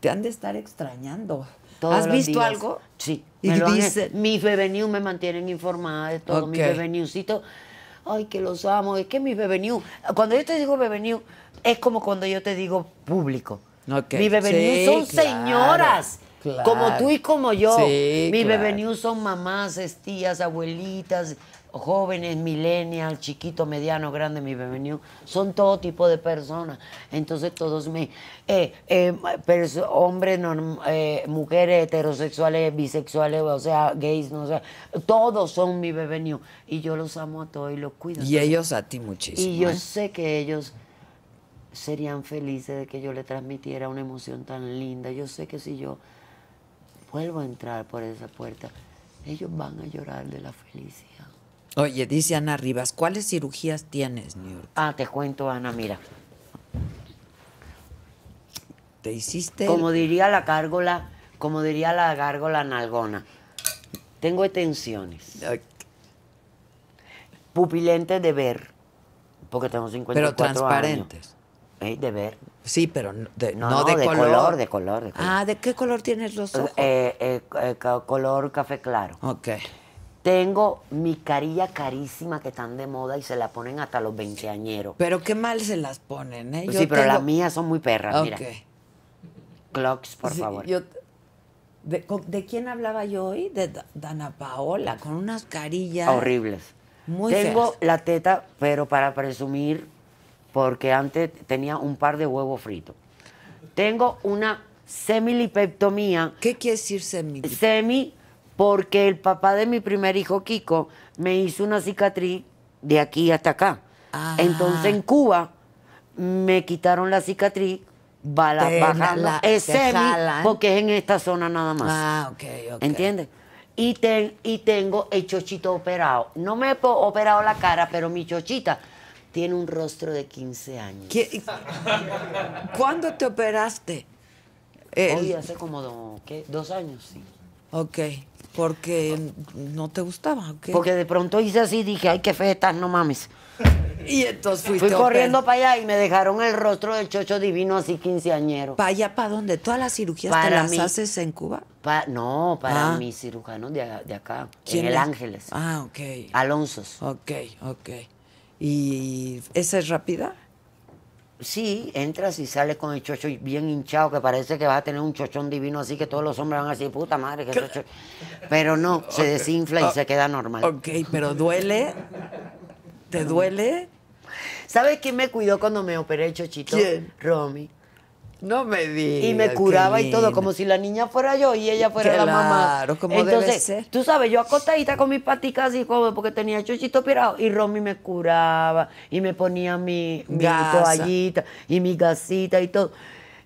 [SPEAKER 2] Te han de estar extrañando. ¿Has visto algo? Sí, y dice, mis bebe me mantienen informada de todo, mis bebenewsitos, Ay, que los amo, es que mis bebé Cuando yo te digo bebé es como cuando yo te digo público. Mis bebenews son señoras. Como tú y como yo. mis claro. son mamás, tías, abuelitas, jóvenes, millennials, chiquito, mediano, grande, mi bienvenido, son todo tipo de personas. Entonces todos me, eh, eh, hombres, eh, mujeres heterosexuales, bisexuales, o sea, gays, no o todos son mi bienvenido. Y yo los amo a todos y los cuido. Y ellos a ti muchísimo. Y yo sé que ellos serían felices de que yo le transmitiera una emoción tan linda. Yo sé que si yo vuelvo a entrar por esa puerta, ellos van a llorar de la felicidad. Oye, dice Ana Rivas, ¿cuáles cirugías tienes, New Ah, te cuento, Ana, mira. ¿Te hiciste? Como diría la gárgola, como diría la gárgola nalgona, tengo tensiones. Pupilentes de ver, porque tengo 54 Pero transparentes. ¿Eh? De ver. Sí, pero no, de, color. color. De color, de color. Ah, ¿de qué color tienes los eh, ojos? Eh, eh, color café claro. Ok. Tengo mi carilla carísima que están de moda y se la ponen hasta los veinteañeros. Pero qué mal se las ponen, ¿eh? Pues sí, pero las mías son muy perras, okay. mira. Clocks, por favor. De, quién hablaba yo hoy? De Dana Paola, con unas carillas... Horribles. Muy Tengo la teta, pero para presumir, porque antes tenía un par de huevos fritos. Tengo una semilipeptomía. ¿Qué quiere decir semi? Semi porque el papá de mi primer hijo, Kiko, me hizo una cicatriz de aquí hasta acá. Ah. Entonces en Cuba me quitaron la cicatriz bala, la la, porque es en esta zona nada más. Ah, ok, ok. ¿Entiendes? Y, tengo el chochito operado. No me he operado la cara, pero mi chochita tiene un rostro de 15 años. ¿Cuándo te operaste? Hoy hace como dos años, sí. Ok. Porque no te gustaba. Porque de pronto hice así, dije, ay, qué fea no mames.
[SPEAKER 1] Y entonces fuiste Fui corriendo
[SPEAKER 2] para allá y me dejaron el rostro del chocho divino así quinceañero. ¿Para allá para dónde? ¿Todas las cirugías te las haces en Cuba? no, para ah. mi cirujano de, acá, en El Ángeles. Ah, ok. Alonsos. Ok, ok. ¿Y esa es rápida? sí, entras y sales con el chocho bien hinchado, que parece que vas a tener un chochón divino, así que todos los hombres van a decir, puta madre, que chocho. Pero no, se desinfla y ah. se queda normal. Ok, pero duele. ¿Te duele? ¿Sabes quién me cuidó cuando me operé el chochito? ¿Quién? Romy. No me di Y me curaba y todo, como si la niña fuera yo y ella fuera la mamá. Entonces, tú sabes, yo acostadita con mis paticas y como porque tenía chuchito pirado y Romy me curaba y me ponía mi, mi toallita y mi gasita y todo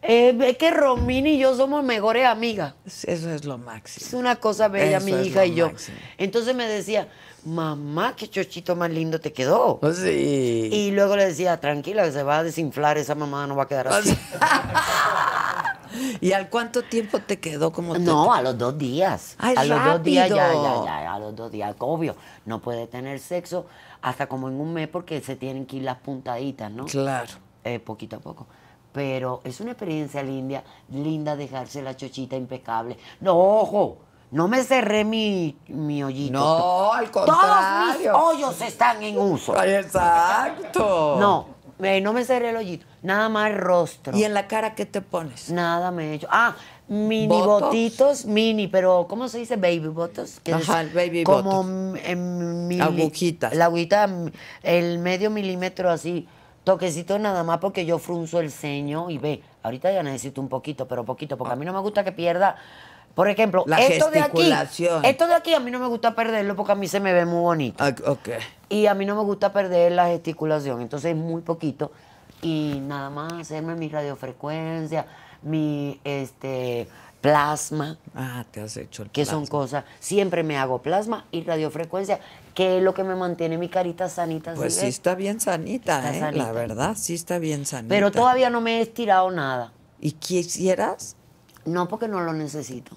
[SPEAKER 2] eh, que Romina y yo somos mejores amigas. Eso es lo máximo. Es una cosa bella, mi hija y yo. Entonces me decía, mamá, qué chochito más lindo te quedó. Pues sí. Y luego le decía, tranquila, que se va a desinflar, esa mamá no va a quedar así. ¿Y al cuánto tiempo te quedó como No, a los dos días. a los dos días ya, ya, ya, a los dos días, obvio. No puede tener sexo hasta como en un mes porque se tienen que ir las puntaditas, ¿no? Claro. Eh, poquito a poco pero es una experiencia linda, linda dejarse la chochita impecable. No, ojo, no me cerré mi, mi hoyito. No, al contrario. Todos mis hoyos están en uso. Exacto. No, eh, no me cerré el hoyito. Nada más rostro. ¿Y en la cara qué te pones? Nada me he hecho. Ah, mini botitos, mini, pero ¿cómo se dice? Baby botos. Ajá, es baby como en agujitas. La agujita, el medio milímetro así toquecito nada más porque yo frunzo el ceño y ve, ahorita ya necesito un poquito, pero poquito, porque ah. a mí no me gusta que pierda, por ejemplo, la gesticulación de esto de aquí a mí no me gusta perderlo porque a mí se me ve muy bonito. Ah, okay. Y a mí no me gusta perder la gesticulación, entonces muy poquito y nada más hacerme mi radiofrecuencia, mi este plasma. Ah, te has hecho el Que son cosas, siempre me hago plasma y radiofrecuencia, ¿Qué es lo que me mantiene mi carita sanita. Pues ¿sí, está bien sanita, ¿eh? la verdad, sí está bien sanita. Pero todavía no me he estirado nada. ¿Y quisieras? No, porque no lo necesito.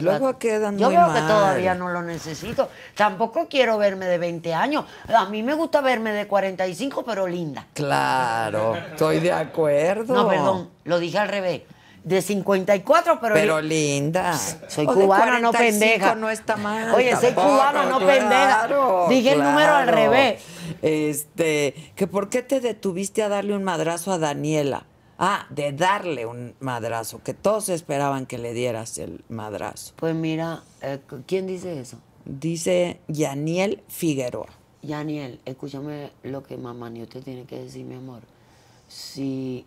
[SPEAKER 2] Luego quedan Yo muy veo que todavía no lo necesito. Tampoco quiero verme de 20 años. A mí me gusta verme de 45, pero linda. Claro, estoy de acuerdo. No, perdón, lo dije al revés de 54, pero... Pero linda. Soy cubana, no pendeja. no está mal. Oye, soy cubana, no claro, pendeja. Dije el número al revés. Este, que por qué te detuviste a darle un madrazo a Daniela. Ah, de darle un madrazo, que todos esperaban que le dieras el madrazo. Pues mira, eh, ¿quién dice eso? Dice Yaniel Figueroa. Yaniel, escúchame lo que mamá ni usted tiene que decir, mi amor. Si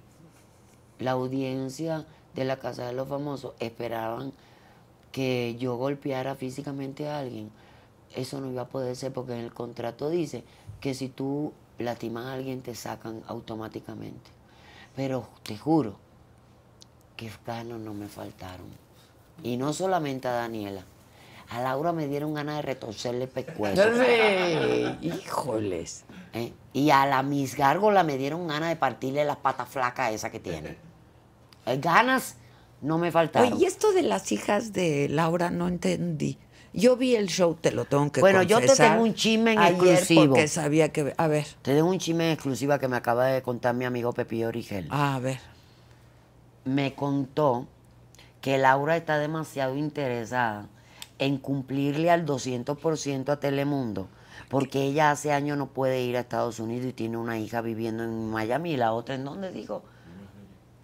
[SPEAKER 2] la audiencia de la Casa de los Famosos esperaban que yo golpeara físicamente a alguien, eso no iba a poder ser porque en el contrato dice que si tú lastimas a alguien te sacan automáticamente. Pero te juro que ganos no me faltaron. Y no solamente a Daniela. A Laura me dieron ganas de retorcerle el ¡Híjoles! ¿Eh? Y a la Miss me dieron ganas de partirle las patas flacas esa que tiene. Eh, ganas no me faltaron. Oye, esto de las hijas de Laura no entendí. Yo vi el show, te lo tengo que Bueno, yo te tengo un chisme en exclusivo. porque sabía que... A ver. Te tengo un chisme en exclusiva que me acaba de contar mi amigo Pepillo Origel. Ah, a ver. Me contó que Laura está demasiado interesada en cumplirle al 200% a Telemundo, porque ella hace años no puede ir a Estados Unidos y tiene una hija viviendo en Miami y la otra en donde digo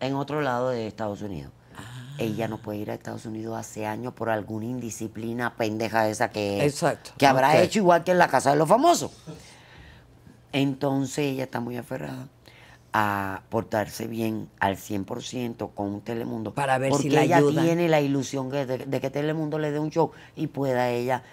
[SPEAKER 2] en otro lado de Estados Unidos. Ah. Ella no puede ir a Estados Unidos hace años por alguna indisciplina pendeja esa que, que habrá hecho igual que en la casa de los famosos. Entonces ella está muy aferrada a portarse bien al 100% con Telemundo. Para ver si la ella tiene la ilusión de, que Telemundo le dé un show y pueda ella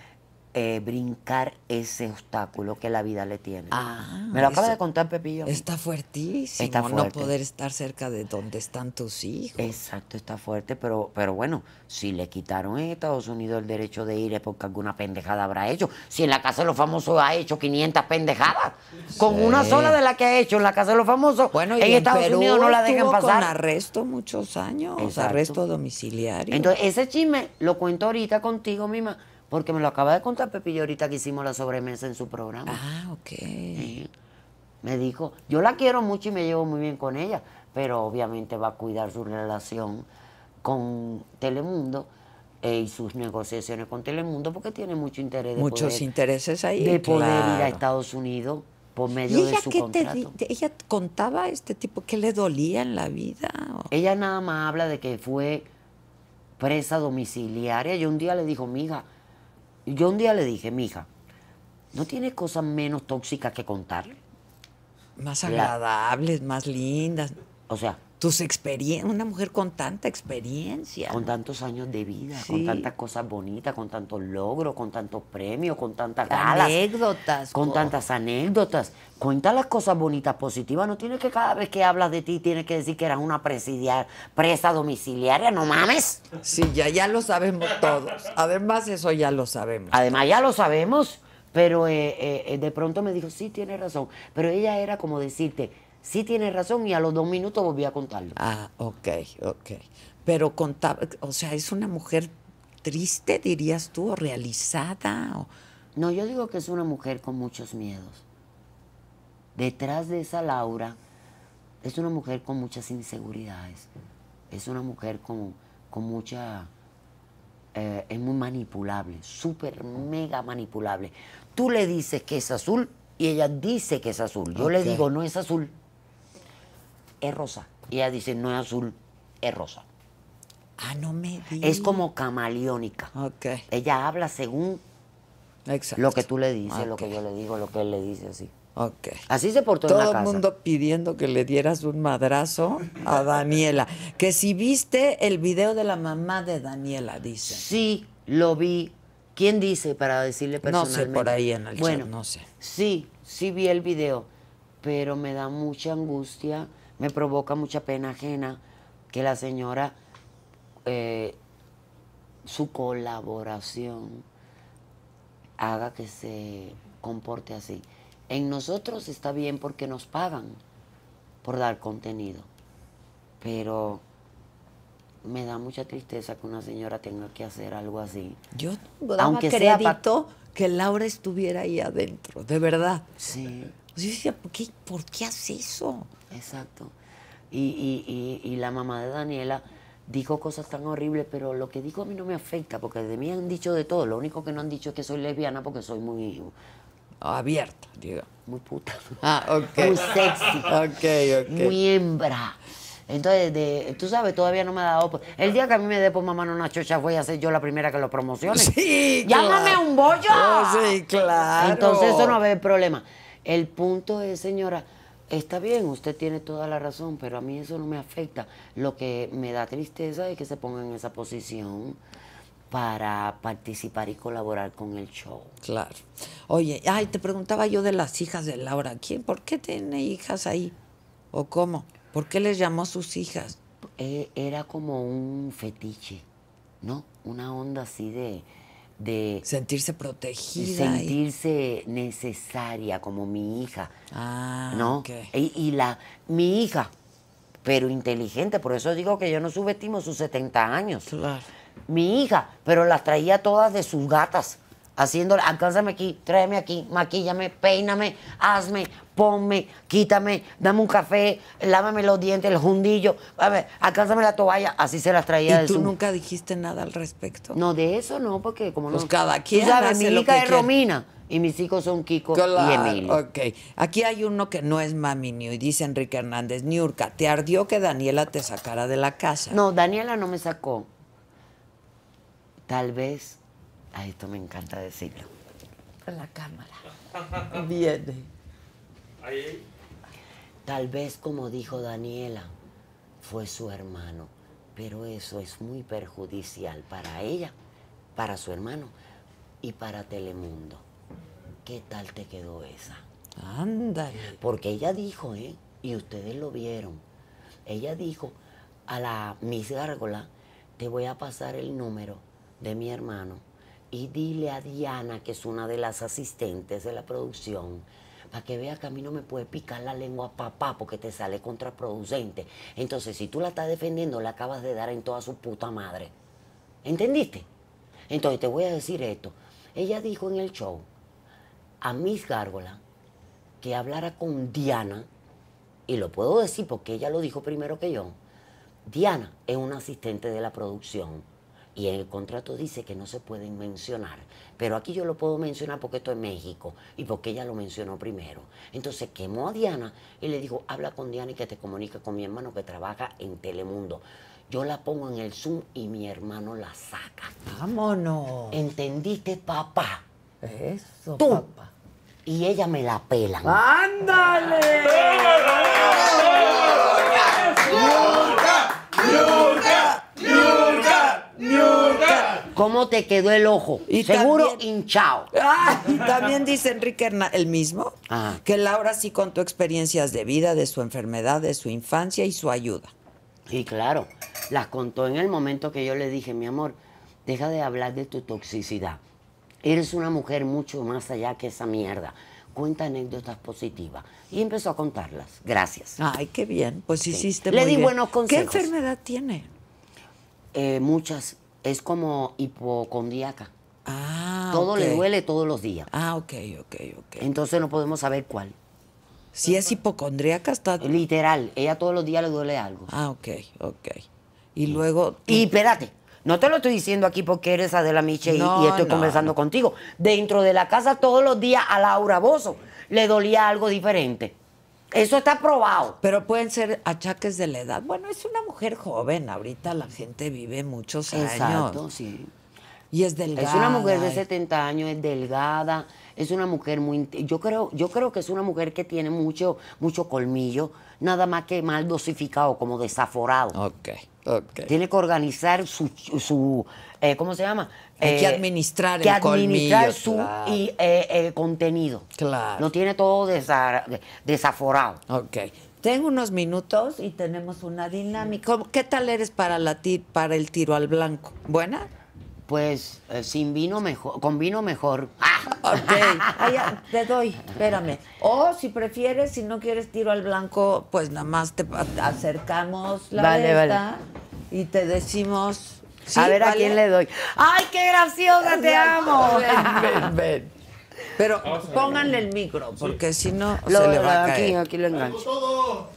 [SPEAKER 2] eh, brincar ese obstáculo que la vida le tiene. Ah, Me lo acaba de contar Pepillo. Está fuertísimo no poder estar cerca de donde están tus hijos. Exacto, está fuerte, pero, pero bueno, si le quitaron en Estados Unidos el derecho de ir es porque alguna pendejada habrá hecho. Si en la Casa de los Famosos ha hecho 500 pendejadas, con una sola de la que ha hecho en la Casa de los Famosos, bueno, en, Estados Unidos no la dejan pasar. Con arresto muchos años, arresto domiciliario. Entonces, ese chisme lo cuento ahorita contigo, mi mamá porque me lo acaba de contar Pepillo ahorita que hicimos la sobremesa en su programa. Ah, ok. Me dijo, yo la quiero mucho y me llevo muy bien con ella, pero obviamente va a cuidar su relación con Telemundo eh, y sus negociaciones con Telemundo porque tiene mucho interés de Muchos intereses ahí. De poder ir a Estados Unidos por medio ella de su qué contrato. ella contaba a este tipo que le dolía en la vida. Ella nada más habla de que fue presa domiciliaria. Y un día le dijo, mija, y yo un día le dije, mija, ¿no tienes cosas menos tóxicas que contarle? Más agradables, más lindas. O sea, tus experiencias, una mujer con tanta experiencia. Con tantos años de vida, con tantas cosas bonitas, con tantos logros, con tantos premios, con tantas anécdotas. Con tantas anécdotas. Cuenta las cosas bonitas, positivas. No tienes que cada vez que hablas de ti, tiene que decir que eras una presidia, presa domiciliaria, no mames. Sí, ya, ya lo sabemos todos. Además, eso ya lo sabemos. Además, ya lo sabemos, pero eh, eh, eh, de pronto me dijo, sí, tiene razón. Pero ella era como decirte, sí tiene razón y a los dos minutos volví a contarlo. Ah, ok, ok. Pero contaba, o sea, es una mujer triste, dirías tú, o realizada. No, yo digo que es una mujer con muchos miedos. Detrás de esa Laura es una mujer con muchas inseguridades. Es una mujer con, con mucha... Eh, es muy manipulable, súper mega manipulable. Tú le dices que es azul y ella dice que es azul. Yo le digo, no es azul es rosa. ella dice, no es azul, es rosa. Ah, no me Es como camaleónica. Ok. Ella habla según lo que tú le dices, lo que yo le digo, lo que él le dice, así. Ok. Así se portó Todo en la el mundo pidiendo que le dieras un madrazo a Daniela. que si viste el video de la mamá de Daniela, dice. Sí, lo vi. ¿Quién dice para decirle personalmente? No sé, por ahí en el bueno, no sé. Sí, sí vi el video, pero me da mucha angustia me provoca mucha pena ajena que la señora, eh, su colaboración haga que se comporte así. En nosotros está bien porque nos pagan por dar contenido, pero me da mucha tristeza que una señora tenga que hacer algo así. Yo daba aunque crédito que Laura estuviera ahí adentro, de verdad. Sí. Yo decía, ¿por qué, ¿por qué hace eso? Exacto. Y, y, y, la mamá de Daniela dijo cosas tan horribles, pero lo que dijo a mí no me afecta, porque de mí han dicho de todo. Lo único que no han dicho es que soy lesbiana porque soy muy abierta, diga. Muy puta. Ah, muy sexy. Muy hembra. Entonces, de, tú sabes, todavía no me ha dado. El día que a mí me dé por mamá una chocha, voy a ser yo la primera que lo promocione. Sí. ¡Llámame un bollo! Oh, sí, claro. Entonces, eso no va a haber problema. El punto es, señora Está bien, usted tiene toda la razón, pero a mí eso no me afecta. Lo que me da tristeza es que se ponga en esa posición para participar y colaborar con el show. Claro. Oye, ay, te preguntaba yo de las hijas de Laura. ¿Quién? ¿Por qué tiene hijas ahí? ¿O cómo? ¿Por qué les llamó sus hijas? Eh, era como un fetiche, ¿no? Una onda así de de sentirse protegida, sentirse necesaria como mi hija, ah, ¿no? Y, la mi hija, pero inteligente, por eso digo que yo no subestimo sus 70 años. Mi hija, pero las traía todas de sus gatas haciéndole, alcánzame aquí, tráeme aquí, maquillame peíname, hazme, ponme, quítame, dame un café, lávame los dientes, el jundillo, a ver, alcánzame la toalla, así se las traía. ¿Y tú nunca dijiste nada al respecto? No, de eso no, porque como pues cada quien Tú sabes, mi hija es Romina y mis hijos son Kiko y Emilio. ok. Aquí hay uno que no es mami y dice Enrique Hernández. Niurka, ¿te ardió que Daniela te sacara de la casa? No, Daniela no me sacó. Tal vez a esto me encanta decirlo, a la cámara viene. Tal vez como dijo Daniela, fue su hermano, pero eso es muy perjudicial para ella, para su hermano y para Telemundo. ¿Qué tal te quedó esa? Ándale. Porque ella dijo, ¿eh? Y ustedes lo vieron. Ella dijo a la Miss Gárgola, te voy a pasar el número de mi hermano y dile a Diana, que es una de las asistentes de la producción, para que vea que a mí no me puede picar la lengua papá porque te sale contraproducente. Entonces, si tú la estás defendiendo, la acabas de dar en toda su puta madre. ¿Entendiste? Entonces, te voy a decir esto. Ella dijo en el show a Miss Gárgola que hablara con Diana, y lo puedo decir porque ella lo dijo primero que yo. Diana es una asistente de la producción y en el contrato dice que no se pueden mencionar. Pero aquí yo lo puedo mencionar porque estoy en México y porque ella lo mencionó primero. Entonces quemó a Diana y le dijo, habla con Diana y que te comunique con mi hermano que trabaja en Telemundo. Yo la pongo en el Zoom y mi hermano la saca. Vámonos. ¿Entendiste, papá? Eso, Tú. Y ella me la pela. ¡Ándale! ¿Cómo te quedó el ojo? Seguro hinchado. Ah, y también dice Enrique Hernández el mismo, ah. que Laura sí contó experiencias de vida, de su enfermedad, de su infancia y su ayuda. Y claro. Las contó en el momento que yo le dije, mi amor, deja de hablar de tu toxicidad. Eres una mujer mucho más allá que esa mierda. Cuenta anécdotas positivas. Y empezó a contarlas. Gracias. Ay, qué bien. Pues hiciste Le di buenos consejos. ¿Qué enfermedad tiene? Eh, muchas. Es como hipocondriaca ah, Todo le duele todos los días. Ah, ok, ok, ok. Entonces no podemos saber cuál. Si es hipocondríaca, está... Literal, ella todos los días le duele algo. Ah, ok, ok. Y luego... Y espérate, no te lo estoy diciendo aquí porque eres Adela Miche y, estoy conversando contigo. Dentro de la casa todos los días a Laura Bozo le dolía algo diferente. Eso está probado. Pero pueden ser achaques de la edad. Bueno, es una mujer joven. Ahorita la gente vive muchos años. Exacto, sí. Y es delgada. Es una mujer de 70 años, es delgada, es una mujer muy yo creo, yo creo que es una mujer que tiene mucho mucho colmillo, nada más que mal dosificado, como desaforado. Ok. ok. Tiene que organizar su, su, eh, ¿cómo se llama? Hay que eh, administrar el su eh, contenido. Claro. No tiene todo desaforado. Ok. Tengo unos minutos y tenemos una dinámica. ¿Qué tal eres para, la para el tiro al blanco? ¿Buena? Pues sin vino mejor, con vino mejor. Ah. Ok. te doy, espérame. O si prefieres, si no quieres tiro al blanco, pues nada más te acercamos la vale, y te decimos a ver a quién le doy. ¡Ay, qué graciosa! ¡Te amo! Ven, ven, Pero pónganle el micro, porque si no se le va a caer. Aquí, aquí lo engancho.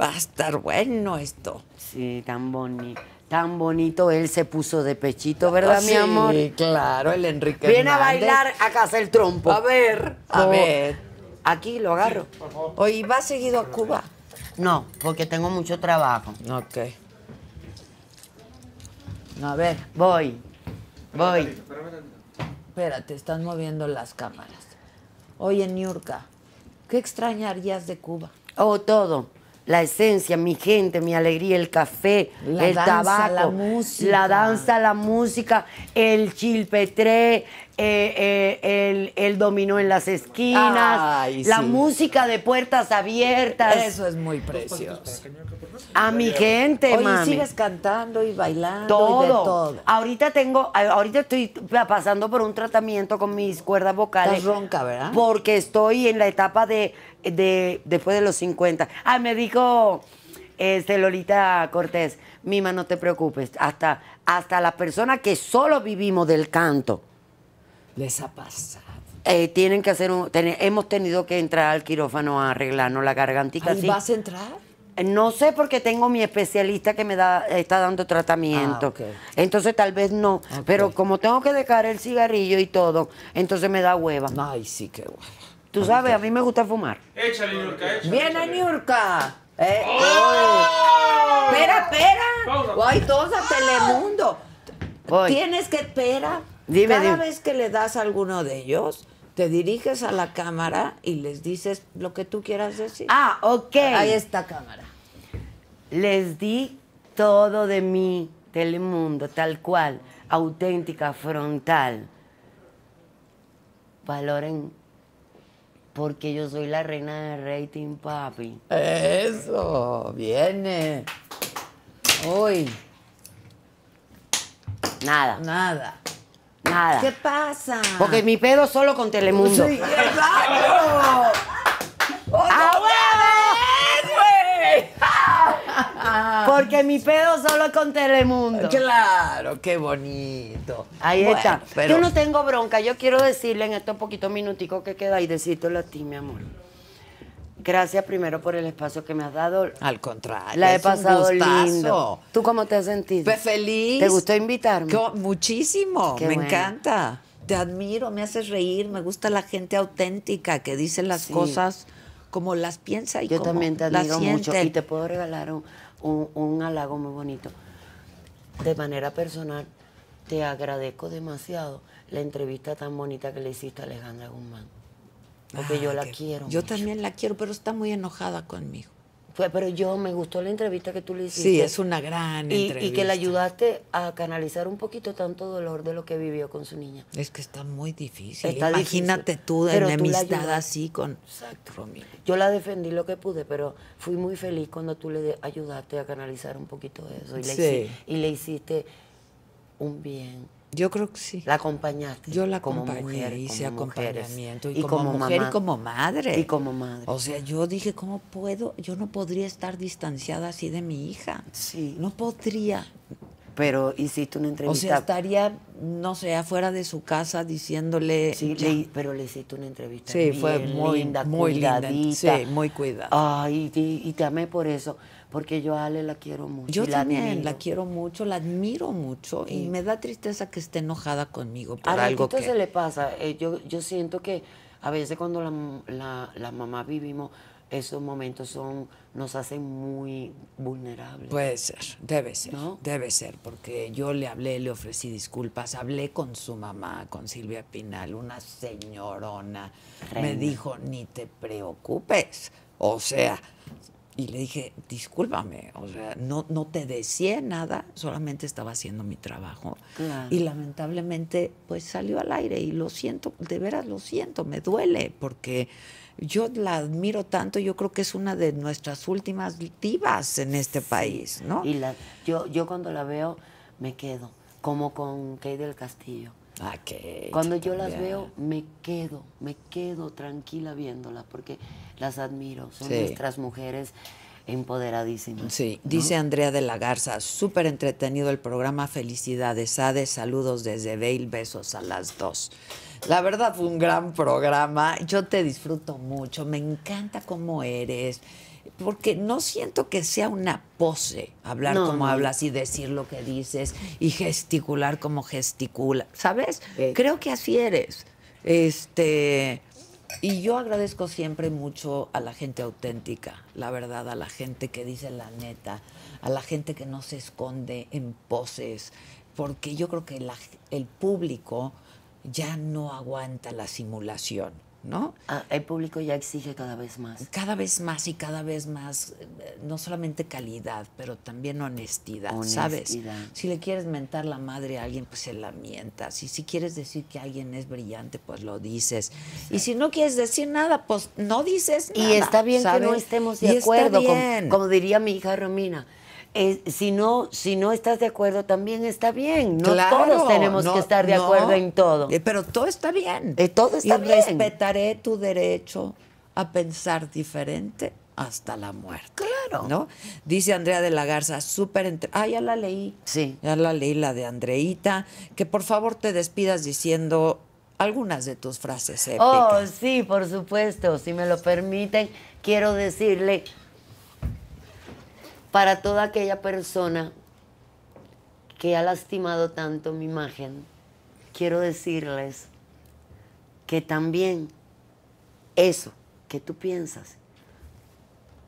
[SPEAKER 2] Va a estar bueno esto. Sí, tan bonito. Tan bonito él se puso de pechito, ¿verdad, mi amor? Sí, claro, el Enrique Viene a bailar a casa el trompo. A ver, a oh. ver. Aquí lo agarro. Oye, ¿va seguido a Cuba? No, porque tengo mucho trabajo. Ok. A ver, voy. Voy. Espérate, están moviendo las cámaras. Oye, Niurka, ¿qué extrañarías de Cuba? Oh, todo. La esencia, mi gente, mi alegría, el café, el tabaco, la música, la danza, la música, el chilpetré, eh, eh, el, dominó en las esquinas, la música de puertas abiertas. Eso es muy precioso. A mi gente, Oye, mami. sigues cantando y bailando todo. todo. Ahorita tengo, ahorita estoy pasando por un tratamiento con mis cuerdas vocales. ronca, ¿verdad? Porque estoy en la etapa de, de después de los 50. Ah, me dijo este, Lolita Cortés, Mima, no te preocupes, hasta, hasta la persona que solo vivimos del canto les ha pasado. Eh, tienen que hacer un, hemos tenido que entrar al quirófano a arreglarnos la gargantita. ¿Y vas a entrar? Eh, no sé porque tengo mi especialista que me da está dando tratamiento. Ah, Entonces tal vez no, pero como tengo que dejar el cigarrillo y todo, entonces me da hueva. Ay, sí, qué hueva. Tú sabes, a mí me gusta fumar.
[SPEAKER 1] Échale, Niurka,
[SPEAKER 2] échale. ¡Viene a Eh, ¡Oh! Espera, espera. ¡Ah! Voy todos a Telemundo. Tienes que, esperar. Cada vez que le das a alguno de ellos, te diriges a la cámara y les dices lo que tú quieras decir. Ah, ok. Ahí está cámara. Les di todo de mí, Telemundo, tal cual, auténtica, frontal. Valoren porque yo soy la reina de rating, papi. Eso, viene. Uy. Nada. Nada. ¿Qué pasa? Porque mi pedo solo con Telemundo. Sí,
[SPEAKER 1] exacto. ¡A
[SPEAKER 2] ¡Ah! Porque mi pedo solo con Telemundo. Claro, qué bonito. Ahí está. Yo no tengo bronca. Yo quiero decirle en estos poquitos minuticos que queda y decírtelo a ti, mi amor. Gracias primero por el espacio que me has dado. Al contrario. La he pasado lindo. ¿Tú cómo te has sentido? Pues feliz. ¿Te gustó invitarme? muchísimo. me encanta. Te admiro, me haces reír, me gusta la gente auténtica que dice las cosas como las piensa y Yo también te admiro mucho y te puedo regalar un, un halago muy bonito. De manera personal, te agradezco demasiado la entrevista tan bonita que le hiciste a Alejandra Guzmán porque yo ah, la quiero. Yo también la quiero, pero está muy enojada conmigo. Fue, pero yo me gustó la entrevista que tú le hiciste. Sí, es una gran entrevista. Y que la ayudaste a canalizar un poquito tanto dolor de lo que vivió con su niña. Es que está muy difícil. Imagínate tú de enemistad amistad así con Exacto. Yo la defendí lo que pude, pero fui muy feliz cuando tú le ayudaste a canalizar un poquito eso. y le hiciste un bien yo creo que sí. ¿La acompañaste? Yo la acompañé, hice acompañamiento. Y, como, mujer y como madre. Y como madre. O sea, yo dije, ¿cómo puedo? Yo no podría estar distanciada así de mi hija. Sí. No podría. Pero hiciste una entrevista. O sea, estaría, no sé, afuera de su casa diciéndole. Sí, pero le hiciste una entrevista. Sí, fue muy linda, muy sí, muy cuidada. Ay, y, y, te amé por eso porque yo a Ale la quiero mucho. Yo también la quiero mucho, la admiro mucho y me da tristeza que esté enojada conmigo por a algo que... se le pasa. Eh, yo, yo siento que a veces cuando la, la, la mamá vivimos esos momentos son nos hacen muy vulnerables. Puede ser, debe ser, debe ser, porque yo le hablé, le ofrecí disculpas, hablé con su mamá, con Silvia Pinal, una señorona, me dijo, ni te preocupes, o sea, y le dije, discúlpame, o sea, no, no te decía nada, solamente estaba haciendo mi trabajo. Y lamentablemente, pues salió al aire y lo siento, de veras lo siento, me duele, porque yo la admiro tanto, yo creo que es una de nuestras últimas divas en este país, ¿no? Y la, yo, yo cuando la veo, me quedo, como con Kay del Castillo. Ah, Cuando yo las veo, me quedo, me quedo tranquila viéndolas, porque las admiro, son nuestras mujeres empoderadísimas. Sí, dice Andrea de la Garza, súper entretenido el programa, felicidades, Ade, saludos desde Bail, besos a las dos. La verdad fue un gran programa, yo te disfruto mucho, me encanta cómo eres, porque no siento que sea una pose hablar como hablas y decir lo que dices y gesticular como gesticula, ¿sabes? Creo que así eres. Este, y yo agradezco siempre mucho a la gente auténtica, la verdad, a la gente que dice la neta, a la gente que no se esconde en poses, porque yo creo que el público ya no aguanta la simulación. ¿no? Ah, el público ya exige cada vez más. Cada vez más y cada vez más, eh, no solamente calidad, pero también honestidad, ¿sabes? Si le quieres mentar la madre a alguien, pues se la mientas. Y si quieres decir que alguien es brillante, pues lo dices. Y si no quieres decir nada, pues no dices nada. Y está bien que no estemos de acuerdo, como diría mi hija Romina si, no, si no estás de acuerdo, también está bien. No todos tenemos que estar de acuerdo en todo. Eh, pero todo está bien. Eh, todo está y respetaré tu derecho a pensar diferente hasta la muerte. Claro. ¿No? Dice Andrea de la Garza, súper... Entre... Ah, ya la leí. Sí. Ya la leí, la de Andreita. Que por favor te despidas diciendo algunas de tus frases épicas. Oh, sí, por supuesto. Si me lo permiten, quiero decirle para toda aquella persona que ha lastimado tanto mi imagen, quiero decirles que también eso que tú piensas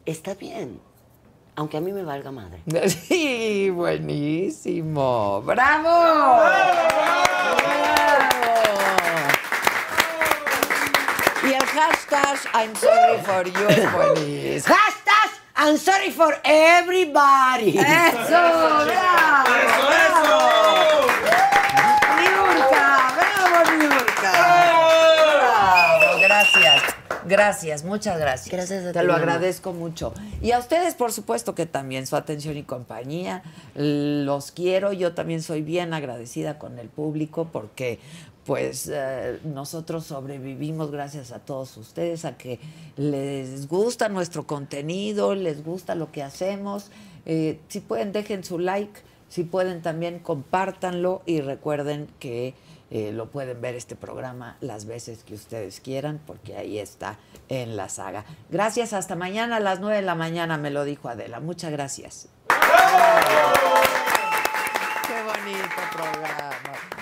[SPEAKER 2] está bien, aunque a mí me valga madre. Sí, buenísimo. ¡Bravo! Y el hashtag I'm sorry for you es I'm sorry for everybody. Eso, bravo.
[SPEAKER 1] Eso, eso.
[SPEAKER 2] Bravo, gracias. Gracias, muchas gracias. Gracias Te lo agradezco mucho. Y a ustedes, por supuesto, que también su atención y compañía. Los quiero. Yo también soy bien agradecida con el público porque, pues eh, nosotros sobrevivimos gracias a todos ustedes, a que les gusta nuestro contenido, les gusta lo que hacemos. Eh, si pueden, dejen su like, si pueden también, compártanlo y recuerden que eh, lo pueden ver este programa las veces que ustedes quieran, porque ahí está en la saga. Gracias, hasta mañana a las 9 de la mañana, me lo dijo Adela. Muchas gracias.
[SPEAKER 1] ¡Qué bonito programa!